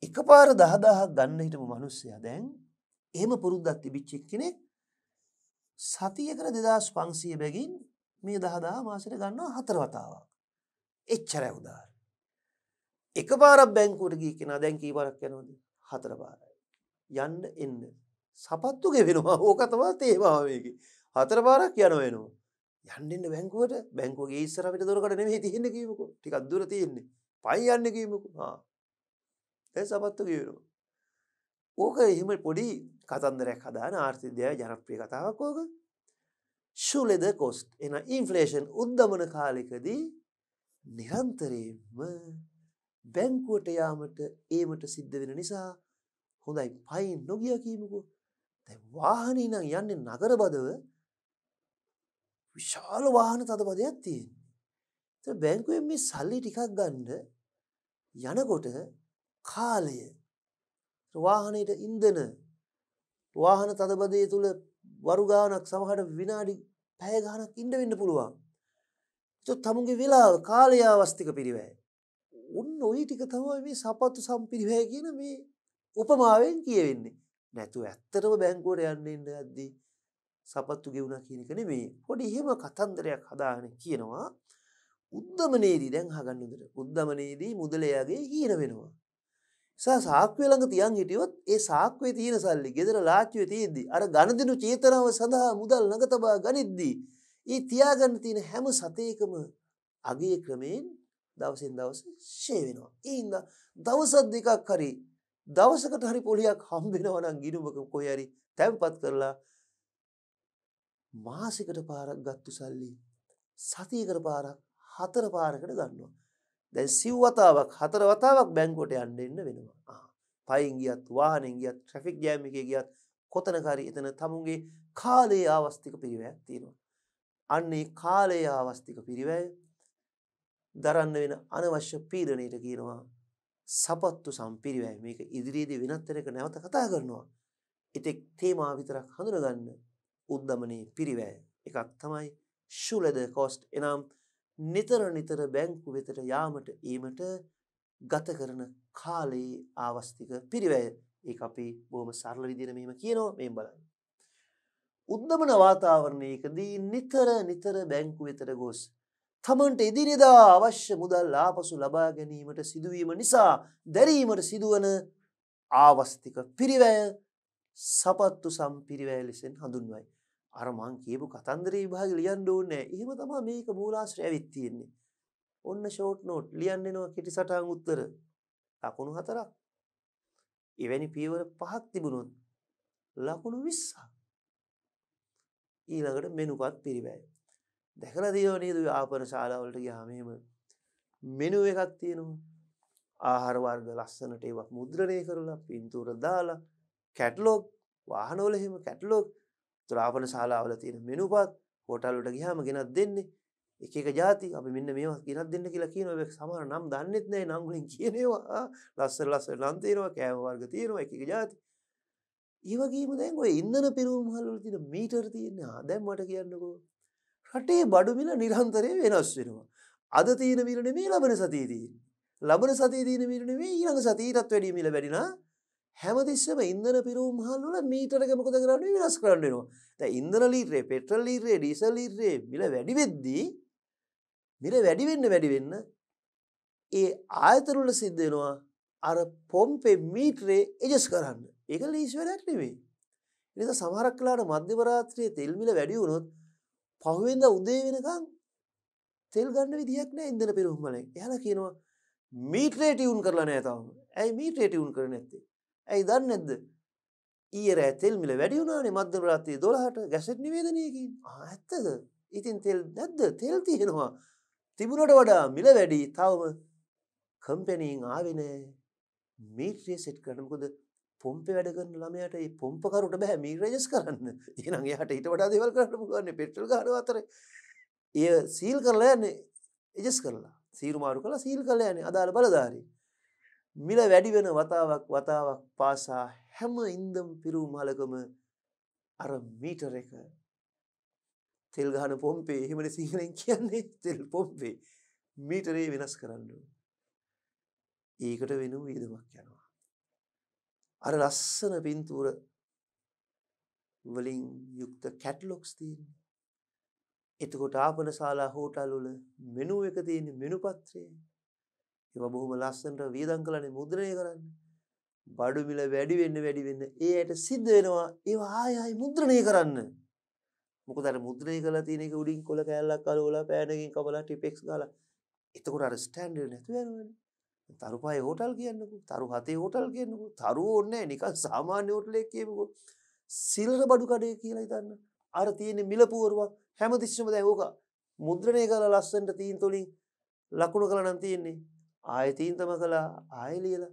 එකපාර 10000ක් ගන්න හිටපු මිනිස්සයා දැන් එහෙම පුරුද්දක් තිබිච්ච කෙනෙක් සතියකට 2500 බැගින් මේ 10000 මාසෙට ගන්නවා හතර වතාවක්. එච්චරයි උදාහරණ. එකපාරක් බැංකුවට ගිය කෙනා දැන් කී පාරක් යනවද? හතර පාරයි. යන්න එන්න. සපත්තු ගෙවෙනවා. ඕක තමයි තේමාව මේකේ. හතර පාරක් යනවා එනවා. යන්න එන්න බැංකුවට බැංකුවගේ ඉස්සරහට දොරකට නෙමෙයි තියෙන්නේ කීමකෝ. ටිකක් දුර තියෙන්නේ. පයින් යන්න කීමකෝ. ආ දැන් සපත්තු කියනවා. ඕක එහෙම පොඩි කතන්දරයක් හදාන ආර්ථිකය ජනප්‍රිය කතාවක් ඕක. ශුලෙද කොස්ට් එන ඉන්ෆ්ලේෂන් උද්දමන කාලෙකදී නිරන්තරයෙන්ම බැංකුවට යාමට ඒමට සිද්ධ වෙන නිසා හොඳයි පයින් නොගිය කීමකෝ. දැන් වාහනේ නම් යන්නේ නගරබදව විශාල වාහන තදබදයක් තියෙනවා. ඒත් බැංකුවෙන් මේ සල්ලි ටිකක් ගන්න යනකොට කාලය වාහනයට ඉන්දන වාහන තදබදය තුළ වරුගානක් සමහට විනාඩි පැයගානක් ඉඩ වෙන්න පුළුවන් තමුගේ වෙලා කාලයාවස්තික පිරිවෑ උන්න ඔයි ටික තමයි මේ සපත්තු සම් පිරිවෑ කියන මේ උපමාවෙන් කියවෙන්නේ නැතු ඇත්තටම බැංකෝට යන්නන්න ඇද්දී සපත්තු ගෙවුණ කියනකන මේ පොඩි එහෙම කතන්දරයක් හදාන කියනවා උද්ධමනේදී දැන් හගන්නදට උද්ධමනේදී මුදලයාගේ හීන වෙනවා සාක්වය ළඟ තියන් හිටියොත් ඒ සාක්වේ තියෙන සල්ලි ගෙදර ලාච්චුවේ තියෙද්දි අර ගණදිනු චේතනාව සඳහා මුදල් ළඟ තබා ගනිද්දී ඒ තියාගන්න තියෙන හැම සතේකම අගේ ක්‍රමයෙන් දවසින් දවස ෂේ වෙනවා ඒ හින්දා දවසක් දෙකක් හරි දවසකට හරි පොලියක් හම්බෙනවා නම් ගිනුමක කොහේ හරි තැම්පත් කරලා මාසෙකට පාරක් ගත්තු සල්ලි සතියකට පාරක් හතර පාරකට ගන්නවා දැන් සිව්වතාවක් හතර වතාවක් බැංකුවට යන්න එන්න වෙනවා. පයින් ගියත් වාහනෙන් ගියත් ට්‍රැෆික් ජෑම් එකේ ගියත් කොතනකරි එතන තමුන්ගේ කාලයේ ආවස්තික පිරිවැයක් තියෙනවා. අන්නේ කාලයේ ආවස්තික පිරිවැය දරන්න වෙන අනවශ්‍ය පීඩනයට කියනවා සපත්තු සම්පිරිවැය මේක ඉදිරියේදී වෙනත් තැනක නැවත කතා කරනවා. ඉතින් තේමා විතරක් හඳුනගන්න උද්දමනයේ පිරිවැය එකක් තමයි ශුලද කොස්ට් එනම් නිතර නිතර බැංකු වෙතට යාමට ඒමට ගත කරන කාලයේ ආවස්තික පිරිවැය ඒ අපි බොහම සරල විදින මෙම කියනවා මෙම බලන්න. උද්දමන වාතාවරණයකදී නිතර නිතර බැංකු වෙතර ගොස්. තමන්ට ඉදිරිදා අවශ්‍ය මුදල් ආපසු ලබා ගැනීමට සිදුවීම නිසා දැරීමට සිදුවන ආවස්තික පිරිවැය සපත්තු සම් පිරිවැය ලෙසෙන් හඳුන්වයි. අර මං කියපු කතන්දර විභාගේ ලියන්න ඕනේ නැහැ. එහෙම තමයි මේක මූලාශ්‍රය ඇවිත් තියෙන්නේ. ඔන්න ෂෝට් නෝට් ලියන්න එනවා කෙටි සටහන් උත්තර. ලකුණු හතරක්. එවැනි පියවර පහක් තිබුණොත් ලකුණු 20ක්. ඊළඟට මෙනුපත් පිරිවැය. දැකලා තියෙනව නේද ආපන ශාලාවලට ගියාම එහෙම මෙනු එකක් තියෙනවා. ආහාර වර්ග ලස්සනට ඒවා මුද්‍රණය කරලා පින්තූර දාලා කැටලොග් වාහනවල එහෙම කැටලොග් ත්‍රාපන ශාලාවල තියෙන මෙනුපත් හෝටල් වලට ගියාම ගෙනත් දෙන්නේ එක එක જાති අපි මෙන්න මේවා ගෙනත් දෙන්න කියලා කියනවා ඒක සමහර නම් දන්නෙත් නැහැ නම් වලින් කියන ඒවා ලස්සන ලස්සන නම් තියෙනවා කෑම වර්ග තියෙනවා එක එක જાති ඒ වගේම දැන් ඔය ඉන්ධන පිරවුම් වල තියෙන මීටර් තියෙන ආ දැන් මට කියන්නකෝ රටේ බඩු මිල නිරන්තරයෙන් වෙනස් වෙනවා අද තියෙන මිල නෙමෙයි ලබන සතියේ තියෙන්නේ ලබන සතියේ තියෙන මිල නෙමෙයි ඊළඟ සතියටත් වැඩිය මිල වැඩිනා හැමතිස්සෙම ඉන්ධන පිරවුම් හල් වල මීටරක මොකද කරන්නේ වෙනස් කරන්න වෙනවා. දැන් ඉන්ධන ලීටරේ, පෙට්‍රල් ලීටරේ, ඩීසල් ලීටරේ මිල වැඩි වෙද්දී මිල වැඩි වෙන්න වැඩි වෙන්න ඒ ආයතන වල සිද්ධ වෙනවා අර පොම්පේ මීටරේ එජස් කරන්න. ඒක ලීසි වැඩක් නෙවෙයි. ඒ නිසා සමහරක් කාලාට මධ්‍යම රාත්‍රියේ තෙල් මිල වැඩි වුණොත් පහුවෙන්දා උදේ වෙනකන් තෙල් ගන්න විදිහක් නෑ ඉන්ධන පිරවුම් වලින්. එයාලා කියනවා මීටරේ ටියුන් කරලා නෑ තාම. ඇයි මීටරේ ටියුන් කරන්නේ නැත්තේ? ඇයි දන්න නැද්ද ඊය රෑ තෙල් මිල වැඩි වුණානේ මධ්‍යම රාත්‍රියේ 12ට ගැසට් නිවේදනයකින් ආ ඇත්තද ඉතින් තෙල් නැද්ද තෙල් තියෙනවා තිබුණට වඩා මිල වැඩි තවම කම්පැනීන් ආවේ නෑ මීටරය සෙට් කරන්න මොකද පොම්පේ වැඩ කරන ළමයාට ඒ පොම්පකරුට බෑ මීටර රෙජිස් කරන්න එහෙනම් එයාට ඊට වඩා දේවල් කරන්න පුළුවන් පෙට්‍රල් ගහනවා අතරේ එය සීල් කරලා යන්නේ රෙජිස් කරලා සීරු මාරු කරලා සීල් කරලා යන්නේ අදාළ බලධාරීන් මිල වැඩි වෙන වතාවක් වතාවක් පාසා හැම ඉන්දම් පිරූ මලකම අර මීටර එක තෙල් ගහන පොම්පේ එහෙමනේ සිංහලෙන් කියන්නේ <laughs> තෙල් පොම්පේ මීටරේ වෙනස් කරන්න ඒකට වෙන වියදමක් යනවා අර ලස්සන පින්තූර වලින් යුක්ත කැට්ලොක්ස් තියෙන්නේ එතකොට ආපනශාලා හෝටල් වල මෙනු එක තියෙන මෙනු පත්‍රය ඒවා බොහොම ලස්සනට වියදම් කරලානේ මුද්‍රණය කරන්නේ. බඩු මිල වැඩි වෙන්න වැඩි වෙන්න ඒ ඇයට සිද්ධ වෙනවා ඒවා ආය ආයි මුද්‍රණය කරන්න. මොකද අර මුද්‍රණය කරලා තියෙන එක උඩින් කොල කෑල්ලක් අලවලා පෑනකින් කපලා ටිපෙක්ස් ගාලා. එතකොට අර ස්ටෑන්ඩඩ් නැතුව යනවනේ. තරුපහේ හෝටල් කියන්නකෝ. තරු හතේ හෝටල් කියන්නකෝ. තරු ඕනේ නිකන් සාමාන්‍ය හෝටලයක් කියමුකෝ. සිල්ර බඩු කඩේ කියලා හිතන්න. අර තියෙන මිල පුවරුවක් හැමතිස්සම දැන් ඕක මුද්‍රණය කරලා ලස්සනට තීන් තොලින් ලකුණු කරලා නම් තියෙන්නේ ආයෙ තීන්තම කළා ආයෙ ලියලා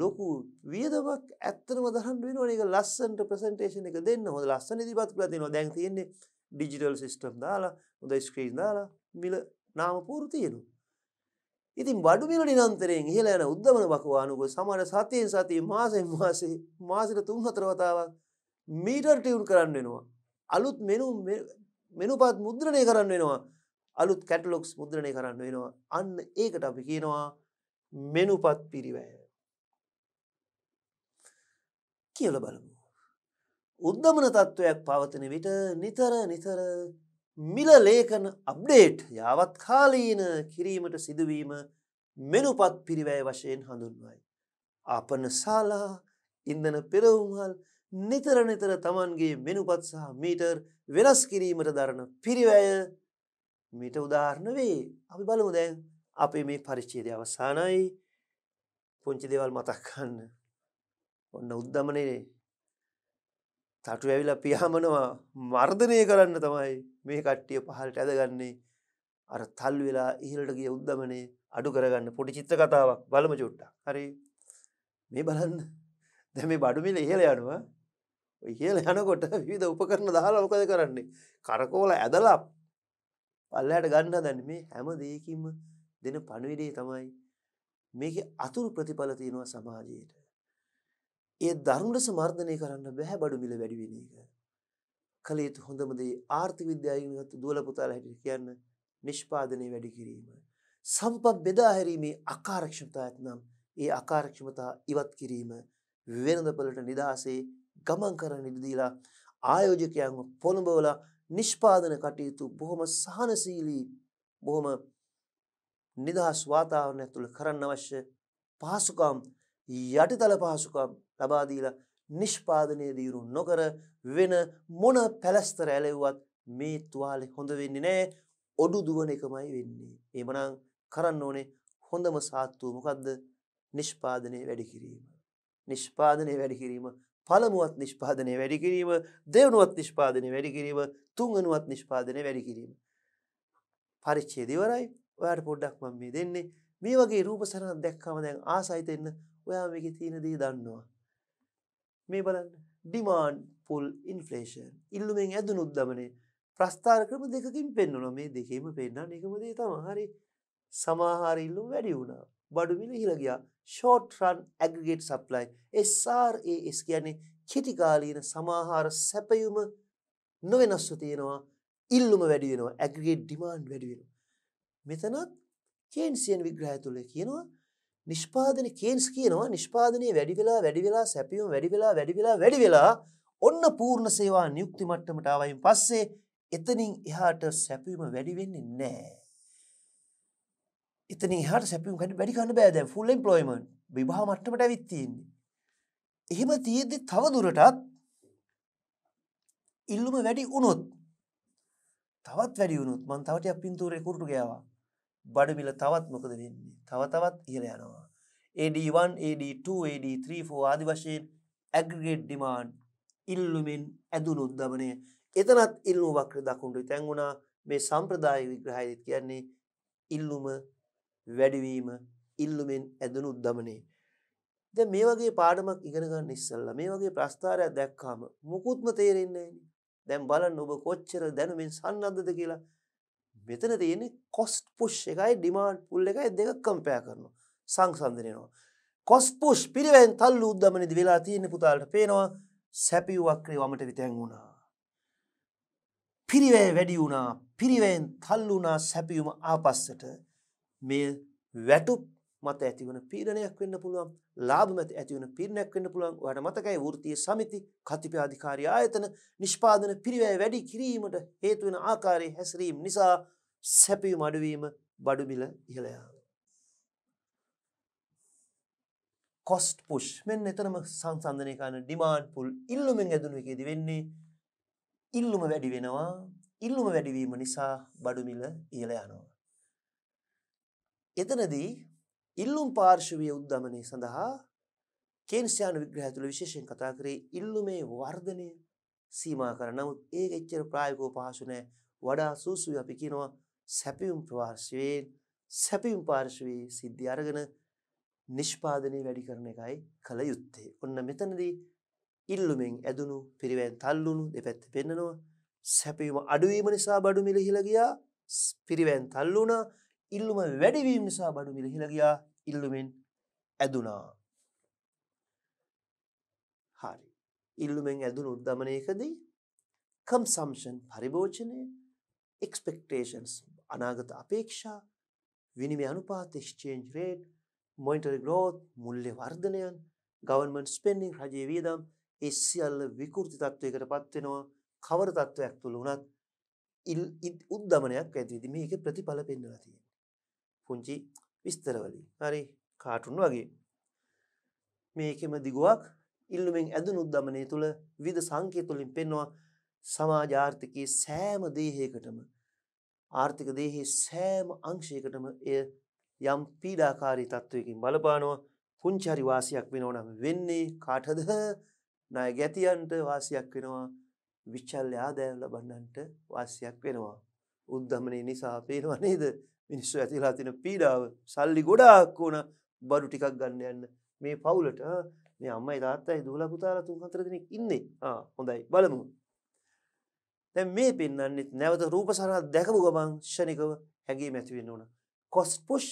ලොකු වියදමක් ඇත්තම දරන්න වෙනවනේ ඒක ලස්සනට ප්‍රසන්ටේෂන් එක දෙන්න හොඳ ලස්සන ඉදිරිපත් කරලා තියෙනවා දැන් තියෙන්නේ ඩිජිටල් සිස්ටම් දාලා හොඳ ස්ක්‍රීන් දාලා මිල නාම පූරු තියෙනවා ඉතින් බඩු මිල නිරන්තරයෙන් ඉහළ යන උද්දමන බකවානුකෝ සමහර සතියෙන් සතිය මාසයෙන් මාසේ මාසෙට තුන් හතර වතාවක් මීටර් ටියුන් කරන්න වෙනවා අලුත් මෙනු මෙනුපත් මුද්‍රණය කරන්න වෙනවා අලුත් කැටලොක්ස් මුද්‍රණය කරන්න වෙනවා අන්න ඒකට අපි කියනවා මෙනුපත් පිරිවැය කියල බලමු. උද්ධමන තත්ත්වයක් පවතන විට නිතර නිතර මිල ලේකන අප්ඩේට් යාවත් කාලීන කිරීමට සිදුවීම මෙනුපත් පිරිවැය වශයෙන් හඳුන්වයි. අපන සාලා ඉන්දන පෙරවුම්හල් නිතර නිතර තමන්ගේ මෙනුපත් සහ මීටර් වෙනස් කිරීමට දරන පිරිවැය මේට උදාහරණ වේ අපි බලමු දැන් අපේ මේ පරිච්ඡේදය අවසానයි පුංචි දේවල් මතක් ගන්න ඔන්න උද්දමනේ තටු ඇවිලා පියාඹනවා මර්ධනය කරන්න තමයි මේ කට්ටිය පහළට ඇදගන්නේ අර තල් වෙලා ඉහළට ගිය උද්දමනේ අඩු කරගන්න පොඩි චිත්‍ර කතාවක් බලමු චුට්ටක් හරි මේ බලන්න දැන් මේ බඩු මිල ඉහළ යනවා ඉහළ යනකොට විවිධ උපකරණ දාලා මොකද කරන්නේ කරකෝල ඇදලා පල්ලයට ගන්න දන්න මේ හැම දෙයකින්ම දෙන පණවිඩේ තමයි මේක අතුරු ප්‍රතිඵල තියෙනවා සමාජයට. ඒ දරුණු ලෙස මර්ධනය කරන්න බැහැ බඩු මිල වැඩි වෙන එක. කළ යුතු හොඳම දේ ආර්ථික විද්‍යාවෙන් ගත්ත දුවල පුතාලා හැටියට කියන්න නිෂ්පාදනය වැඩි කිරීම. සම්පත් බෙදා හැරීමේ අකාර්යක්ෂමතාවක් නම් ඒ අකාර්යක්ෂමතා ඉවත් කිරීම වෙනදපලට නිදාසේ ගමන් කරන්න ඉඩ දීලා ආයෝජකයන්ව පොළඹවලා නිෂ්පාදන කටයුතු බොහොම සහනශීලී බොහොම නිදහස් වාතාවරණයක් තුළ කරන්න අවශ්‍ය පහසුකම් යටිතල පහසුකම් ලබා දීලා නිෂ්පාදනය දීරු නොකර වෙන මොන පැලස්තර ඇලෙව්වත් මේ තුවාලෙ හොඳ වෙන්නේ නෑ ඔඩු දුවන එකමයි වෙන්නේ. එමනම් කරන්න ඕනේ හොඳම සාත්තුව මොකක්ද නිෂ්පාදනය වැඩිකිරීම. නිෂ්පාදනය වැඩිකිරීම පළමුුවත් නිෂ්පාදනය වැඩි කිරීම දෙවනුවත් නිෂ්පාදනය වැඩි කිරීම තුන්ගනුවත් නිෂ්පාදනය වැඩි කිරීම. පරිච්චේදවරයි ඔයාට පොඩ්ඩක් මම මේ දෙන්නේ මේ වගේ රූප සරණ දැක්කම දැන් ආසයිතෙන්න ඔයා මේක තියෙනදී දන්නවා. මේ බලන්න ඩිමාන්් පුල් ඉන්ෆලේෂන් ඉල්ලුමෙන් ඇදු නුද්දමනේ ප්‍රස්ථාර ක්‍රම දෙකින් පෙන්න්නන මේ දෙකීම පෙන්න්න නිකමදේ තම හරි සමාහාරඉල්ලු වැඩි වුණා බඩු මිල ඉහළ ගියා. short run aggregate supply SRAS කියන්නේ කෙටි කාලීන සමාහාර සැපයුම නොවෙනස්ව තියෙනවා. ඉල්ලුම වැඩි වෙනවා. aggregate demand වැඩි වෙනවා. මෙතනත් කේන්සියන් විග්‍රහය තුල කියනවා නිෂ්පාදන කේන්ස් කියනවා නිෂ්පාදනයේ වැඩි වෙලා වැඩි වෙලා සැපියුම් වැඩි වෙලා වැඩි වෙලා වැඩි වෙලා ඔන්න පූර්ණ සේවා නියුක්ති මට්ටමට ආවයින් පස්සේ එතනින් එහාට සැපියුම වැඩි වෙන්නේ නැහැ. එතන හට සැපියම් කට වැඩිකන්න බෑද ෆුල් එම්පලොයිමන් විභා මට්ටමට ඇවිත්තියෙන්නේ. එහෙම තියෙද්දි තවදුරටත් ඉල්ලුම වැඩි උනොත් තවත් වැඩි වුණුත් මන් තවටයක් පින්තූරය කුරටු ගෑවා බඩ මිල තවත් මොකද වෙන්නේ තව තවත් ඉහළ යනවා AD1 AD2 AD34 ආදි වශයෙන් ඇග්‍රගේට් ඩිමාන්් ඉල්ලුමින් ඇදුනුත් දමනය එතනත් ඉල්ලුම වක්‍ර දකුණුට තැන්ගුණා මේ සම්ප්‍රදාය විග්‍රහයිත් කියන්නේ ඉල්ලුම වැඩිවීම ඉල්ලුමෙන් ඇදෙන උද්දමනේ දැන් මේ වගේ පාඩමක් ඉගෙන ගන්න ඉස්සෙල්ලා මේ වගේ ප්‍රස්තාරයක් දැක්කාම මුකුත්ම තේරෙන්නේ දැන් බලන්න ඔබ කොච්චර දැනුමින් සන්නද්ධද කියලා මෙතන තියෙන්නේ cost push එකයි demand pull එකයි දෙක compare කරනවා සංසන්දනයනවා cost push පිරිවෙන් තල්ලු උද්දමනේදී වෙලා තියෙන පුතාලට පේනවා සැපිය වක්‍රේ වමට විතැන් වුණා පිරිවේ වැඩි වුණා පිරිවෙන් තල්ලු වුණා සැපියුම ආපස්සට මේ වැටුප් මත ඇතිවන පීඩනයක් වෙන්න පුළුවන් ලාභ මත ඇතිවන පීඩනයක් වෙන්න පුළුවන් ඔයාට මතකයි වෘත්තීය සමිති කතිපය අධිකාරී ආයතන නිෂ්පාදන පිරිවැය වැඩි කිරීමට හේතු වෙන ආකාරයේ හැසිරීම නිසා සැපීම අඩුවීම බඩු මිල ඉහළ යාම කොස්ට් පුෂ් මෙන්න එතනම සංසන්දනය කරන ඩිමාන්ඩ් පුල් ඉල්ලුමෙන් ඇදුණු එකේදී වෙන්නේ ඉල්ලුම වැඩි වෙනවා ඉල්ලුම වැඩිවීම නිසා බඩු මිල ඉහළ යනවා එතනදී ඉල්ලුම් පාර්ශවීය උද්ධමනය සඳහා කේන්ස්යාන විග්‍රහ තුළ විශේෂයෙන් කතා කරේ ඉල්ලුමේ වර්ධනය සීමා කර නමුත් ඒ එච්චර ප්‍රායකෝ පහසු නෑ වඩා සූසුයි අපි කියනවා සැපියුම් පාර්ශවයෙන් සැපියුම් පාර්ශවයේ සිද්ධි අරගෙන නිෂ්පාදනය වැඩි කරන එකයි කළ යුත්තේ. ඔන්න මෙතනදී ඉල්ලුමෙන් ඇදුණු පිරිවැන් තල්ලුණු දෙපැත්ත පෙන්නනවා සැපීම අඩුවීම නිසා බඩු මිලහිලගියා පිරිවැන් තල්ලුණා ඉල්ලුම වැඩිවීම නිසා බඩු මිලහිල ගියා ඉල්ලුමෙන් ඇදුනා හරි ඉල්ලුමෙන් ඇදුණු උද්ධමනයකදී කම්සම්ෂන් පරිභෝජනය එක්ස්පෙක්ටේන්ස් අනාගත අපේක්ෂා විනිමය අනුපාත ක්ස්චේන්ජ් රේට් මොයින්ටර් ග්‍රෝත් මුල්ලෙ වර්ධනයන් ගවන්මන් ස්පෙන්ඩිං රජයේ වියදම් ඒ සියල්ල විකෘති තත්ත්වයකට පත්වෙනවා කවර තත්ත්වයක් තුළ වුණත් උද්ධමනයක් ඇතිවිදි මේක ප්‍රතිඵල පෙන්වලා තියෙන පුංචි විස්තරවලින් හරි කාටුන් වගේ මේකෙම දිගුවක් ඉල්ලුමෙන් ඇදු උද්දමනය තුළ විද සංකය තුළින් පෙන්වා සමාජාර්ථකයේ සෑම දේහයකටම ආර්ථික දේහේ සෑම අංශයකටම එය යම් පීඩාකාරී තත්ත්වයකින් බලපානවා පුංචරි වාසියක් වෙනවනම් වෙන්නේ කාටද ණය ගැතියන්ට වාසියක් වෙනවා විචල්්‍ය ආදායම් ලබන්නන්ට වාසියක් වෙනවා උද්දමනය නිසා පේනවා නේද මිනිස්සු ඇතිලා තින පීඩාව සල්ලි ගොඩාක් ඕන බඩු ටිකක් ගන්න යන්න මේ පවුලට මේ අම්මයි තාත්තයි දූලා පුතාලා තුන් හතර දෙනෙක් ඉන්නේ ආ හොඳයි බලමු දැන් මේ පෙන්වන්නේ නැවත රූප සරහ දැකපු ගමන් ෂණිකව හැඟීම ඇති වෙන්න ඕන කොස් පුෂ්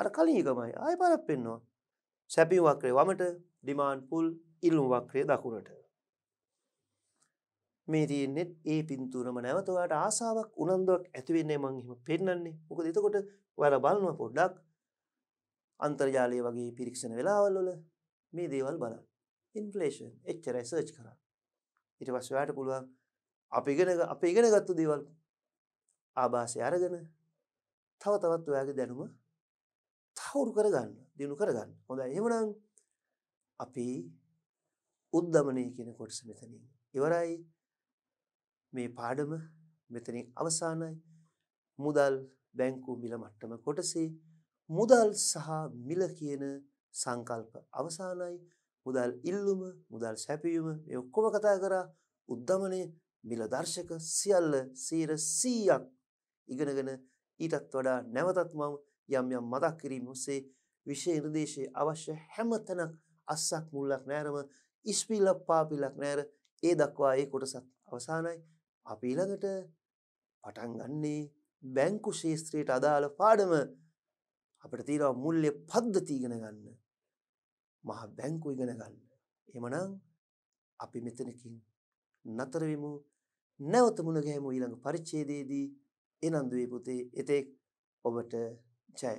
අර කලින් එකමයි ආයෙ පාරක් පෙන්නවා සැපින් වක්‍රේ වමට ඩිමාන්ඩ් පුල් ඉල්ලුම් වක්‍රේ දකුණට මේ තියෙන්නේ ඒ පින්තූරම නැවත ඔයාට ආසාවක් උනන්දුවක් ඇති වෙන්නේ මම එහෙම පෙන්නන්නේ. මොකද එතකොට ඔයාලා බලනවා පොඩ්ඩක් අන්තර්ජාලය වගේ පිරික්සන වෙලාවල් වල මේ දේවල් බලන්න. ඉන්ෆ්ලේෂන් එච්චරයි සර්ච් කරන්න. ඊට පස්සේ ඔයාට පුළුවන් අපි ඉගෙන අපි ඉගෙනගත්තු දේවල් ආభాසය අරගෙන තව තවත් ඔයාගේ දැනුම තහවුරු කරගන්න, දිනු කරගන්න. හොඳයි. එහෙමනම් අපි උද්දමනය කියන කොටස මෙතනින් ඉවරයි. මේ පාඩම මෙතනින් අවසానයි. මුදල් බැංකු මිල මට්ටම කොටසේ මුදල් සහ මිල කියන සංකල්ප අවසానයි. මුදල් ඉල්ලුම, මුදල් සැපයීම මේ ඔක්කොම කතා කරා උද්දමනය මිල දර්ශක සියල්ල 100ක් ඉගෙනගෙන ඊටත් වඩා නැවතත් මම යම් යම් මතක් කිරීම ඔස්සේ විශේෂ නිර්දේශයේ අවශ්‍ය හැම තැනක් අස්සක් මුල්ලක් නැරම ඉස්පිලක් පාපිලක් නැර ඒ දක්වා ඒ කොටසත් අවසానයි අපි ඊළඟට පටන් ගන්නේ බැංකු ශේස්ත්‍රයට අදාළ පාඩම අපිට තියෙනවා මුල්‍ය පද්ධති ඉගෙන ගන්න. මහා බැංකු ඉගෙන ගන්න. එහෙමනම් අපි මෙතනකින් නතර වෙමු. නැවත මුණ ගැහෙමු ඊළඟ පරිච්ඡේදයේදී. එනන්දුවේ පුතේ එතෙක් ඔබට ජය